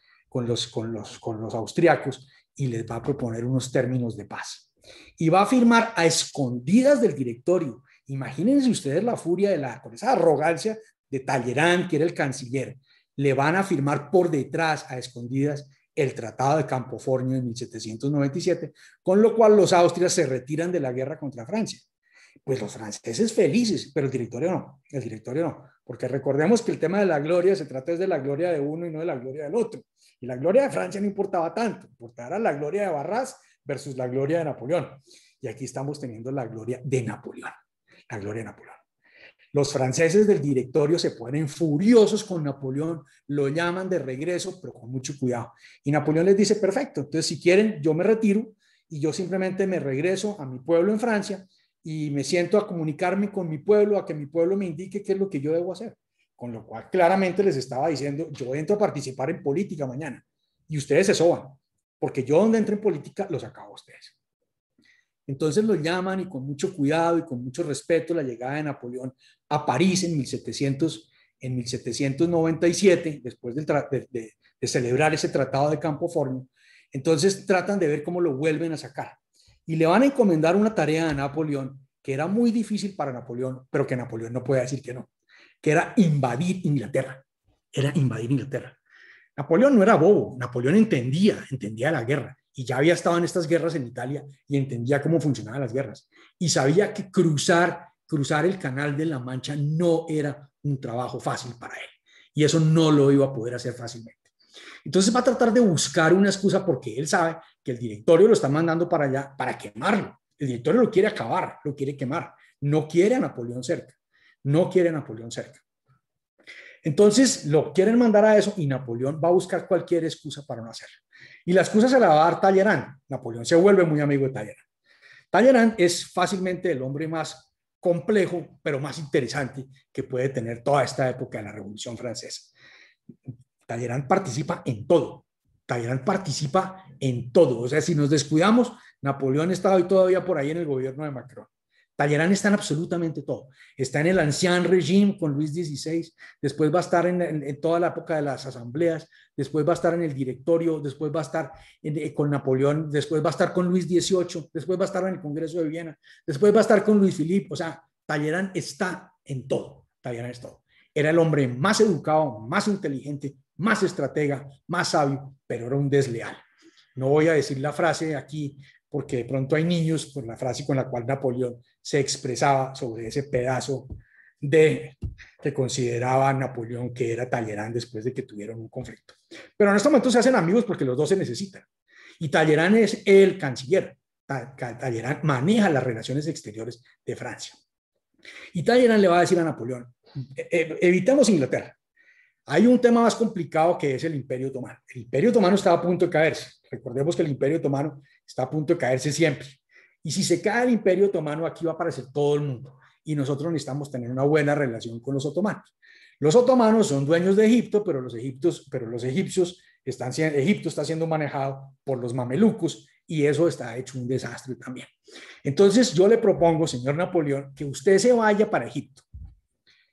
austriacos y les va a proponer unos términos de paz. Y va a firmar a escondidas del directorio. Imagínense ustedes la furia de la, con esa arrogancia de Talleyrand, que era el canciller. Le van a firmar por detrás a escondidas el Tratado de Campofornio de 1797, con lo cual los austrias se retiran de la guerra contra Francia. Pues los franceses felices, pero el directorio no, el directorio no, porque recordemos que el tema de la gloria se trata es de la gloria de uno y no de la gloria del otro. Y la gloria de Francia no importaba tanto, importaba la gloria de Barras versus la gloria de Napoleón. Y aquí estamos teniendo la gloria de Napoleón, la gloria de Napoleón. Los franceses del directorio se ponen furiosos con Napoleón, lo llaman de regreso, pero con mucho cuidado. Y Napoleón les dice, perfecto, entonces si quieren, yo me retiro y yo simplemente me regreso a mi pueblo en Francia y me siento a comunicarme con mi pueblo, a que mi pueblo me indique qué es lo que yo debo hacer. Con lo cual claramente les estaba diciendo, yo entro a participar en política mañana y ustedes se soban, porque yo donde entro en política los acabo a ustedes. Entonces lo llaman y con mucho cuidado y con mucho respeto la llegada de Napoleón a París en 1700, en 1797, después de, celebrar ese tratado de Campo Forno Entonces tratan de ver cómo lo vuelven a sacar. Y le van a encomendar una tarea a Napoleón que era muy difícil para Napoleón, pero que Napoleón no puede decir que no, que era invadir Inglaterra. Era invadir Inglaterra. Napoleón no era bobo, Napoleón entendía, entendía la guerra y ya había estado en estas guerras en Italia y entendía cómo funcionaban las guerras y sabía que cruzar, cruzar el canal de la Mancha no era un trabajo fácil para él y eso no lo iba a poder hacer fácilmente. Entonces va a tratar de buscar una excusa porque él sabe que el directorio lo está mandando para allá para quemarlo. El directorio lo quiere acabar, lo quiere quemar. No quiere a Napoleón cerca. No quiere a Napoleón cerca. Entonces lo quieren mandar a eso y Napoleón va a buscar cualquier excusa para no hacerlo. Y la excusa se la va a dar Tallerán. Napoleón se vuelve muy amigo de Tallerán. Tallerán es fácilmente el hombre más complejo, pero más interesante que puede tener toda esta época de la Revolución Francesa. Tallerán participa en todo. Tallerán participa en todo. O sea, si nos descuidamos, Napoleón está hoy todavía por ahí en el gobierno de Macron. Tallerán está en absolutamente todo. Está en el ancien régimen con Luis XVI, después va a estar en, toda la época de las asambleas, después va a estar en el directorio, después va a estar eh, con Napoleón, después va a estar con Luis XVIII, después va a estar en el Congreso de Viena, después va a estar con Luis Filipe. O sea, Tallerán está en todo. Tallerán es todo. Era el hombre más educado, más inteligente, más estratega, más sabio, pero era un desleal. No voy a decir la frase aquí porque de pronto hay niños, por la frase con la cual Napoleón se expresaba sobre ese pedazo de que consideraba Napoleón que era Talleyrand después de que tuvieron un conflicto. Pero en este momento se hacen amigos porque los dos se necesitan. Y Talleyrand es el canciller. Talleyrand maneja las relaciones exteriores de Francia. Y Talleyrand le va a decir a Napoleón, e, e, evitemos Inglaterra. Hay un tema más complicado que es el Imperio Otomano. El Imperio Otomano estaba a punto de caerse. Recordemos que el Imperio Otomano está a punto de caerse siempre. Y si se cae el imperio otomano, aquí va a aparecer todo el mundo. Y nosotros necesitamos tener una buena relación con los otomanos. Los otomanos son dueños de Egipto, pero los, egiptos, pero los egipcios están, Egipto está siendo manejado por los mamelucos y eso está hecho un desastre también. Entonces yo le propongo, señor Napoleón, que usted se vaya para Egipto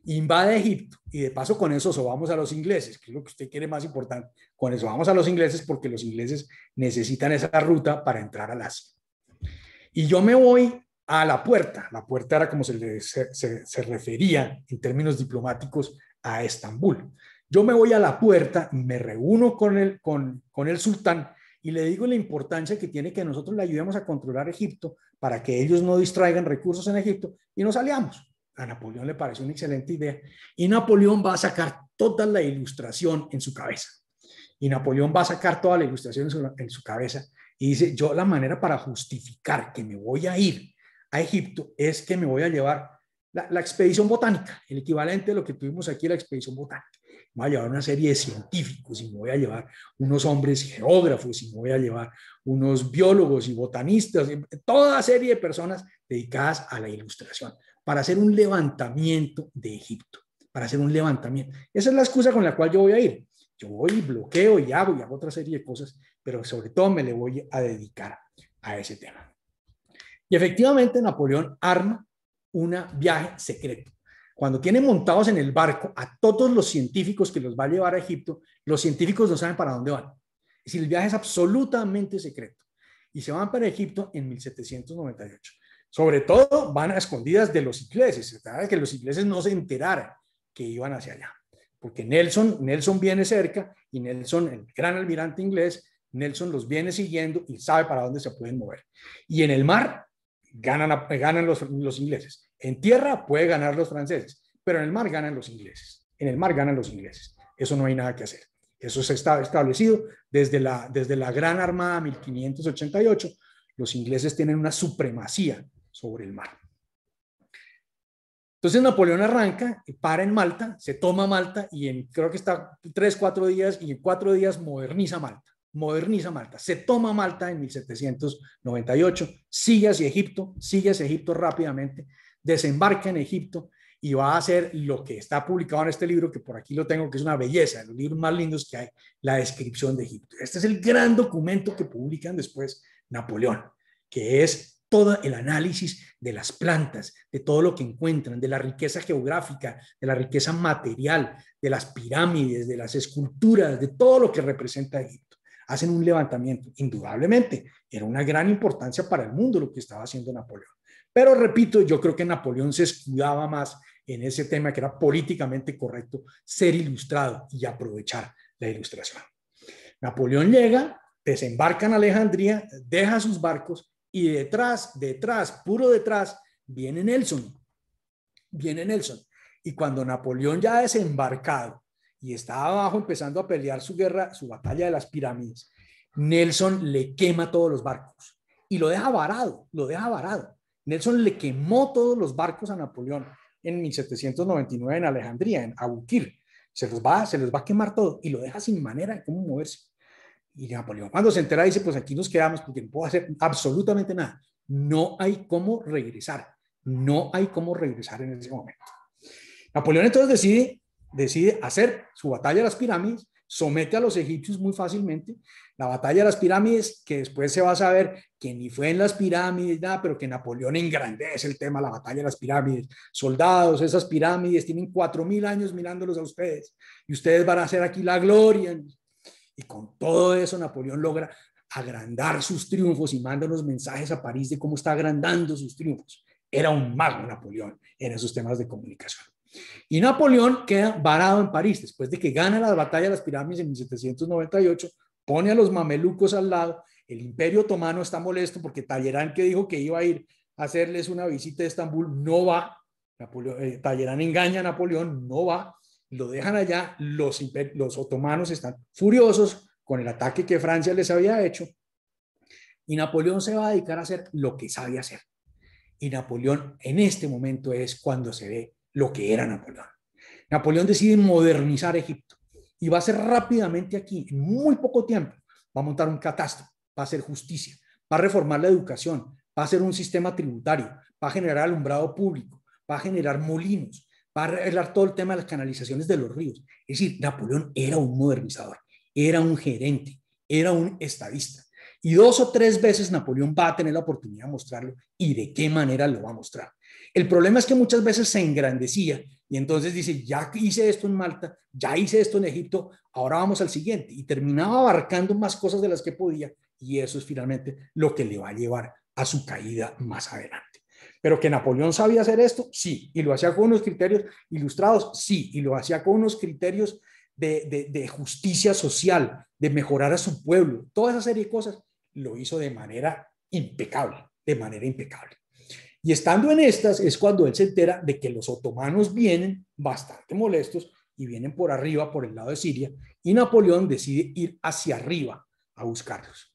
invade Egipto y de paso con eso vamos a los ingleses, que es lo que usted quiere más importante, con eso vamos a los ingleses porque los ingleses necesitan esa ruta para entrar al Asia. Y yo me voy a la puerta, la puerta era como se, se, refería en términos diplomáticos a Estambul. Yo me voy a la puerta, me reúno con el, con, con el sultán y le digo la importancia que tiene que nosotros le ayudemos a controlar Egipto para que ellos no distraigan recursos en Egipto y nos aliamos. A Napoleón le pareció una excelente idea y Napoleón va a sacar toda la ilustración en su cabeza. Y Napoleón va a sacar toda la ilustración en su, cabeza y dice, yo la manera para justificar que me voy a ir a Egipto es que me voy a llevar la, expedición botánica, el equivalente de lo que tuvimos aquí, la expedición botánica voy a llevar una serie de científicos y me voy a llevar unos hombres geógrafos y me voy a llevar unos biólogos y botanistas, toda serie de personas dedicadas a la ilustración para hacer un levantamiento de Egipto, para hacer un levantamiento. Esa es la excusa con la cual yo voy a ir. Yo voy bloqueo y hago y hago otra serie de cosas, pero sobre todo me le voy a dedicar a ese tema. Y efectivamente Napoleón arma un viaje secreto. Cuando tiene montados en el barco a todos los científicos que los va a llevar a Egipto, los científicos no saben para dónde van. Es decir, el viaje es absolutamente secreto. Y se van para Egipto en 1798. Sobre todo van a escondidas de los ingleses, para que los ingleses no se enteraran que iban hacia allá, porque Nelson, Nelson viene cerca y Nelson, el gran almirante inglés, Nelson los viene siguiendo y sabe para dónde se pueden mover. Y en el mar ganan, ganan los, ingleses. En tierra puede ganar los franceses, pero en el mar ganan los ingleses. En el mar ganan los ingleses. Eso no hay nada que hacer. Eso se está establecido desde la, desde la Gran Armada 1588. Los ingleses tienen una supremacía sobre el mar. Entonces Napoleón arranca, y para en Malta, se toma Malta y en, creo que está tres, cuatro días y en cuatro días moderniza Malta, moderniza Malta, se toma Malta en 1798, sigue hacia Egipto, sigue hacia Egipto rápidamente, desembarca en Egipto y va a hacer lo que está publicado en este libro, que por aquí lo tengo, que es una belleza, de los libros más lindos que hay, la descripción de Egipto. Este es el gran documento que publican después Napoleón, que es todo el análisis de las plantas, de todo lo que encuentran, de la riqueza geográfica, de la riqueza material, de las pirámides, de las esculturas, de todo lo que representa Egipto. Hacen un levantamiento, indudablemente, era una gran importancia para el mundo lo que estaba haciendo Napoleón. Pero repito, yo creo que Napoleón se escudaba más en ese tema que era políticamente correcto ser ilustrado y aprovechar la ilustración. Napoleón llega, desembarca en Alejandría, deja sus barcos y detrás, detrás, puro detrás, viene Nelson. Viene Nelson. Y cuando Napoleón ya ha desembarcado y está abajo empezando a pelear su guerra, su batalla de las pirámides, Nelson le quema todos los barcos y lo deja varado, lo deja varado. Nelson le quemó todos los barcos a Napoleón en 1799 en Alejandría, en Abukir. Se los va, se los va a quemar todo y lo deja sin manera de cómo moverse. Y Napoleón ah, pues, cuando se entera dice, pues aquí nos quedamos porque no puedo hacer absolutamente nada. No hay cómo regresar. No hay cómo regresar en ese momento. Napoleón entonces decide, decide hacer su batalla a las pirámides, somete a los egipcios muy fácilmente. La batalla de las pirámides, que después se va a saber que ni fue en las pirámides, nada, pero que Napoleón engrandece el tema, la batalla de las pirámides. Soldados, esas pirámides tienen cuatro mil años mirándolos a ustedes y ustedes van a hacer aquí la gloria. Y con todo eso Napoleón logra agrandar sus triunfos y manda unos mensajes a París de cómo está agrandando sus triunfos. Era un mago Napoleón en esos temas de comunicación. Y Napoleón queda varado en París después de que gana la batalla de las pirámides en 1798, pone a los mamelucos al lado, el imperio otomano está molesto porque Tallerán que dijo que iba a ir a hacerles una visita a Estambul no va, eh, Tallerán engaña a Napoleón, no va, lo dejan allá, los, otomanos están furiosos con el ataque que Francia les había hecho, y Napoleón se va a dedicar a hacer lo que sabe hacer. Y Napoleón en este momento es cuando se ve lo que era Napoleón. Napoleón decide modernizar Egipto y va a hacer rápidamente aquí, en muy poco tiempo, va a montar un catastro, va a hacer justicia, va a reformar la educación, va a hacer un sistema tributario, va a generar alumbrado público, va a generar molinos, va a arreglar todo el tema de las canalizaciones de los ríos. Es decir, Napoleón era un modernizador, era un gerente, era un estadista. Y dos o tres veces Napoleón va a tener la oportunidad de mostrarlo y de qué manera lo va a mostrar. El problema es que muchas veces se engrandecía y entonces dice, ya hice esto en Malta, ya hice esto en Egipto, ahora vamos al siguiente. Y terminaba abarcando más cosas de las que podía y eso es finalmente lo que le va a llevar a su caída más adelante. Pero que Napoleón sabía hacer esto, sí, y lo hacía con unos criterios ilustrados, sí, y lo hacía con unos criterios de, justicia social, de mejorar a su pueblo, toda esa serie de cosas, lo hizo de manera impecable, de manera impecable. Y estando en estas es cuando él se entera de que los otomanos vienen bastante molestos y vienen por arriba, por el lado de Siria, y Napoleón decide ir hacia arriba a buscarlos.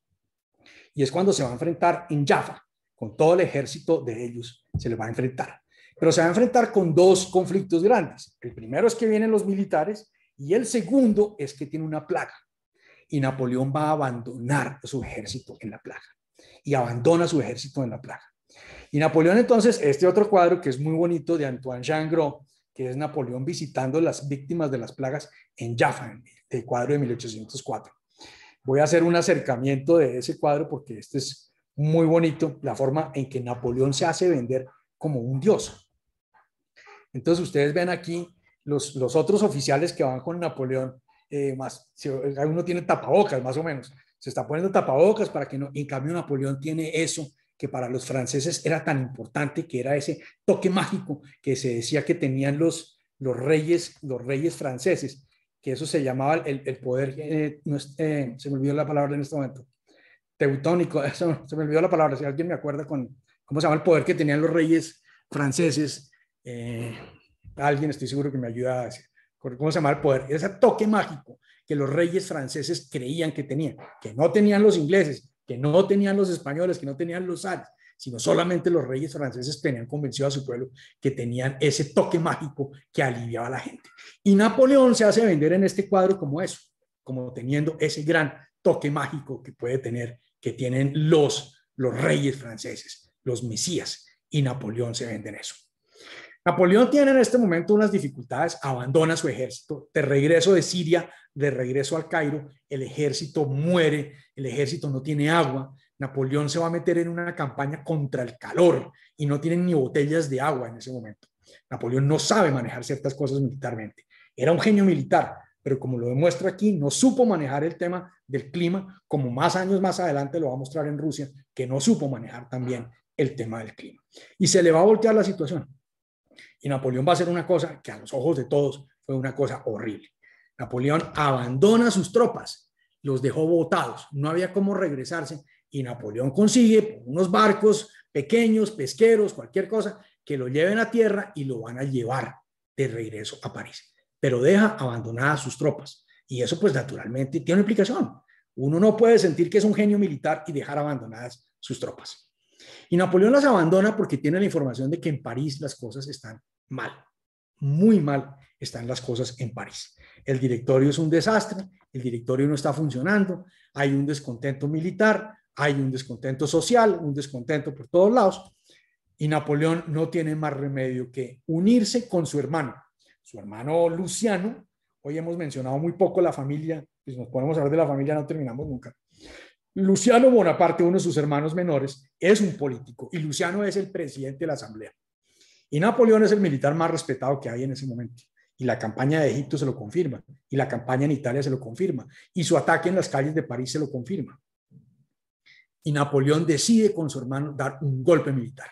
Y es cuando se va a enfrentar en Jaffa, con todo el ejército de ellos se le va a enfrentar. Pero se va a enfrentar con dos conflictos grandes. El primero es que vienen los militares y el segundo es que tiene una plaga. Y Napoleón va a abandonar su ejército en la plaga. Y abandona su ejército en la plaga. Y Napoleón entonces, este otro cuadro que es muy bonito de Antoine Jean Gros, que es Napoleón visitando las víctimas de las plagas en Jaffa, el cuadro de 1804. Voy a hacer un acercamiento de ese cuadro porque este es muy bonito la forma en que Napoleón se hace vender como un dios. Entonces ustedes ven aquí los, los otros oficiales que van con Napoleón, eh, más, si, uno tiene tapabocas más o menos, se está poniendo tapabocas para que no, en cambio Napoleón tiene eso que para los franceses era tan importante, que era ese toque mágico que se decía que tenían los, los, reyes, los reyes franceses, que eso se llamaba el, poder, eh, eh, se me olvidó la palabra en este momento, teutónico, se me olvidó la palabra, si alguien me acuerda con cómo se llama el poder que tenían los reyes franceses, eh, alguien estoy seguro que me ayuda a decir, cómo se llama el poder, ese toque mágico que los reyes franceses creían que tenían, que no tenían los ingleses, que no tenían los españoles, que no tenían los árabes, sino solamente los reyes franceses tenían convencido a su pueblo que tenían ese toque mágico que aliviaba a la gente. Y Napoleón se hace vender en este cuadro como eso, como teniendo ese gran toque mágico que puede tener que tienen los, los reyes franceses, los mesías, y Napoleón se vende en eso. Napoleón tiene en este momento unas dificultades, abandona su ejército, de regreso de Siria, de regreso al Cairo, el ejército muere, el ejército no tiene agua, Napoleón se va a meter en una campaña contra el calor y no tienen ni botellas de agua en ese momento. Napoleón no sabe manejar ciertas cosas militarmente. Era un genio militar, pero como lo demuestra aquí, no supo manejar el tema del clima, como más años más adelante lo va a mostrar en Rusia, que no supo manejar también el tema del clima. Y se le va a voltear la situación. Y Napoleón va a hacer una cosa que a los ojos de todos fue una cosa horrible. Napoleón abandona sus tropas, los dejó botados, no había cómo regresarse y Napoleón consigue unos barcos pequeños, pesqueros, cualquier cosa, que lo lleven a tierra y lo van a llevar de regreso a París pero deja abandonadas sus tropas. Y eso pues naturalmente tiene una implicación. Uno no puede sentir que es un genio militar y dejar abandonadas sus tropas. Y Napoleón las abandona porque tiene la información de que en París las cosas están mal, muy mal están las cosas en París. El directorio es un desastre, el directorio no está funcionando, hay un descontento militar, hay un descontento social, un descontento por todos lados. Y Napoleón no tiene más remedio que unirse con su hermano, su hermano Luciano. Hoy hemos mencionado muy poco la familia, pues nos podemos hablar de la familia, no terminamos nunca. Luciano Bonaparte, uno de sus hermanos menores, es un político y Luciano es el presidente de la Asamblea. Y Napoleón es el militar más respetado que hay en ese momento. Y la campaña de Egipto se lo confirma, y la campaña en Italia se lo confirma, y su ataque en las calles de París se lo confirma. Y Napoleón decide con su hermano dar un golpe militar.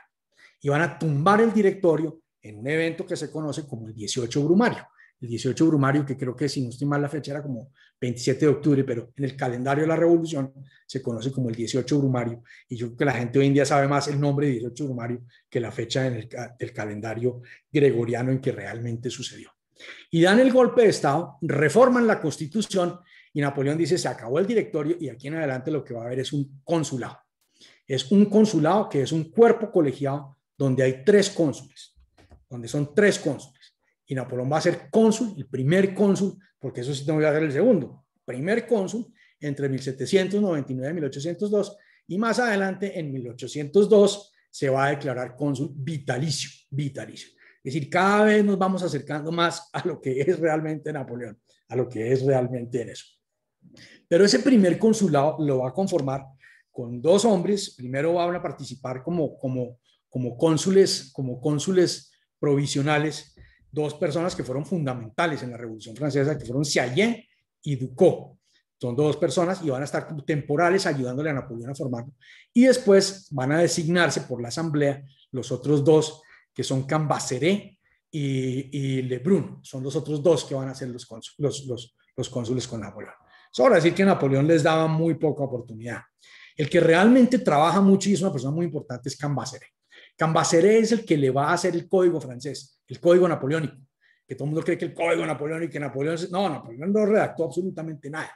Y van a tumbar el directorio en un evento que se conoce como el 18 Brumario. El 18 Brumario, que creo que si no estoy mal la fecha era como 27 de octubre, pero en el calendario de la revolución se conoce como el 18 Brumario. Y yo creo que la gente hoy en día sabe más el nombre de 18 Brumario que la fecha en del calendario gregoriano en que realmente sucedió. Y dan el golpe de Estado, reforman la constitución y Napoleón dice, se acabó el directorio y aquí en adelante lo que va a haber es un consulado. Es un consulado que es un cuerpo colegiado donde hay tres cónsules donde son tres cónsules. Y Napoleón va a ser cónsul, el primer cónsul, porque eso sí tengo que hacer el segundo, primer cónsul entre 1799 y 1802. Y más adelante, en 1802, se va a declarar cónsul vitalicio, vitalicio. Es decir, cada vez nos vamos acercando más a lo que es realmente Napoleón, a lo que es realmente en eso. Pero ese primer consulado lo va a conformar con dos hombres. Primero van a participar como, como, como cónsules, como cónsules provisionales, dos personas que fueron fundamentales en la Revolución Francesa, que fueron Siallé y Ducot. Son dos personas y van a estar temporales ayudándole a Napoleón a formarlo. Y después van a designarse por la Asamblea los otros dos, que son Cambaceré y, Lebrun. Son los otros dos que van a ser los, cónsules los, cónsules con Napoleón. Sobre decir que Napoleón les daba muy poca oportunidad. El que realmente trabaja mucho y es una persona muy importante es Cambaceré. Cambaceré es el que le va a hacer el código francés, el código napoleónico, que todo el mundo cree que el código napoleónico, que Napoleón, no, Napoleón no redactó absolutamente nada,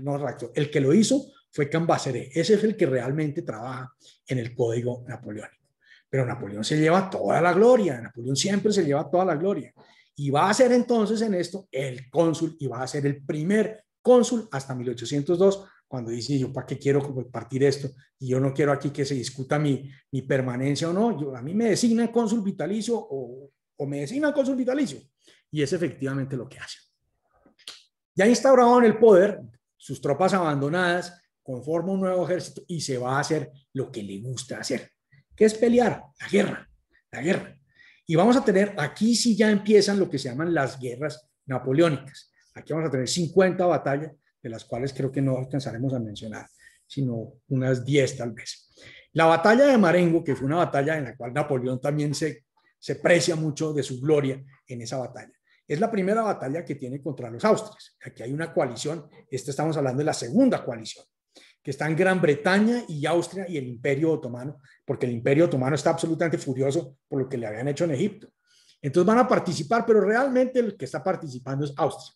no redactó. El que lo hizo fue Cambaceré, ese es el que realmente trabaja en el código napoleónico. Pero Napoleón se lleva toda la gloria, Napoleón siempre se lleva toda la gloria. Y va a ser entonces en esto el cónsul y va a ser el primer cónsul hasta 1802 cuando dice yo, ¿para qué quiero partir esto? Y yo no quiero aquí que se discuta mi, mi permanencia o no. Yo, a mí me designan cónsul vitalicio o, o me designan cónsul vitalicio. Y es efectivamente lo que hace. Ya instaurado en el poder, sus tropas abandonadas, conforma un nuevo ejército y se va a hacer lo que le gusta hacer, que es pelear, la guerra, la guerra. Y vamos a tener, aquí sí ya empiezan lo que se llaman las guerras napoleónicas. Aquí vamos a tener 50 batallas de las cuales creo que no alcanzaremos a mencionar, sino unas 10 tal vez. La batalla de Marengo, que fue una batalla en la cual Napoleón también se, se precia mucho de su gloria en esa batalla. Es la primera batalla que tiene contra los austrias. Aquí hay una coalición, esta estamos hablando de la segunda coalición, que están Gran Bretaña y Austria y el Imperio Otomano, porque el Imperio Otomano está absolutamente furioso por lo que le habían hecho en Egipto. Entonces van a participar, pero realmente el que está participando es Austria.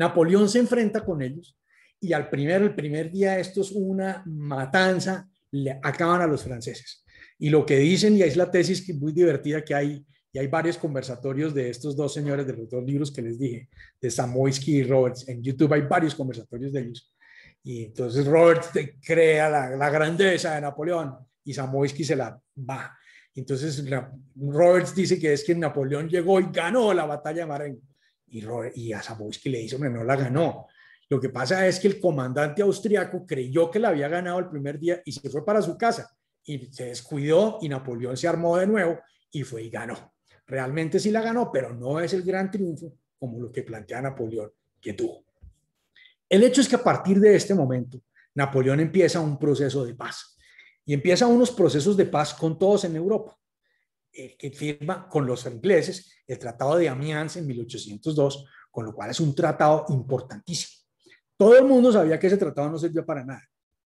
Napoleón se enfrenta con ellos y al primer, el primer día esto es una matanza, le acaban a los franceses. Y lo que dicen, y es la tesis que muy divertida que hay, y hay varios conversatorios de estos dos señores de los dos libros que les dije, de Samoisky y Roberts, en YouTube hay varios conversatorios de ellos. Y entonces Roberts crea la, grandeza de Napoleón y Samoisky se la va. Entonces Roberts dice que es que Napoleón llegó y ganó la batalla de Marengo y, a Zabowski le dice, hombre, no la ganó. Lo que pasa es que el comandante austriaco creyó que la había ganado el primer día y se fue para su casa y se descuidó y Napoleón se armó de nuevo y fue y ganó. Realmente sí la ganó, pero no es el gran triunfo como lo que plantea Napoleón que tuvo. El hecho es que a partir de este momento, Napoleón empieza un proceso de paz y empieza unos procesos de paz con todos en Europa el eh, que firma con los ingleses el Tratado de Amiens en 1802, con lo cual es un tratado importantísimo. Todo el mundo sabía que ese tratado no servía para nada.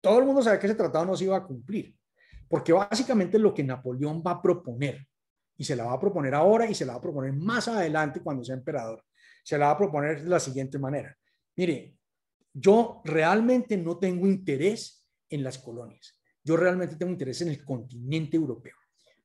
Todo el mundo sabía que ese tratado no se iba a cumplir, porque básicamente lo que Napoleón va a proponer, y se la va a proponer ahora y se la va a proponer más adelante cuando sea emperador, se la va a proponer de la siguiente manera. Mire, yo realmente no tengo interés en las colonias. Yo realmente tengo interés en el continente europeo.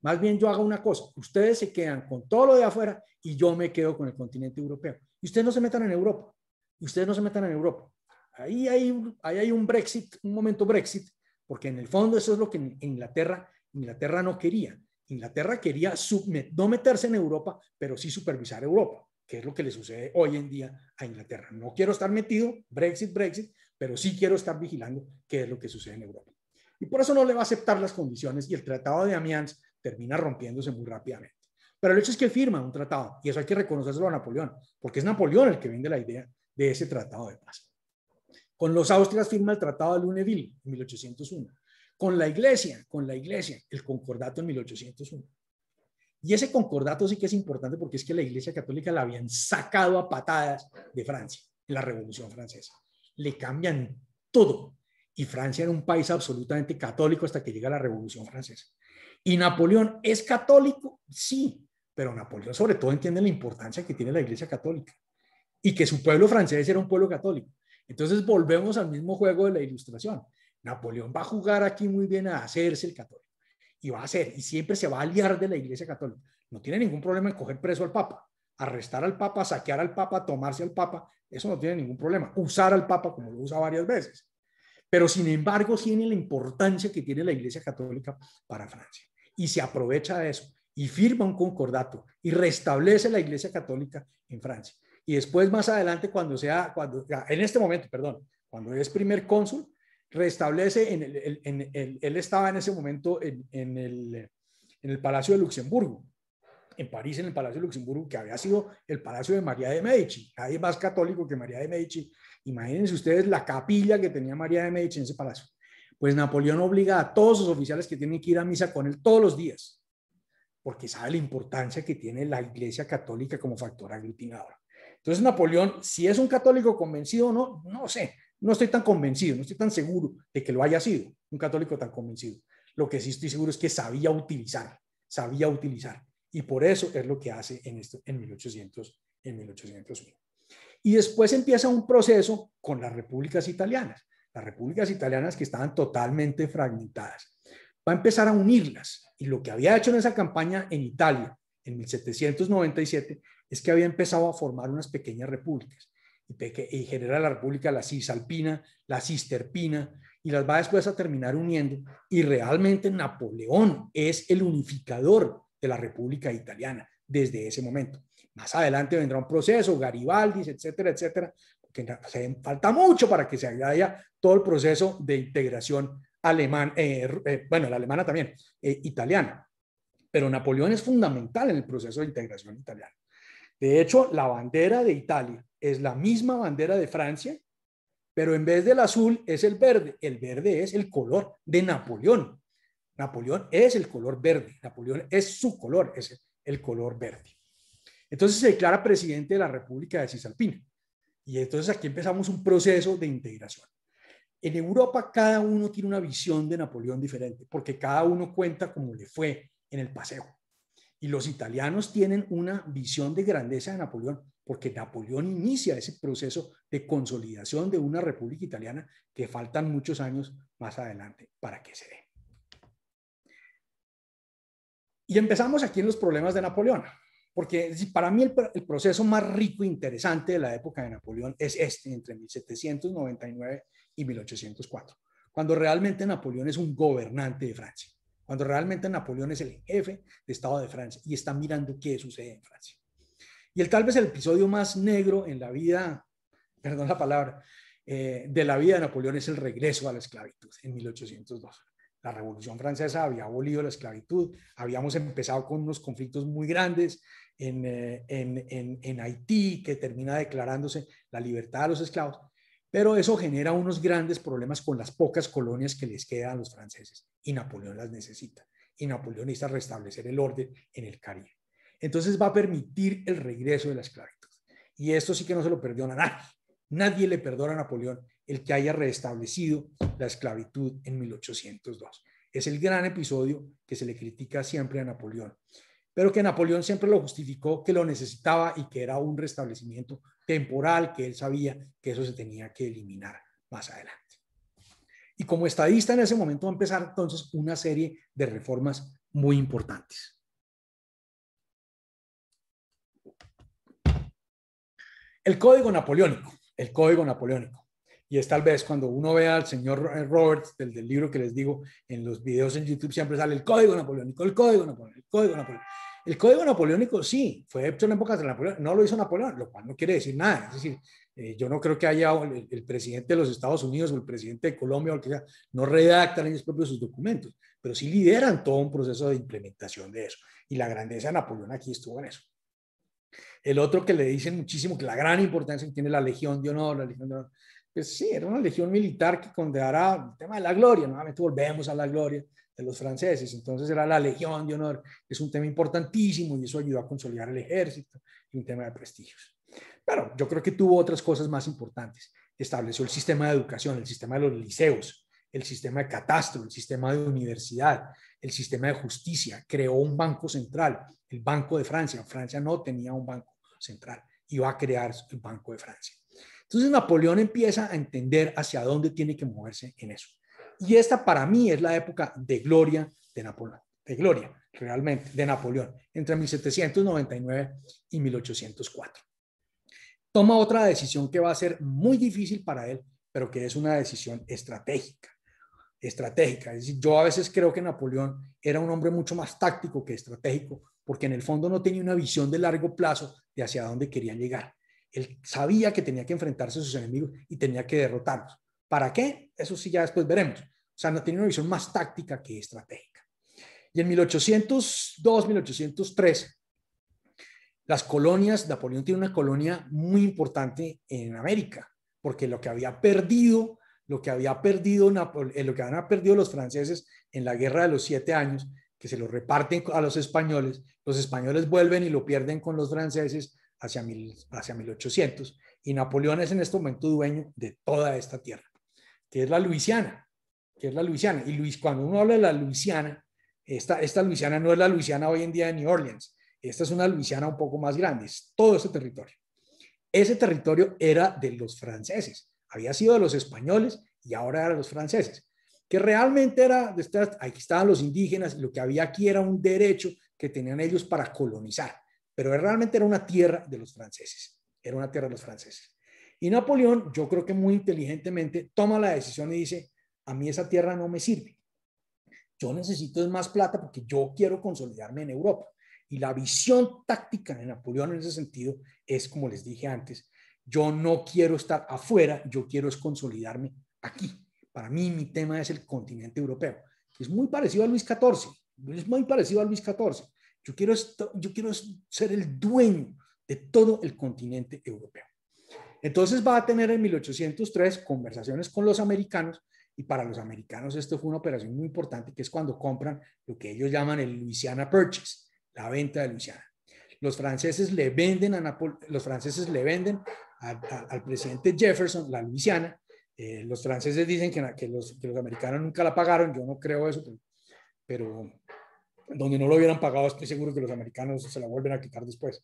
Más bien yo hago una cosa, ustedes se quedan con todo lo de afuera y yo me quedo con el continente europeo. Y ustedes no se metan en Europa, y ustedes no se metan en Europa. Ahí hay, ahí hay un Brexit, un momento Brexit, porque en el fondo eso es lo que Inglaterra, Inglaterra no quería. Inglaterra quería no meterse en Europa, pero sí supervisar Europa, que es lo que le sucede hoy en día a Inglaterra. No quiero estar metido, Brexit, Brexit, pero sí quiero estar vigilando qué es lo que sucede en Europa. Y por eso no le va a aceptar las condiciones y el Tratado de Amiens termina rompiéndose muy rápidamente. Pero el hecho es que firma un tratado, y eso hay que reconocerlo a Napoleón, porque es Napoleón el que vende la idea de ese tratado de paz. Con los austrias firma el Tratado de Luneville, en 1801. Con la Iglesia, con la Iglesia, el Concordato en 1801. Y ese concordato sí que es importante porque es que la Iglesia Católica la habían sacado a patadas de Francia, en la Revolución Francesa. Le cambian todo. Y Francia era un país absolutamente católico hasta que llega la Revolución Francesa. ¿Y Napoleón es católico? Sí, pero Napoleón sobre todo entiende la importancia que tiene la Iglesia Católica y que su pueblo francés era un pueblo católico. Entonces volvemos al mismo juego de la ilustración. Napoleón va a jugar aquí muy bien a hacerse el católico y va a hacer, y siempre se va a aliar de la Iglesia Católica. No tiene ningún problema en coger preso al Papa, arrestar al Papa, saquear al Papa, tomarse al Papa, eso no tiene ningún problema. Usar al Papa como lo usa varias veces. Pero sin embargo, tiene la importancia que tiene la Iglesia Católica para Francia y se aprovecha de eso y firma un concordato y restablece la Iglesia Católica en Francia. Y después, más adelante, cuando sea, cuando, en este momento, perdón, cuando es primer cónsul, restablece, en el, el, él estaba en ese momento en, en, el, en el Palacio de Luxemburgo, en París, en el Palacio de Luxemburgo, que había sido el Palacio de María de Medici. Nadie más católico que María de Medici. Imagínense ustedes la capilla que tenía María de Medici en ese palacio pues Napoleón obliga a todos sus oficiales que tienen que ir a misa con él todos los días, porque sabe la importancia que tiene la Iglesia Católica como factor aglutinador. Entonces Napoleón, si es un católico convencido o no, no sé, no estoy tan convencido, no estoy tan seguro de que lo haya sido, un católico tan convencido. Lo que sí estoy seguro es que sabía utilizar, sabía utilizar. Y por eso es lo que hace en, esto, en 1800, en 1801. Y después empieza un proceso con las repúblicas italianas las repúblicas italianas que estaban totalmente fragmentadas. Va a empezar a unirlas. Y lo que había hecho en esa campaña en Italia, en 1797, es que había empezado a formar unas pequeñas repúblicas. Y, peque genera la república la Cisalpina, la Cisterpina, y las va después a terminar uniendo. Y realmente Napoleón es el unificador de la república italiana desde ese momento. Más adelante vendrá un proceso, Garibaldi, etcétera, etcétera, que falta mucho para que se haya todo el proceso de integración alemán, eh, eh, bueno, la alemana también, eh, italiana. Pero Napoleón es fundamental en el proceso de integración italiana. De hecho, la bandera de Italia es la misma bandera de Francia, pero en vez del azul es el verde. El verde es el color de Napoleón. Napoleón es el color verde. Napoleón es su color, es el color verde. Entonces se declara presidente de la República de Cisalpina. Y entonces aquí empezamos un proceso de integración. En Europa cada uno tiene una visión de Napoleón diferente, porque cada uno cuenta como le fue en el paseo. Y los italianos tienen una visión de grandeza de Napoleón, porque Napoleón inicia ese proceso de consolidación de una república italiana que faltan muchos años más adelante para que se dé. Y empezamos aquí en los problemas de Napoleón. Porque para mí el, proceso más rico e interesante de la época de Napoleón es este, entre 1799 y 1804, cuando realmente Napoleón es un gobernante de Francia, cuando realmente Napoleón es el jefe de Estado de Francia y está mirando qué sucede en Francia. Y el tal vez el episodio más negro en la vida, perdón la palabra, eh, de la vida de Napoleón es el regreso a la esclavitud en 1802 la Revolución Francesa había abolido la esclavitud, habíamos empezado con unos conflictos muy grandes eh, en, Haití, que termina declarándose la libertad a los esclavos, pero eso genera unos grandes problemas con las pocas colonias que les quedan a los franceses y Napoleón las necesita. Y Napoleón necesita restablecer el orden en el Caribe. Entonces va a permitir el regreso de la esclavitud. Y esto sí que no se lo perdona a nadie. Nadie le perdona a Napoleón el que haya restablecido la esclavitud en 1802. Es el gran episodio que se le critica siempre a Napoleón pero que Napoleón siempre lo justificó, que lo necesitaba y que era un restablecimiento temporal, que él sabía que eso se tenía que eliminar más adelante. Y como estadista en ese momento va a empezar entonces una serie de reformas muy importantes. El Código Napoleónico, el Código Napoleónico. Y es tal vez cuando uno ve al señor eh, Roberts, del, del libro que les digo, en los videos en YouTube siempre sale el código napoleónico, el código napoleónico, el código napoleónico. El código napoleónico sí, fue hecho en época de Napoleón, no lo hizo Napoleón, lo cual no quiere decir nada. Es decir, eh, yo no creo que haya el, presidente de los Estados Unidos o el presidente de Colombia o el que sea, no redactan ellos propios sus documentos, pero sí lideran todo un proceso de implementación de eso. Y la grandeza de Napoleón aquí estuvo en eso. El otro que le dicen muchísimo que la gran importancia que tiene la Legión de Honor, la Legión de Honor, pues sí, era una legión militar que condenara el tema de la gloria, nuevamente volvemos a la gloria de los franceses, entonces era la legión de honor, es un tema importantísimo y eso ayudó a consolidar el ejército, y un tema de prestigios. Pero yo creo que tuvo otras cosas más importantes, estableció el sistema de educación, el sistema de los liceos, el sistema de catastro, el sistema de universidad, el sistema de justicia, creó un banco central, el Banco de Francia, Francia no tenía un banco central, iba a crear el Banco de Francia. Entonces Napoleón empieza a entender hacia dónde tiene que moverse en eso. Y esta para mí es la época de gloria de Napoleón, de gloria realmente de Napoleón, entre 1799 y 1804. Toma otra decisión que va a ser muy difícil para él, pero que es una decisión estratégica. Estratégica. Es decir, yo a veces creo que Napoleón era un hombre mucho más táctico que estratégico, porque en el fondo no tenía una visión de largo plazo de hacia dónde quería llegar. Él sabía que tenía que enfrentarse a sus enemigos y tenía que derrotarlos. ¿Para qué? Eso sí, ya después veremos. O sea, no tenía una visión más táctica que estratégica. Y en 1802, 1803, las colonias, Napoleón tiene una colonia muy importante en América, porque lo que había perdido, lo que había perdido, eh, lo que habían perdido los franceses en la guerra de los siete años, que se lo reparten a los españoles, los españoles vuelven y lo pierden con los franceses, hacia, mil, hacia 1800. Y Napoleón es en este momento dueño de toda esta tierra, que es la Luisiana, que es la Luisiana. Y Luis, cuando uno habla de la Luisiana, esta, esta Luisiana no es la Luisiana hoy en día de New Orleans, esta es una Luisiana un poco más grande, es todo ese territorio. Ese territorio era de los franceses, había sido de los españoles y ahora era de los franceses, que realmente era, aquí estaban los indígenas lo que había aquí era un derecho que tenían ellos para colonizar pero realmente era una tierra de los franceses, era una tierra de los franceses. Y Napoleón, yo creo que muy inteligentemente, toma la decisión y dice, a mí esa tierra no me sirve. Yo necesito más plata porque yo quiero consolidarme en Europa. Y la visión táctica de Napoleón en ese sentido es, como les dije antes, yo no quiero estar afuera, yo quiero es consolidarme aquí. Para mí mi tema es el continente europeo, es muy parecido a Luis XIV, es muy parecido a Luis XIV. Yo quiero, yo quiero ser el dueño de todo el continente europeo. Entonces va a tener en 1803 conversaciones con los americanos y para los americanos esto fue una operación muy importante que es cuando compran lo que ellos llaman el Louisiana Purchase, la venta de Louisiana. Los franceses le venden a, los franceses le venden al presidente Jefferson la Louisiana. Eh, los franceses dicen que, los, que, los, americanos nunca la pagaron, yo no creo eso, pero, pero donde no lo hubieran pagado, estoy seguro que los americanos se la vuelven a quitar después,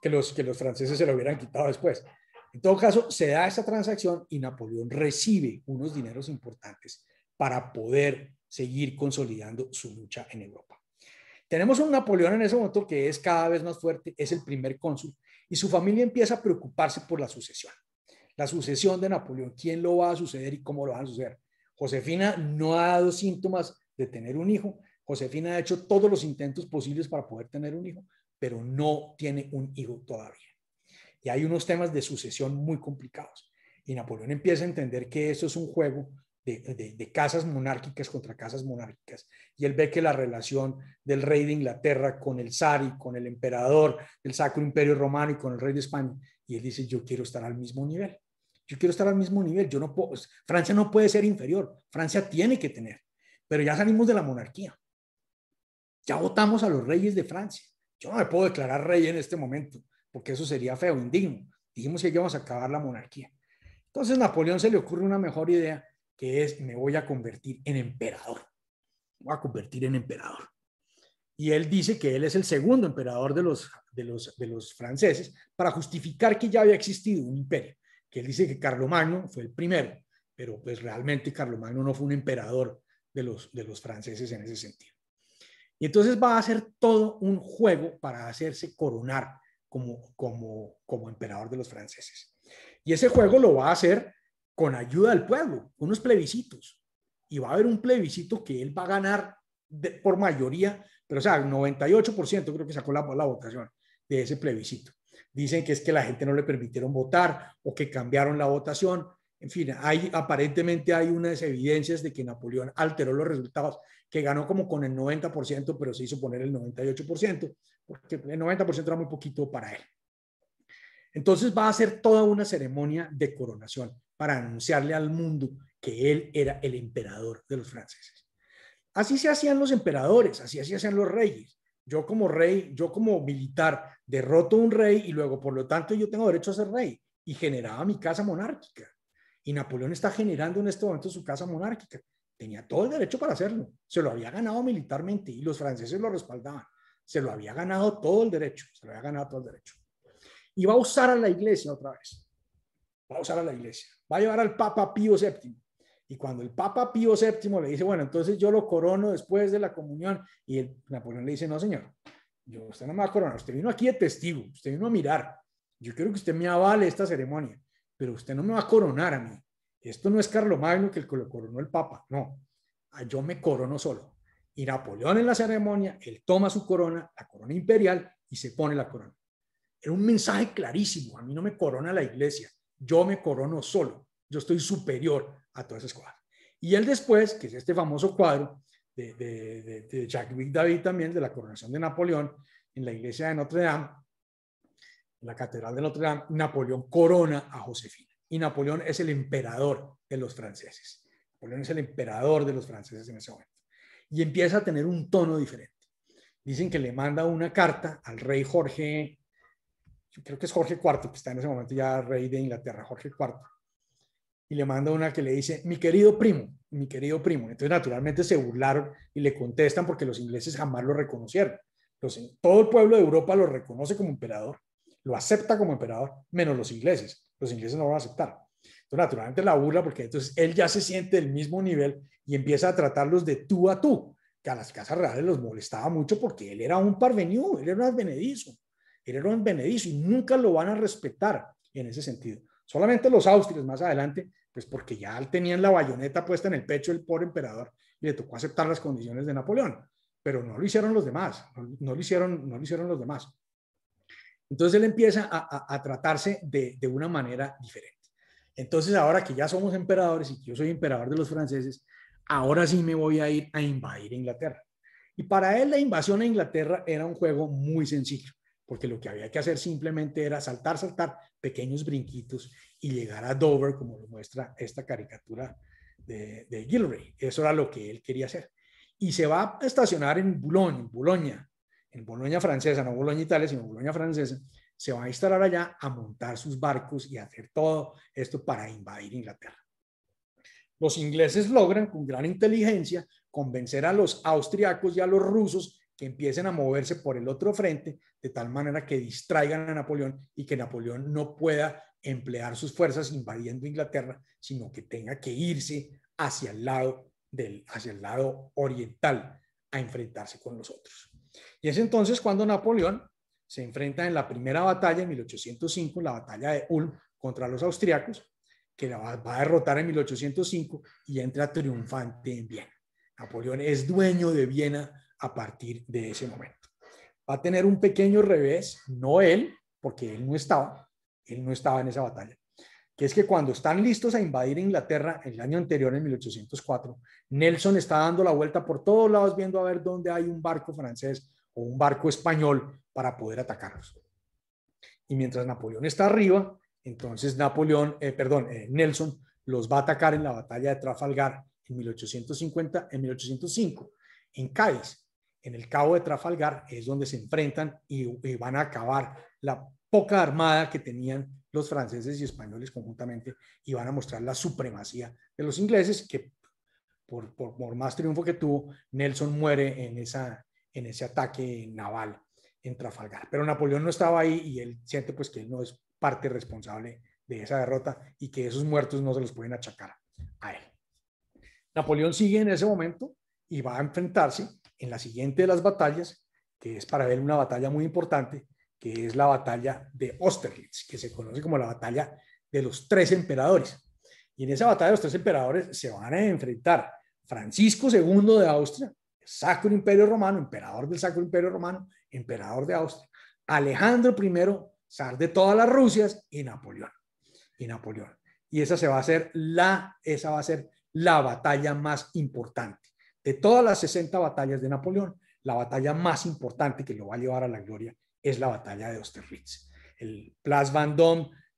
que los, que los franceses se la hubieran quitado después. En todo caso, se da esa transacción y Napoleón recibe unos dineros importantes para poder seguir consolidando su lucha en Europa. Tenemos un Napoleón en ese momento que es cada vez más fuerte, es el primer cónsul, y su familia empieza a preocuparse por la sucesión. La sucesión de Napoleón, quién lo va a suceder y cómo lo van a suceder. Josefina no ha dado síntomas de tener un hijo, Josefina ha hecho todos los intentos posibles para poder tener un hijo, pero no tiene un hijo todavía. Y hay unos temas de sucesión muy complicados. Y Napoleón empieza a entender que eso es un juego de, casas monárquicas contra casas monárquicas. Y él ve que la relación del rey de Inglaterra con el zar y con el emperador del Sacro Imperio Romano y con el rey de España. Y él dice, yo quiero estar al mismo nivel. Yo quiero estar al mismo nivel. Yo no puedo, Francia no puede ser inferior. Francia tiene que tener. Pero ya salimos de la monarquía. Ya votamos a los reyes de Francia. Yo no me puedo declarar rey en este momento, porque eso sería feo, indigno. Dijimos que íbamos a acabar la monarquía. Entonces Napoleón se le ocurre una mejor idea, que es me voy a convertir en emperador. Me voy a convertir en emperador. Y él dice que él es el segundo emperador de los, de los, de los franceses para justificar que ya había existido un imperio. Que él dice que Carlomagno fue el primero, pero pues realmente Carlomagno no fue un emperador de los, de los franceses en ese sentido. Y entonces va a hacer todo un juego para hacerse coronar como, como, como emperador de los franceses. Y ese juego lo va a hacer con ayuda del pueblo, unos plebiscitos. Y va a haber un plebiscito que él va a ganar por mayoría, pero o sea, 98% creo que sacó la, la votación de ese plebiscito. Dicen que es que la gente no le permitieron votar o que cambiaron la votación. En fin, hay, aparentemente hay unas evidencias de que Napoleón alteró los resultados que ganó como con el 90%, pero se hizo poner el 98%, porque el 90% era muy poquito para él. Entonces va a ser toda una ceremonia de coronación para anunciarle al mundo que él era el emperador de los franceses. Así se hacían los emperadores, así se hacían los reyes. Yo como rey, yo como militar, derroto a un rey y luego, por lo tanto, yo tengo derecho a ser rey. Y generaba mi casa monárquica. Y Napoleón está generando en este momento su casa monárquica tenía todo el derecho para hacerlo. Se lo había ganado militarmente y los franceses lo respaldaban. Se lo había ganado todo el derecho. Se lo había ganado todo el derecho. Y va a usar a la iglesia otra vez. Va a usar a la iglesia. Va a llevar al Papa Pío VII. Y cuando el Papa Pío VII le dice, bueno, entonces yo lo corono después de la comunión, y Napoleón le dice, no, señor, yo usted no me va a coronar, usted vino aquí de testigo, usted vino a mirar, yo quiero que usted me avale esta ceremonia, pero usted no me va a coronar a mí, esto no es Carlomagno que lo coronó el Papa, no. Ah, yo me corono solo. Y Napoleón en la ceremonia, él toma su corona, la corona imperial, y se pone la corona. Era un mensaje clarísimo. A mí no me corona la iglesia. Yo me corono solo. Yo estoy superior a todas esas Y él después, que es este famoso cuadro de, jacques de, David también, de la coronación de Napoleón, en la iglesia de Notre Dame, en la catedral de Notre Dame, Napoleón corona a Josefina y Napoleón es el emperador de los franceses. Napoleón es el emperador de los franceses en ese momento. Y empieza a tener un tono diferente. Dicen que le manda una carta al rey Jorge, creo que es Jorge IV, que está en ese momento ya rey de Inglaterra, Jorge IV. Y le manda una que le dice, mi querido primo, mi querido primo. Entonces, naturalmente se burlaron y le contestan porque los ingleses jamás lo reconocieron. Los, todo el pueblo de Europa lo reconoce como emperador, lo acepta como emperador, menos los ingleses los ingleses no van a aceptar. Entonces, naturalmente la burla, porque entonces él ya se siente del mismo nivel y empieza a tratarlos de tú a tú, que a las casas reales los molestaba mucho porque él era un parvenu él era un benedizo, él era un benedizo y nunca lo van a respetar en ese sentido. Solamente los austrias más adelante, pues porque ya tenían la bayoneta puesta en el pecho del pobre emperador y le tocó aceptar las condiciones de Napoleón, pero no lo hicieron los demás, no lo, hicieron, no lo hicieron los demás. Entonces él empieza a, tratarse de, una manera diferente. Entonces ahora que ya somos emperadores y que yo soy emperador de los franceses, ahora sí me voy a ir a invadir Inglaterra. Y para él la invasión a Inglaterra era un juego muy sencillo, porque lo que había que hacer simplemente era saltar, saltar pequeños brinquitos y llegar a Dover, como lo muestra esta caricatura de, de Gilray. Eso era lo que él quería hacer. Y se va a estacionar en Boulogne, Boulogne en Boloña francesa, no Boloña Italia, sino Boloña francesa, se va a instalar allá a montar sus barcos y a hacer todo esto para invadir Inglaterra. Los ingleses logran con gran inteligencia convencer a los austriacos y a los rusos que empiecen a moverse por el otro frente, de tal manera que distraigan a Napoleón y que Napoleón no pueda emplear sus fuerzas invadiendo Inglaterra, sino que tenga que irse hacia el lado, hacia el lado oriental a enfrentarse con los otros. Y es entonces cuando Napoleón se enfrenta en la primera batalla en 1805, la batalla de Ulm contra los austriacos, que la va a derrotar en 1805 y entra triunfante en Viena. Napoleón es dueño de Viena a partir de ese momento. Va a tener un pequeño revés, no él, porque él no estaba, él no estaba en esa batalla, que es que cuando están listos a invadir Inglaterra el año anterior, en 1804, Nelson está dando la vuelta por todos lados viendo a ver dónde hay un barco francés un barco español para poder atacarlos. Y mientras Napoleón está arriba, entonces Napoleón, eh, perdón, eh, Nelson los va a atacar en la batalla de Trafalgar en 1850, en 1805, en Cádiz. En el cabo de Trafalgar es donde se enfrentan y, van a acabar la poca armada que tenían los franceses y españoles conjuntamente y van a mostrar la supremacía de los ingleses que por, por, por, más triunfo que tuvo, Nelson muere en esa, en ese ataque naval en Trafalgar. Pero Napoleón no estaba ahí y él siente pues que él no es parte responsable de esa derrota y que esos muertos no se los pueden achacar a él. Napoleón sigue en ese momento y va a enfrentarse en la siguiente de las batallas, que es para él una batalla muy importante, que es la batalla de Austerlitz, que se conoce como la batalla de los tres emperadores. Y en esa batalla de los tres emperadores se van a enfrentar Francisco II de Austria, Sacro Imperio Romano, emperador del Sacro Imperio Romano, emperador de Austria. Alejandro I, zar de todas las Rusias y Napoleón. Y Napoleón. Y esa se va a ser la esa va a ser la batalla más importante de todas las 60 batallas de Napoleón. La batalla más importante que lo va a llevar a la gloria es la batalla de Austerlitz. El Place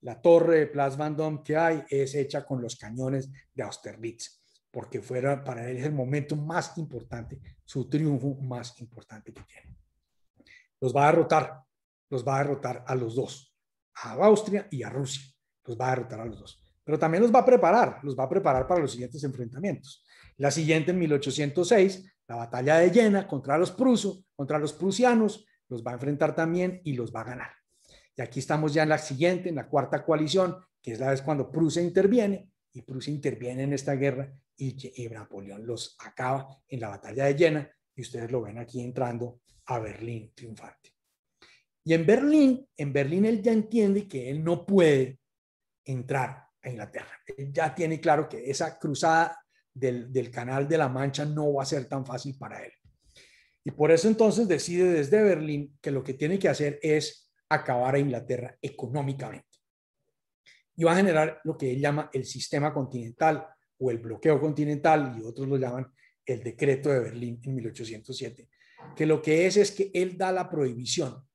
la torre de Place Vendôme que hay es hecha con los cañones de Austerlitz porque fuera para él es el momento más importante, su triunfo más importante que tiene. Los va a derrotar, los va a derrotar a los dos, a Austria y a Rusia, los va a derrotar a los dos. Pero también los va a preparar, los va a preparar para los siguientes enfrentamientos. La siguiente en 1806, la batalla de Jena contra los prusos, contra los prusianos, los va a enfrentar también y los va a ganar. Y aquí estamos ya en la siguiente, en la cuarta coalición, que es la vez cuando Prusia interviene, y Prusia interviene en esta guerra y Napoleón los acaba en la batalla de Jena y ustedes lo ven aquí entrando a Berlín triunfante. Y en Berlín, en Berlín él ya entiende que él no puede entrar a Inglaterra. Él ya tiene claro que esa cruzada del, del Canal de la Mancha no va a ser tan fácil para él. Y por eso entonces decide desde Berlín que lo que tiene que hacer es acabar a Inglaterra económicamente. Y va a generar lo que él llama el sistema continental o el bloqueo continental, y otros lo llaman el decreto de Berlín en 1807, que lo que es es que él da la prohibición,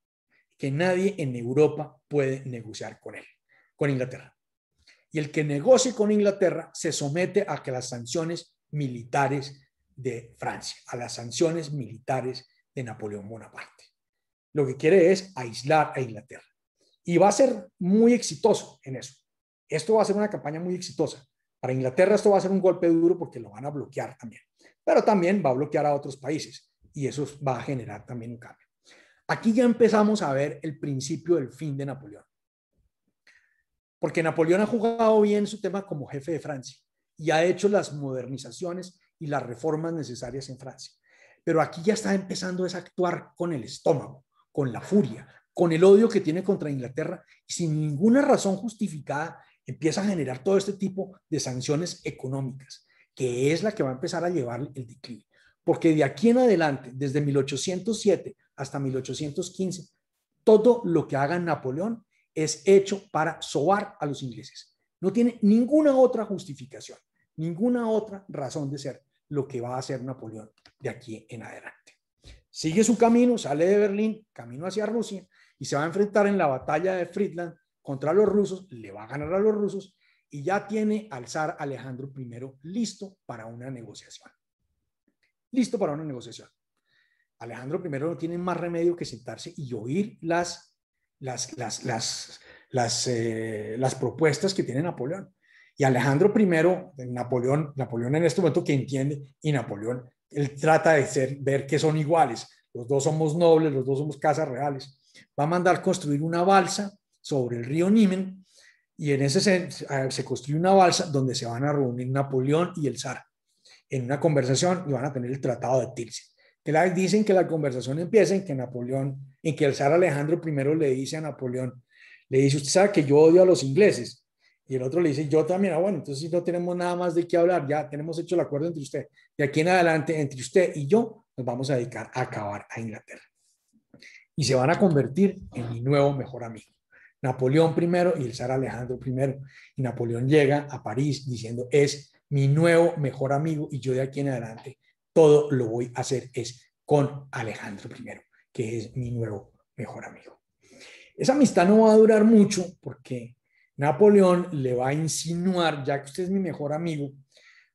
que nadie en Europa puede negociar con él, con Inglaterra. Y el que negocie con Inglaterra se somete a que las sanciones militares de Francia, a las sanciones militares de Napoleón Bonaparte. Lo que quiere es aislar a Inglaterra. Y va a ser muy exitoso en eso. Esto va a ser una campaña muy exitosa. Para Inglaterra esto va a ser un golpe duro porque lo van a bloquear también, pero también va a bloquear a otros países y eso va a generar también un cambio. Aquí ya empezamos a ver el principio del fin de Napoleón. Porque Napoleón ha jugado bien su tema como jefe de Francia y ha hecho las modernizaciones y las reformas necesarias en Francia. Pero aquí ya está empezando a actuar con el estómago, con la furia, con el odio que tiene contra Inglaterra y sin ninguna razón justificada empieza a generar todo este tipo de sanciones económicas, que es la que va a empezar a llevar el declive. Porque de aquí en adelante, desde 1807 hasta 1815, todo lo que haga Napoleón es hecho para sobar a los ingleses. No tiene ninguna otra justificación, ninguna otra razón de ser lo que va a hacer Napoleón de aquí en adelante. Sigue su camino, sale de Berlín, camino hacia Rusia y se va a enfrentar en la batalla de Friedland contra los rusos, le va a ganar a los rusos y ya tiene al zar Alejandro I listo para una negociación. Listo para una negociación. Alejandro I no tiene más remedio que sentarse y oír las, las, las, las, las, eh, propuestas que tiene Napoleón. Y Alejandro I, Napoleón, Napoleón en este momento que entiende, y Napoleón, él trata de ser, ver que son iguales. Los dos somos nobles, los dos somos casas reales. Va a mandar construir una balsa sobre el río Nimen y en ese ah, se, construye una balsa donde se van a reunir Napoleón y el zar en una conversación y van a tener el tratado de Tilsit. Que dicen que la conversación empieza en que Napoleón, en que el zar Alejandro I le dice a Napoleón, le dice, usted sabe que yo odio a los ingleses. Y el otro le dice, yo también, ah, bueno, entonces no tenemos nada más de qué hablar, ya tenemos hecho el acuerdo entre usted. De aquí en adelante, entre usted y yo, nos vamos a dedicar a acabar a Inglaterra. Y se van a convertir en mi nuevo mejor amigo. Napoleón I y el zar Alejandro I. Y Napoleón llega a París diciendo, es mi nuevo mejor amigo y yo de aquí en adelante todo lo voy a hacer es con Alejandro I, que es mi nuevo mejor amigo. Esa amistad no va a durar mucho porque Napoleón le va a insinuar, ya que usted es mi mejor amigo,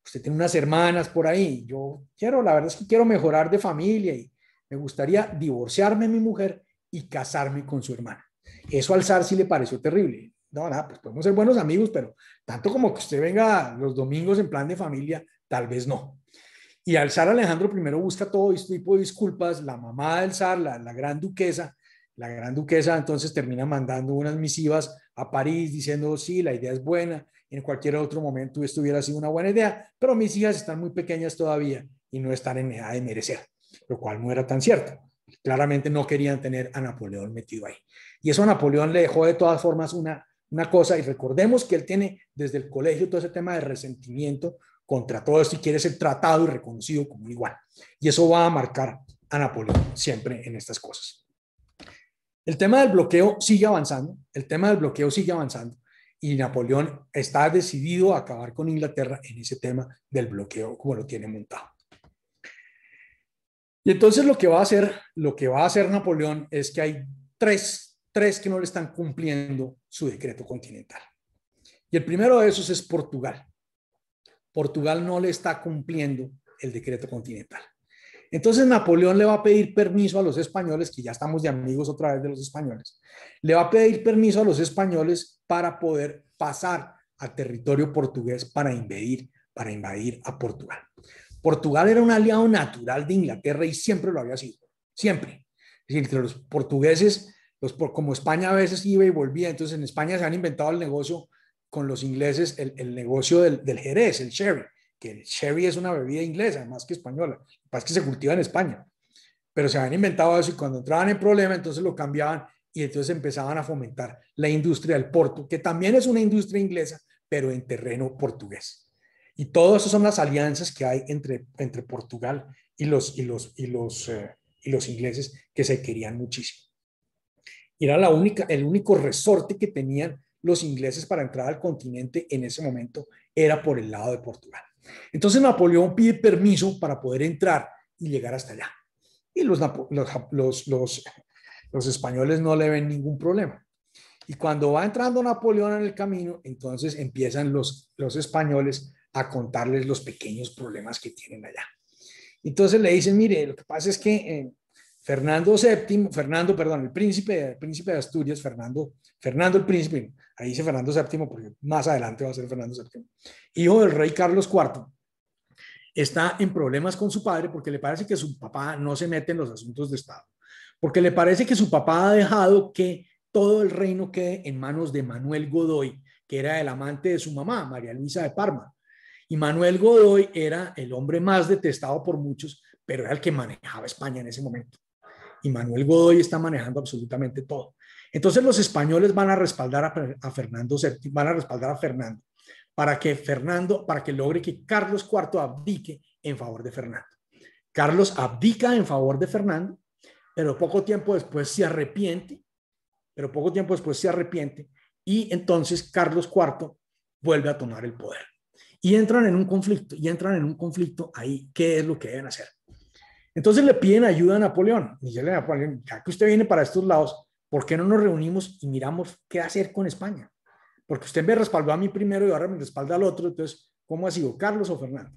usted tiene unas hermanas por ahí, yo quiero, la verdad es que quiero mejorar de familia y me gustaría divorciarme de mi mujer y casarme con su hermana. Eso al zar sí le pareció terrible. No, nada, pues podemos ser buenos amigos, pero tanto como que usted venga los domingos en plan de familia, tal vez no. Y al zar Alejandro primero busca todo este tipo de disculpas, la mamá del zar, la, la gran duquesa, la gran duquesa entonces termina mandando unas misivas a París diciendo, sí, la idea es buena, en cualquier otro momento esto hubiera sido una buena idea, pero mis hijas están muy pequeñas todavía y no están en edad de merecer, lo cual no era tan cierto. Claramente no querían tener a Napoleón metido ahí. Y eso a Napoleón le dejó de todas formas una, cosa, y recordemos que él tiene desde el colegio todo ese tema de resentimiento contra todo esto y quiere ser tratado y reconocido como igual. Y eso va a marcar a Napoleón siempre en estas cosas. El tema del bloqueo sigue avanzando, el tema del bloqueo sigue avanzando y Napoleón está decidido a acabar con Inglaterra en ese tema del bloqueo como lo tiene montado. Y entonces lo que va a hacer, lo que va a hacer Napoleón es que hay tres, tres que no le están cumpliendo su decreto continental. Y el primero de esos es Portugal. Portugal no le está cumpliendo el decreto continental. Entonces Napoleón le va a pedir permiso a los españoles, que ya estamos de amigos otra vez de los españoles, le va a pedir permiso a los españoles para poder pasar a territorio portugués para invadir, para invadir a Portugal. Portugal era un aliado natural de Inglaterra y siempre lo había sido, siempre. Es decir, los portugueses, como España a veces iba y volvía, entonces en España se han inventado el negocio con los ingleses, el, negocio del, jerez, el sherry, que el sherry es una bebida inglesa más que española, más que se cultiva en España, pero se habían inventado eso y cuando entraban en problema entonces lo cambiaban y entonces empezaban a fomentar la industria del porto, que también es una industria inglesa, pero en terreno portugués. Y todo eso son las alianzas que hay entre, entre Portugal y los, eh, los, ingleses que se querían muchísimo. Y era la única, el único resorte que tenían los ingleses para entrar al continente en ese momento era por el lado de Portugal. Entonces Napoleón pide permiso para poder entrar y llegar hasta allá. Y los, españoles no le ven ningún problema. Y cuando va entrando Napoleón en el camino, entonces empiezan los, los españoles a contarles los pequeños problemas que tienen allá. Entonces le dicen, mire, lo que pasa es que eh, Fernando VII, Fernando, perdón, el príncipe, el príncipe de Asturias, Fernando, Fernando el príncipe, ahí dice Fernando VII porque más adelante va a ser Fernando VII, hijo del rey Carlos IV, está en problemas con su padre porque le parece que su papá no se mete en los asuntos de Estado, porque le parece que su papá ha dejado que todo el reino quede en manos de Manuel Godoy, que era el amante de su mamá, María Luisa de Parma. Y Manuel Godoy era el hombre más detestado por muchos, pero era el que manejaba España en ese momento. Y Manuel Godoy está manejando absolutamente todo. Entonces los españoles van a respaldar a, Fernando van a respaldar a Fernando para que Fernando, para que logre que Carlos IV abdique en favor de Fernando. Carlos abdica en favor de Fernando, pero poco tiempo después se arrepiente, pero poco tiempo después se arrepiente y entonces Carlos IV vuelve a tomar el poder y entran en un conflicto, y entran en un conflicto ahí, ¿qué es lo que deben hacer? Entonces le piden ayuda a Napoleón. Miguel de Napoleón, ya que usted viene para estos lados, ¿por qué no nos reunimos y miramos qué hacer con España? Porque usted me respaldó a mí primero y ahora me respalda al otro, entonces, ¿cómo ha sido, Carlos o Fernando?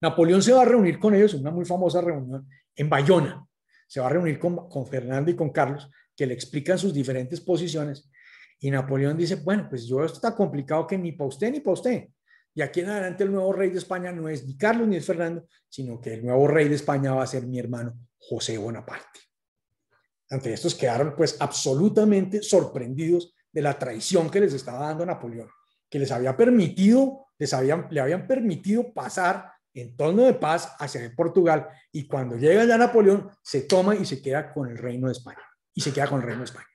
Napoleón se va a reunir con ellos, una muy famosa reunión en Bayona. Se va a reunir con, con Fernando y con Carlos, que le explican sus diferentes posiciones. Y Napoleón dice, bueno, pues yo esto está complicado que ni para usted ni para usted. Y aquí en adelante el nuevo rey de España no es ni Carlos ni es Fernando, sino que el nuevo rey de España va a ser mi hermano José Bonaparte. Ante estos quedaron pues absolutamente sorprendidos de la traición que les estaba dando Napoleón, que les había permitido, les habían, le habían permitido pasar en torno de paz hacia Portugal y cuando llega ya Napoleón se toma y se queda con el reino de España y se queda con el reino de España.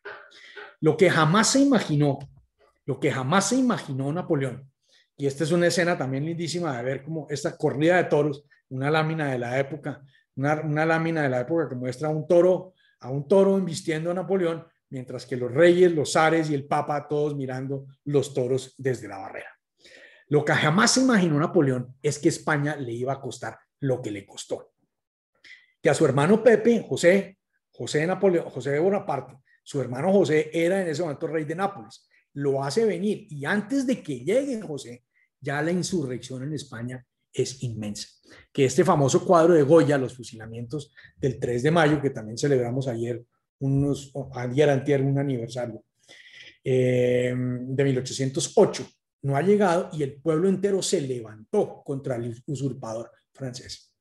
Lo que jamás se imaginó, lo que jamás se imaginó Napoleón y esta es una escena también lindísima de ver como esta corrida de toros, una lámina de la época, una, lámina de la época que muestra a un toro, a un toro embistiendo a Napoleón, mientras que los reyes, los zares y el papa todos mirando los toros desde la barrera. Lo que jamás se imaginó Napoleón es que España le iba a costar lo que le costó. Que a su hermano Pepe, José, José de Napoleón, José de Bonaparte, su hermano José era en ese momento rey de Nápoles. Lo hace venir y antes de que llegue José, ya la insurrección en España es inmensa. Que este famoso cuadro de Goya, los fusilamientos del 3 de mayo, que también celebramos ayer, unos, ayer antier, un aniversario, eh, de 1808, no ha llegado y el pueblo entero se levantó contra el usurpador francés.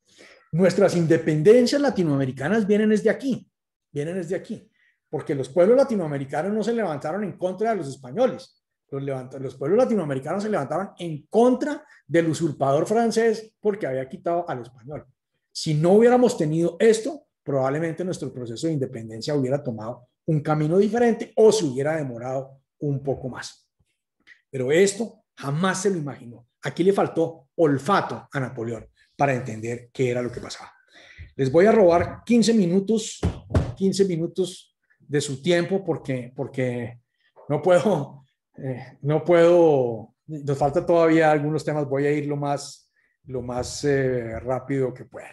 Nuestras independencias latinoamericanas vienen desde aquí, vienen desde aquí, porque los pueblos latinoamericanos no se levantaron en contra de los españoles, los, los pueblos latinoamericanos se levantaban en contra del usurpador francés porque había quitado al español. Si no hubiéramos tenido esto, probablemente nuestro proceso de independencia hubiera tomado un camino diferente o se hubiera demorado un poco más. Pero esto jamás se lo imaginó. Aquí le faltó olfato a Napoleón para entender qué era lo que pasaba. Les voy a robar 15 minutos, 15 minutos de su tiempo porque, porque no puedo eh, no puedo, nos falta todavía algunos temas, voy a ir lo más, lo más eh, rápido que pueda.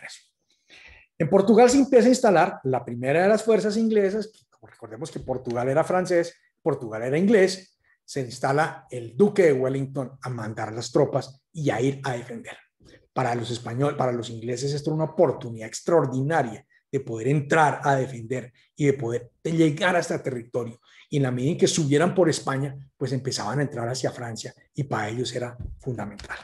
En Portugal se empieza a instalar la primera de las fuerzas inglesas, recordemos que Portugal era francés, Portugal era inglés, se instala el duque de Wellington a mandar las tropas y a ir a defender. Para los españoles, para los ingleses esto es una oportunidad extraordinaria de poder entrar a defender y de poder llegar hasta este territorio y en la medida en que subieran por España, pues empezaban a entrar hacia Francia y para ellos era fundamental.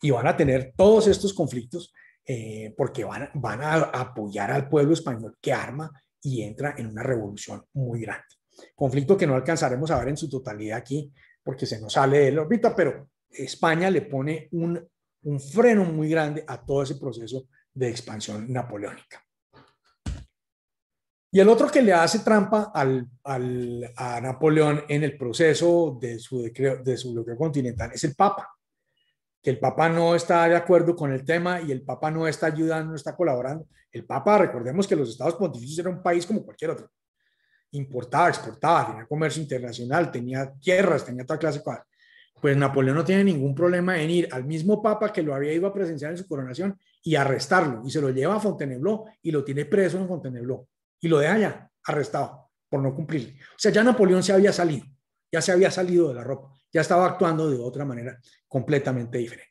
Y van a tener todos estos conflictos eh, porque van, a apoyar al pueblo español que arma y entra en una revolución muy grande. Conflicto que no alcanzaremos a ver en su totalidad aquí porque se nos sale de órbita, pero España le pone un freno muy grande a todo ese proceso de expansión napoleónica. Y el otro que le hace trampa a Napoleón en el proceso de su, de su bloqueo continental es el Papa, que el Papa no está de acuerdo con el tema y el Papa no está ayudando, no está colaborando. El Papa, recordemos que los estados pontificios era un país como cualquier otro. Importaba, exportaba, tenía comercio internacional, tenía tierras, tenía toda clase de cosas. Pues Napoleón no tiene ningún problema en ir al mismo Papa que lo había ido a presenciar en su coronación y arrestarlo. Y se lo lleva a Fontainebleau y lo tiene preso en Fontainebleau y lo de ya arrestado por no cumplirle. O sea, ya Napoleón se había salido, ya se había salido de la ropa, ya estaba actuando de otra manera completamente diferente.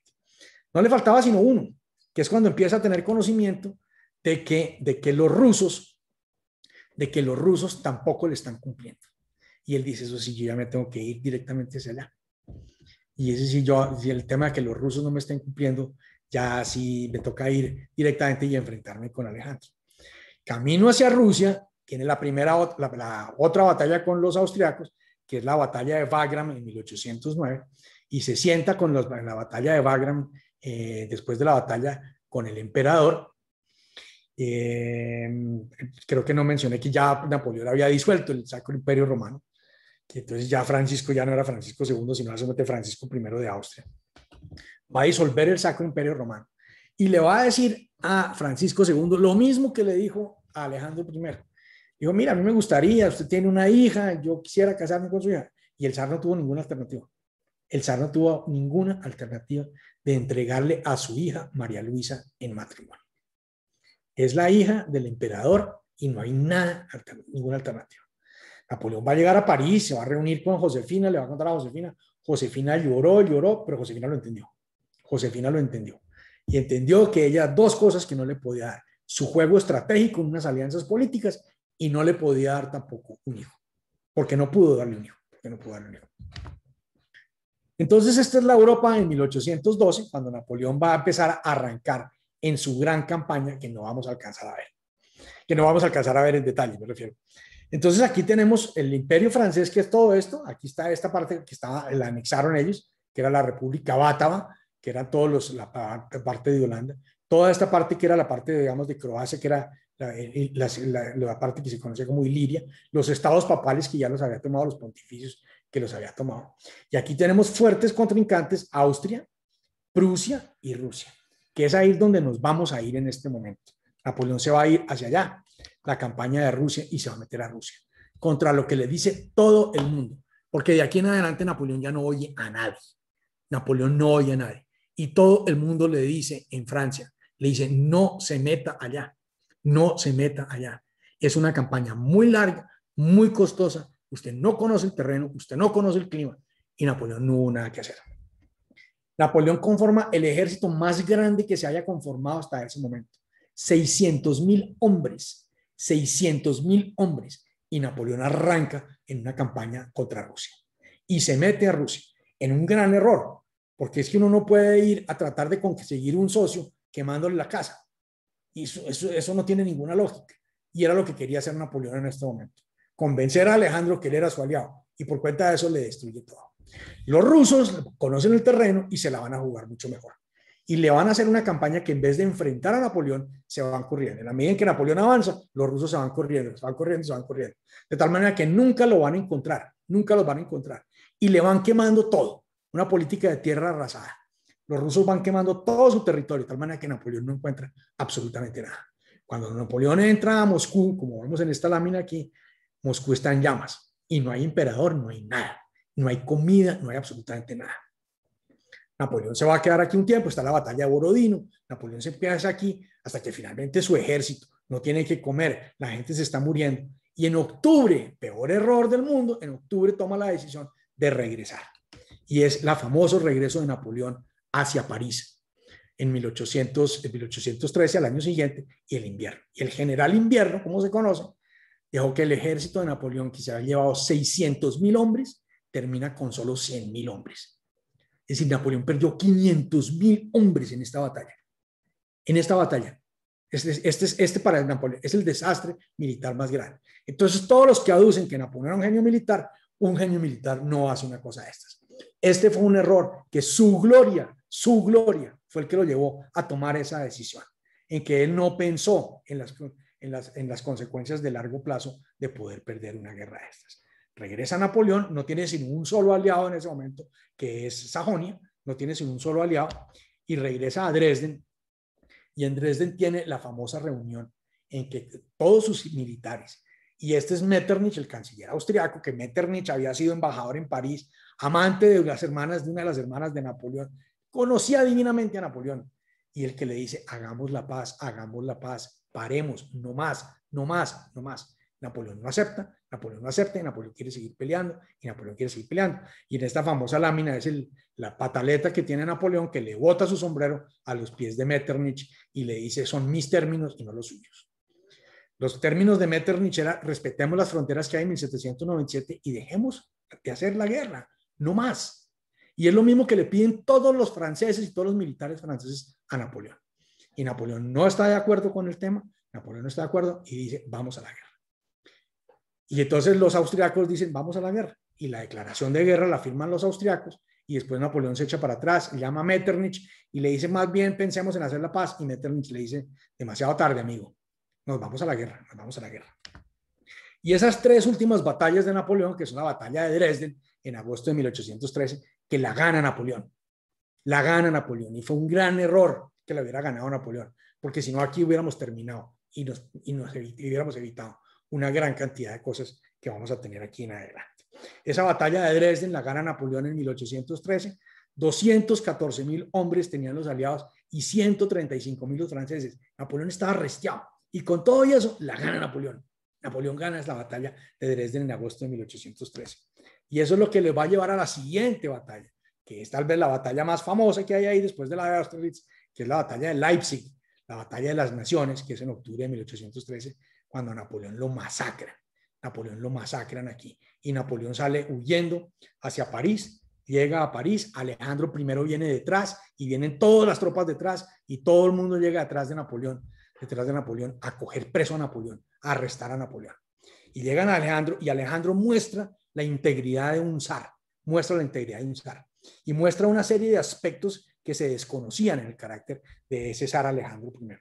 No le faltaba sino uno, que es cuando empieza a tener conocimiento de que, de que los rusos, de que los rusos tampoco le están cumpliendo. Y él dice, eso sí, yo ya me tengo que ir directamente hacia allá. Y ese sí, yo, el tema de que los rusos no me estén cumpliendo, ya sí me toca ir directamente y enfrentarme con Alejandro. Camino hacia Rusia, tiene la primera, la, otra batalla con los austriacos, que es la batalla de Wagram en 1809, y se sienta con los, en la batalla de Wagram eh, después de la batalla con el emperador. Eh, creo que no mencioné que ya Napoleón había disuelto el Sacro Imperio Romano, que entonces ya Francisco ya no era Francisco II, sino solamente Francisco I de Austria. Va a disolver el Sacro Imperio Romano y le va a decir a Francisco II lo mismo que le dijo a Alejandro I. Dijo, mira, a mí me gustaría, usted tiene una hija, yo quisiera casarme con su hija. Y el zar no tuvo ninguna alternativa. El zar no tuvo ninguna alternativa de entregarle a su hija María Luisa en matrimonio. Es la hija del emperador y no hay nada, ninguna alternativa. Napoleón va a llegar a París, se va a reunir con Josefina, le va a contar a Josefina. Josefina lloró, lloró, pero Josefina lo entendió. Josefina lo entendió y entendió que ella dos cosas que no le podía dar, su juego estratégico en unas alianzas políticas y no le podía dar tampoco un hijo, porque no pudo darle un hijo, no pudo darle un hijo. Entonces esta es la Europa en 1812, cuando Napoleón va a empezar a arrancar en su gran campaña que no vamos a alcanzar a ver, que no vamos a alcanzar a ver en detalle, me refiero. Entonces aquí tenemos el imperio francés, que es todo esto, aquí está esta parte que estaba, la anexaron ellos, que era la República Bátava, que era los la parte de Holanda, toda esta parte que era la parte, digamos, de Croacia, que era eh, la, la, parte que se conocía como Iliria, los estados papales que ya los había tomado los pontificios que los había tomado. Y aquí tenemos fuertes contrincantes Austria, Prusia y Rusia, que es ahí donde nos vamos a ir en este momento. Napoleón se va a ir hacia allá, la campaña de Rusia, y se va a meter a Rusia, contra lo que le dice todo el mundo, porque de aquí en adelante Napoleón ya no oye a nadie. Napoleón no oye a nadie. Y todo el mundo le dice en Francia, le dice, no se meta allá, no se meta allá. Es una campaña muy larga, muy costosa. Usted no conoce el terreno, usted no conoce el clima. Y Napoleón no hubo nada que hacer. Napoleón conforma el ejército más grande que se haya conformado hasta ese momento. 600 mil hombres, 600 mil hombres. Y Napoleón arranca en una campaña contra Rusia. Y se mete a Rusia en un gran error, porque es que uno no puede ir a tratar de conseguir un socio quemándole la casa. Y eso, no tiene ninguna lógica. Y era lo que quería hacer Napoleón en este momento, convencer a Alejandro que él era su aliado. Y por cuenta de eso le destruye todo. Los rusos conocen el terreno y se la van a jugar mucho mejor. Y le van a hacer una campaña que en vez de enfrentar a Napoleón, se van corriendo. En la medida en que Napoleón avanza, los rusos se van corriendo, se van corriendo, se van corriendo. De tal manera que nunca lo van a encontrar, nunca los van a encontrar. Y le van quemando todo una política de tierra arrasada. Los rusos van quemando todo su territorio, de tal manera que Napoleón no encuentra absolutamente nada. Cuando Napoleón entra a Moscú, como vemos en esta lámina aquí, Moscú está en llamas y no hay emperador, no hay nada, no hay comida, no hay absolutamente nada. Napoleón se va a quedar aquí un tiempo, está la batalla de Borodino, Napoleón se empieza aquí hasta que finalmente su ejército no tiene que comer, la gente se está muriendo. Y en octubre, peor error del mundo, en octubre toma la decisión de regresar y es el famoso regreso de Napoleón hacia París en 1813, al año siguiente, y el invierno. Y el general invierno, como se conoce, dijo que el ejército de Napoleón, que se había llevado 600 mil hombres, termina con solo 100 mil hombres. Es decir, Napoleón perdió 500 mil hombres en esta batalla. En esta batalla. Este, este, este para Napoleón es el desastre militar más grande. Entonces, todos los que aducen que Napoleón era un genio militar, un genio militar no hace una cosa de estas. Este fue un error que su gloria, su gloria fue el que lo llevó a tomar esa decisión, en que él no pensó en las, consecuencias de largo plazo de poder perder una guerra de estas. Regresa Napoleón, no tiene sino un solo aliado en ese momento, que es Sajonia, no tiene sino un solo aliado, y regresa a Dresden. Y en Dresden tiene la famosa reunión en que todos sus militares, y este es Metternich, el canciller austriaco, que Metternich había sido embajador en París, amante de las hermanas, de una de las hermanas de Napoleón, conocía divinamente a Napoleón, y el que le dice, hagamos la paz, hagamos la paz, paremos, no más, no más, no más. Napoleón no acepta, Napoleón no acepta y Napoleón quiere seguir peleando y Napoleón quiere seguir peleando. Y en esta famosa lámina es la pataleta que tiene Napoleón que le bota su sombrero a los pies de Metternich y le dice son mis términos y no los suyos. Los términos de Metternich era respetemos las fronteras que hay en 1797 y dejemos de hacer la guerra, no más. Y es lo mismo que le piden todos los franceses y todos los militares franceses a Napoleón. Y Napoleón no está de acuerdo con el tema, Napoleón no está de acuerdo y dice, vamos a la guerra. Y entonces los austriacos dicen, vamos a la guerra. Y la declaración de guerra la firman los austriacos y después Napoleón se echa para atrás, llama a Metternich y le dice, más bien pensemos en hacer la paz. Y Metternich le dice, demasiado tarde, amigo, nos vamos a la guerra, nos vamos a la guerra. Y esas tres últimas batallas de Napoleón, que es una batalla de Dresden en agosto de 1813, que la gana Napoleón, la gana Napoleón. Y fue un gran error que la hubiera ganado Napoleón, porque si no aquí hubiéramos terminado y nos, y nos hubiéramos evitado una gran cantidad de cosas que vamos a tener aquí en adelante. Esa batalla de Dresden la gana Napoleón en 1813. 214 mil hombres tenían los aliados y 135 mil los franceses. Napoleón estaba resteado y con todo eso, la gana Napoleón. Napoleón gana es la batalla de Dresden en agosto de 1813. Y eso es lo que le va a llevar a la siguiente batalla, que es tal vez la batalla más famosa que hay ahí después de la de Austerlitz, que es la batalla de Leipzig, la batalla de las naciones, que es en octubre de 1813, cuando Napoleón lo masacra. Napoleón lo masacran aquí. Y Napoleón sale huyendo hacia París, llega a París, Alejandro I viene detrás y vienen todas las tropas detrás y todo el mundo llega atrás de Napoleón detrás de Napoleón, a coger preso a Napoleón, a arrestar a Napoleón. Y llegan a Alejandro y Alejandro muestra la integridad de un zar, muestra la integridad de un zar y muestra una serie de aspectos que se desconocían en el carácter de ese zar Alejandro I.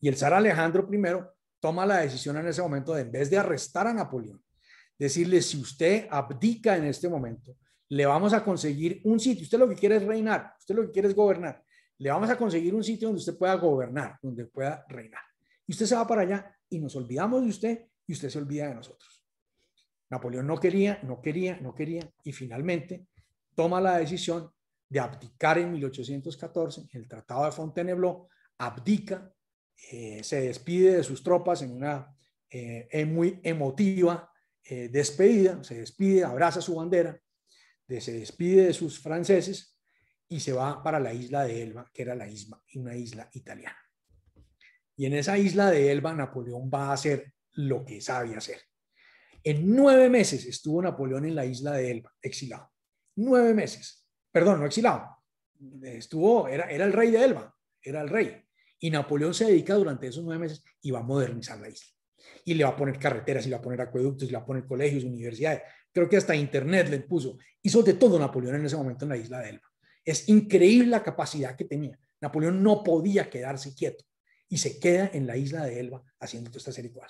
Y el zar Alejandro I toma la decisión en ese momento de, en vez de arrestar a Napoleón, decirle, si usted abdica en este momento, le vamos a conseguir un sitio. Usted lo que quiere es reinar, usted lo que quiere es gobernar le vamos a conseguir un sitio donde usted pueda gobernar, donde pueda reinar. Y usted se va para allá y nos olvidamos de usted y usted se olvida de nosotros. Napoleón no quería, no quería, no quería y finalmente toma la decisión de abdicar en 1814, en el Tratado de Fontainebleau, abdica, eh, se despide de sus tropas en una eh, em, muy emotiva eh, despedida, se despide, abraza su bandera, se despide de sus franceses y se va para la isla de Elba, que era la isla, una isla italiana. Y en esa isla de Elba, Napoleón va a hacer lo que sabe hacer. En nueve meses estuvo Napoleón en la isla de Elba, exilado. Nueve meses. Perdón, no exilado. Estuvo, era, era el rey de Elba, era el rey. Y Napoleón se dedica durante esos nueve meses y va a modernizar la isla. Y le va a poner carreteras, y le va a poner acueductos, y le va a poner colegios, universidades. Creo que hasta internet le puso. Hizo de todo Napoleón en ese momento en la isla de Elba. Es increíble la capacidad que tenía. Napoleón no podía quedarse quieto y se queda en la isla de Elba haciendo todas estas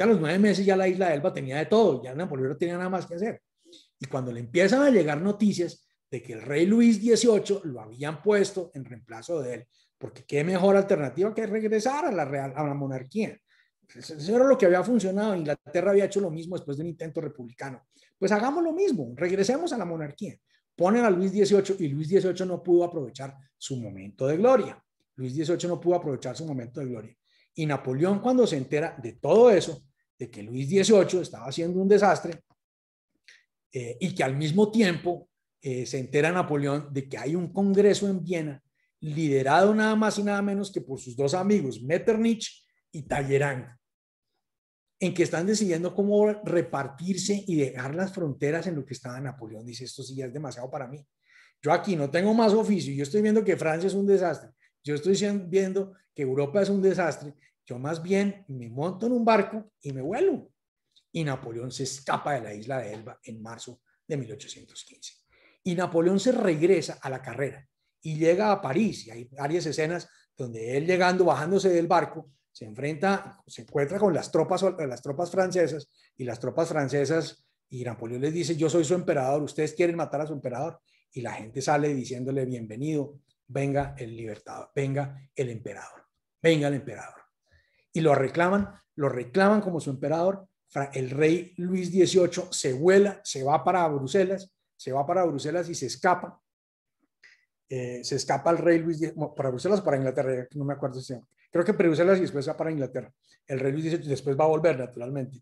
a los nueve meses ya la isla de Elba tenía de todo, ya Napoleón no tenía nada más que hacer. Y cuando le empiezan a llegar noticias de que el rey Luis XVIII lo habían puesto en reemplazo de él, porque qué mejor alternativa que regresar a la, a la monarquía. Pues, eso era lo que había funcionado. Inglaterra había hecho lo mismo después de un intento republicano. Pues hagamos lo mismo, regresemos a la monarquía ponen a Luis XVIII y Luis XVIII no pudo aprovechar su momento de gloria. Luis XVIII no pudo aprovechar su momento de gloria. Y Napoleón cuando se entera de todo eso, de que Luis XVIII estaba haciendo un desastre eh, y que al mismo tiempo eh, se entera Napoleón de que hay un congreso en Viena liderado nada más y nada menos que por sus dos amigos, Metternich y Talleyrand en que están decidiendo cómo repartirse y dejar las fronteras en lo que estaba Napoleón. Dice, esto sí ya es demasiado para mí. Yo aquí no tengo más oficio, yo estoy viendo que Francia es un desastre, yo estoy viendo que Europa es un desastre, yo más bien me monto en un barco y me vuelo. Y Napoleón se escapa de la isla de Elba en marzo de 1815. Y Napoleón se regresa a la carrera y llega a París. Y hay varias escenas donde él llegando, bajándose del barco, se enfrenta, se encuentra con las tropas, las tropas francesas y las tropas francesas y Napoleón les dice, yo soy su emperador, ustedes quieren matar a su emperador y la gente sale diciéndole, bienvenido, venga el libertador, venga el emperador, venga el emperador. Y lo reclaman, lo reclaman como su emperador. El rey Luis XVIII se vuela, se va para Bruselas, se va para Bruselas y se escapa. Eh, se escapa el rey Luis para Bruselas para Inglaterra, no me acuerdo si Creo que produce y después va para Inglaterra. El rey Luis dice, después va a volver, naturalmente.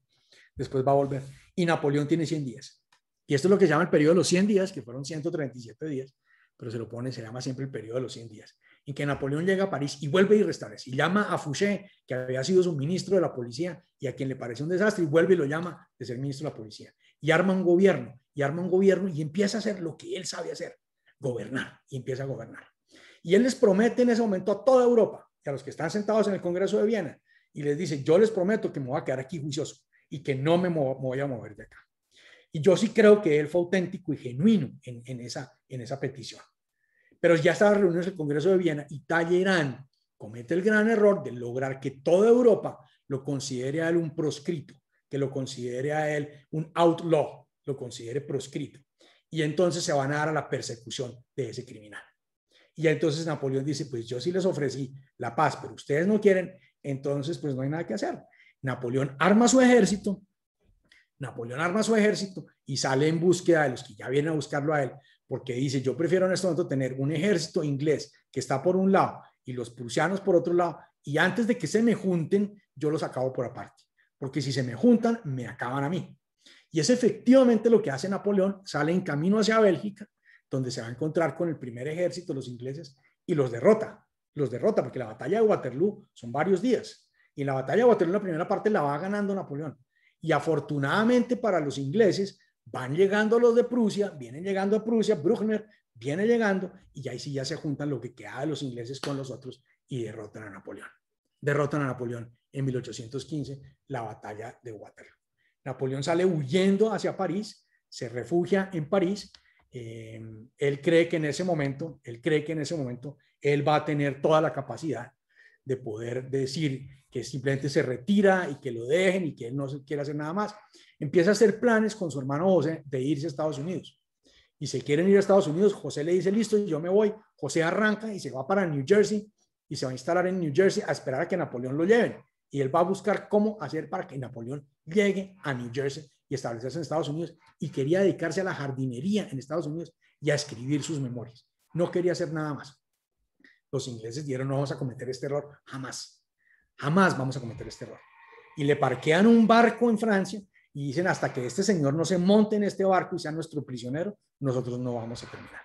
Después va a volver. Y Napoleón tiene 100 días. Y esto es lo que se llama el periodo de los 100 días, que fueron 137 días, pero se lo pone, se llama siempre el periodo de los 100 días, en que Napoleón llega a París y vuelve y restablece. Y llama a Fouché, que había sido su ministro de la policía y a quien le parece un desastre, y vuelve y lo llama de ser ministro de la policía. Y arma un gobierno, y arma un gobierno y empieza a hacer lo que él sabe hacer, gobernar, y empieza a gobernar. Y él les promete en ese momento a toda Europa a los que están sentados en el Congreso de Viena y les dice, yo les prometo que me voy a quedar aquí juicioso y que no me, voy a mover de acá. Y yo sí creo que él fue auténtico y genuino en, esa, en esa petición. Pero ya estaba en el Congreso de Viena y Talleyrand comete el gran error de lograr que toda Europa lo considere a él un proscrito, que lo considere a él un outlaw, lo considere proscrito. Y entonces se van a dar a la persecución de ese criminal. Y entonces Napoleón dice, pues yo sí les ofrecí la paz, pero ustedes no quieren, entonces pues no hay nada que hacer. Napoleón arma su ejército, Napoleón arma su ejército y sale en búsqueda de los que ya vienen a buscarlo a él, porque dice, yo prefiero en este momento tener un ejército inglés que está por un lado y los prusianos por otro lado, y antes de que se me junten, yo los acabo por aparte, porque si se me juntan, me acaban a mí. Y es efectivamente lo que hace Napoleón, sale en camino hacia Bélgica, donde se va a encontrar con el primer ejército, los ingleses, y los derrota, los derrota, porque la batalla de Waterloo son varios días. Y la batalla de Waterloo, la primera parte la va ganando Napoleón. Y afortunadamente para los ingleses, van llegando los de Prusia, vienen llegando a Prusia, Bruckner viene llegando, y ahí sí ya se juntan lo que queda de los ingleses con los otros y derrotan a Napoleón. Derrotan a Napoleón en 1815, la batalla de Waterloo. Napoleón sale huyendo hacia París, se refugia en París eh, él cree que en ese momento, él cree que en ese momento él va a tener toda la capacidad de poder decir que simplemente se retira y que lo dejen y que él no quiere hacer nada más. Empieza a hacer planes con su hermano José de irse a Estados Unidos. Y se quieren ir a Estados Unidos, José le dice, listo, yo me voy. José arranca y se va para New Jersey y se va a instalar en New Jersey a esperar a que Napoleón lo lleven. Y él va a buscar cómo hacer para que Napoleón llegue a New Jersey y establecerse en Estados Unidos y quería dedicarse a la jardinería en Estados Unidos y a escribir sus memorias. No quería hacer nada más. Los ingleses dijeron, no vamos a cometer este error, jamás, jamás vamos a cometer este error. Y le parquean un barco en Francia y dicen, hasta que este señor no se monte en este barco y sea nuestro prisionero, nosotros no vamos a terminar.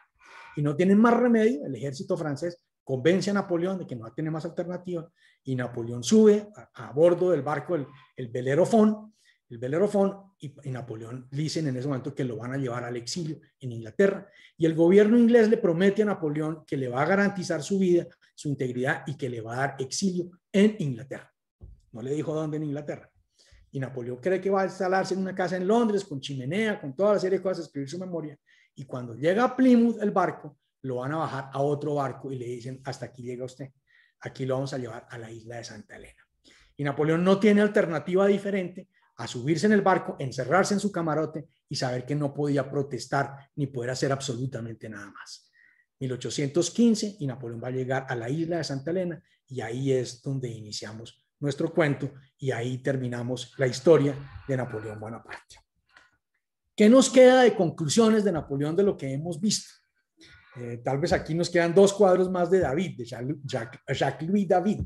Y no tienen más remedio, el ejército francés convence a Napoleón de que no tiene más alternativa y Napoleón sube a, bordo del barco, el, el velero Fon, el Belerofón y, Napoleón dicen en ese momento que lo van a llevar al exilio en Inglaterra y el gobierno inglés le promete a Napoleón que le va a garantizar su vida, su integridad y que le va a dar exilio en Inglaterra. No le dijo dónde en Inglaterra. Y Napoleón cree que va a instalarse en una casa en Londres con chimenea, con toda la serie de cosas, escribir su memoria. Y cuando llega a Plymouth el barco, lo van a bajar a otro barco y le dicen, hasta aquí llega usted, aquí lo vamos a llevar a la isla de Santa Elena. Y Napoleón no tiene alternativa diferente a subirse en el barco, encerrarse en su camarote y saber que no podía protestar ni poder hacer absolutamente nada más. 1815 y Napoleón va a llegar a la isla de Santa Elena y ahí es donde iniciamos nuestro cuento y ahí terminamos la historia de Napoleón Bonaparte. ¿Qué nos queda de conclusiones de Napoleón de lo que hemos visto? Eh, tal vez aquí nos quedan dos cuadros más de David, de Jacques-Louis David,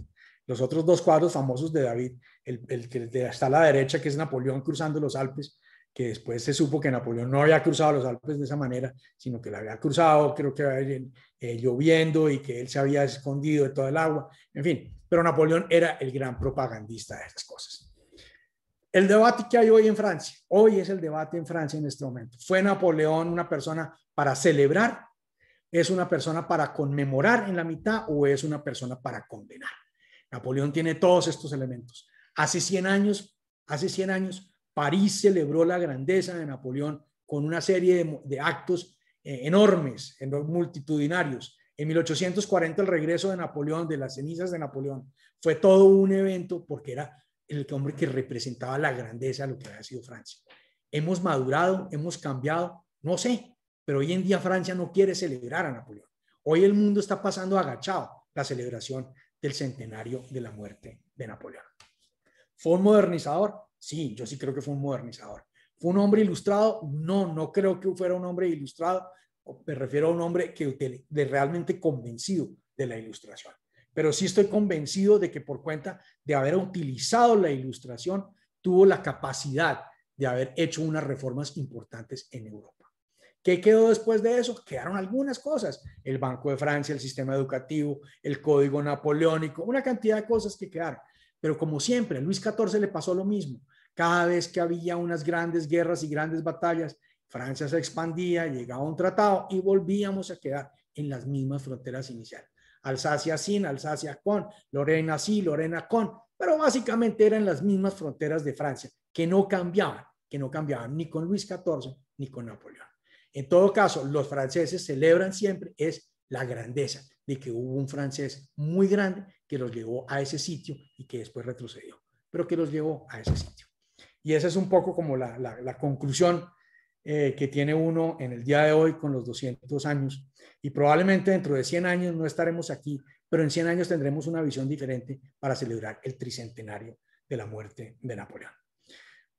los otros dos cuadros famosos de David, el, que está a la derecha, que es Napoleón cruzando los Alpes, que después se supo que Napoleón no había cruzado los Alpes de esa manera, sino que la había cruzado, creo que eh, lloviendo y que él se había escondido de todo el agua, en fin, pero Napoleón era el gran propagandista de esas cosas. El debate que hay hoy en Francia, hoy es el debate en Francia en este momento. ¿Fue Napoleón una persona para celebrar? ¿Es una persona para conmemorar en la mitad o es una persona para condenar? Napoleón tiene todos estos elementos. Hace 100 años, hace 100 años, París celebró la grandeza de Napoleón con una serie de, actos eh, enormes, multitudinarios. En 1840, el regreso de Napoleón, de las cenizas de Napoleón, fue todo un evento porque era el hombre que representaba la grandeza de lo que había sido Francia. Hemos madurado, hemos cambiado, no sé, pero hoy en día Francia no quiere celebrar a Napoleón. Hoy el mundo está pasando agachado la celebración del centenario de la muerte de Napoleón. ¿Fue un modernizador? Sí, yo sí creo que fue un modernizador. ¿Fue un hombre ilustrado? No, no creo que fuera un hombre ilustrado. Me refiero a un hombre que de realmente convencido de la ilustración. Pero sí estoy convencido de que por cuenta de haber utilizado la ilustración, tuvo la capacidad de haber hecho unas reformas importantes en Europa. ¿Qué quedó después de eso? Quedaron algunas cosas, el Banco de Francia, el sistema educativo, el código napoleónico, una cantidad de cosas que quedaron. Pero como siempre, a Luis XIV le pasó lo mismo. Cada vez que había unas grandes guerras y grandes batallas, Francia se expandía, llegaba un tratado y volvíamos a quedar en las mismas fronteras iniciales. Alsacia sin, Alsacia con, Lorena sí, Lorena con, pero básicamente eran las mismas fronteras de Francia, que no cambiaban, que no cambiaban ni con Luis XIV ni con Napoleón. En todo caso, los franceses celebran siempre es la grandeza de que hubo un francés muy grande que los llevó a ese sitio y que después retrocedió, pero que los llevó a ese sitio. Y esa es un poco como la, conclusión eh, que tiene uno en el día de hoy con los 200 años. Y probablemente dentro de 100 años no estaremos aquí, pero en 100 años tendremos una visión diferente para celebrar el tricentenario de la muerte de Napoleón.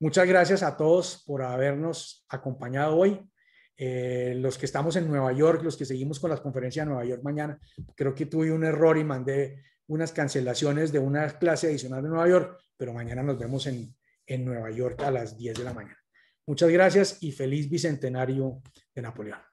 Muchas gracias a todos por habernos acompañado hoy. Eh, los que estamos en Nueva York, los que seguimos con las conferencias de Nueva York mañana, creo que tuve un error y mandé unas cancelaciones de una clase adicional de Nueva York, pero mañana nos vemos en, en Nueva York a las 10 de la mañana. Muchas gracias y feliz bicentenario de Napoleón.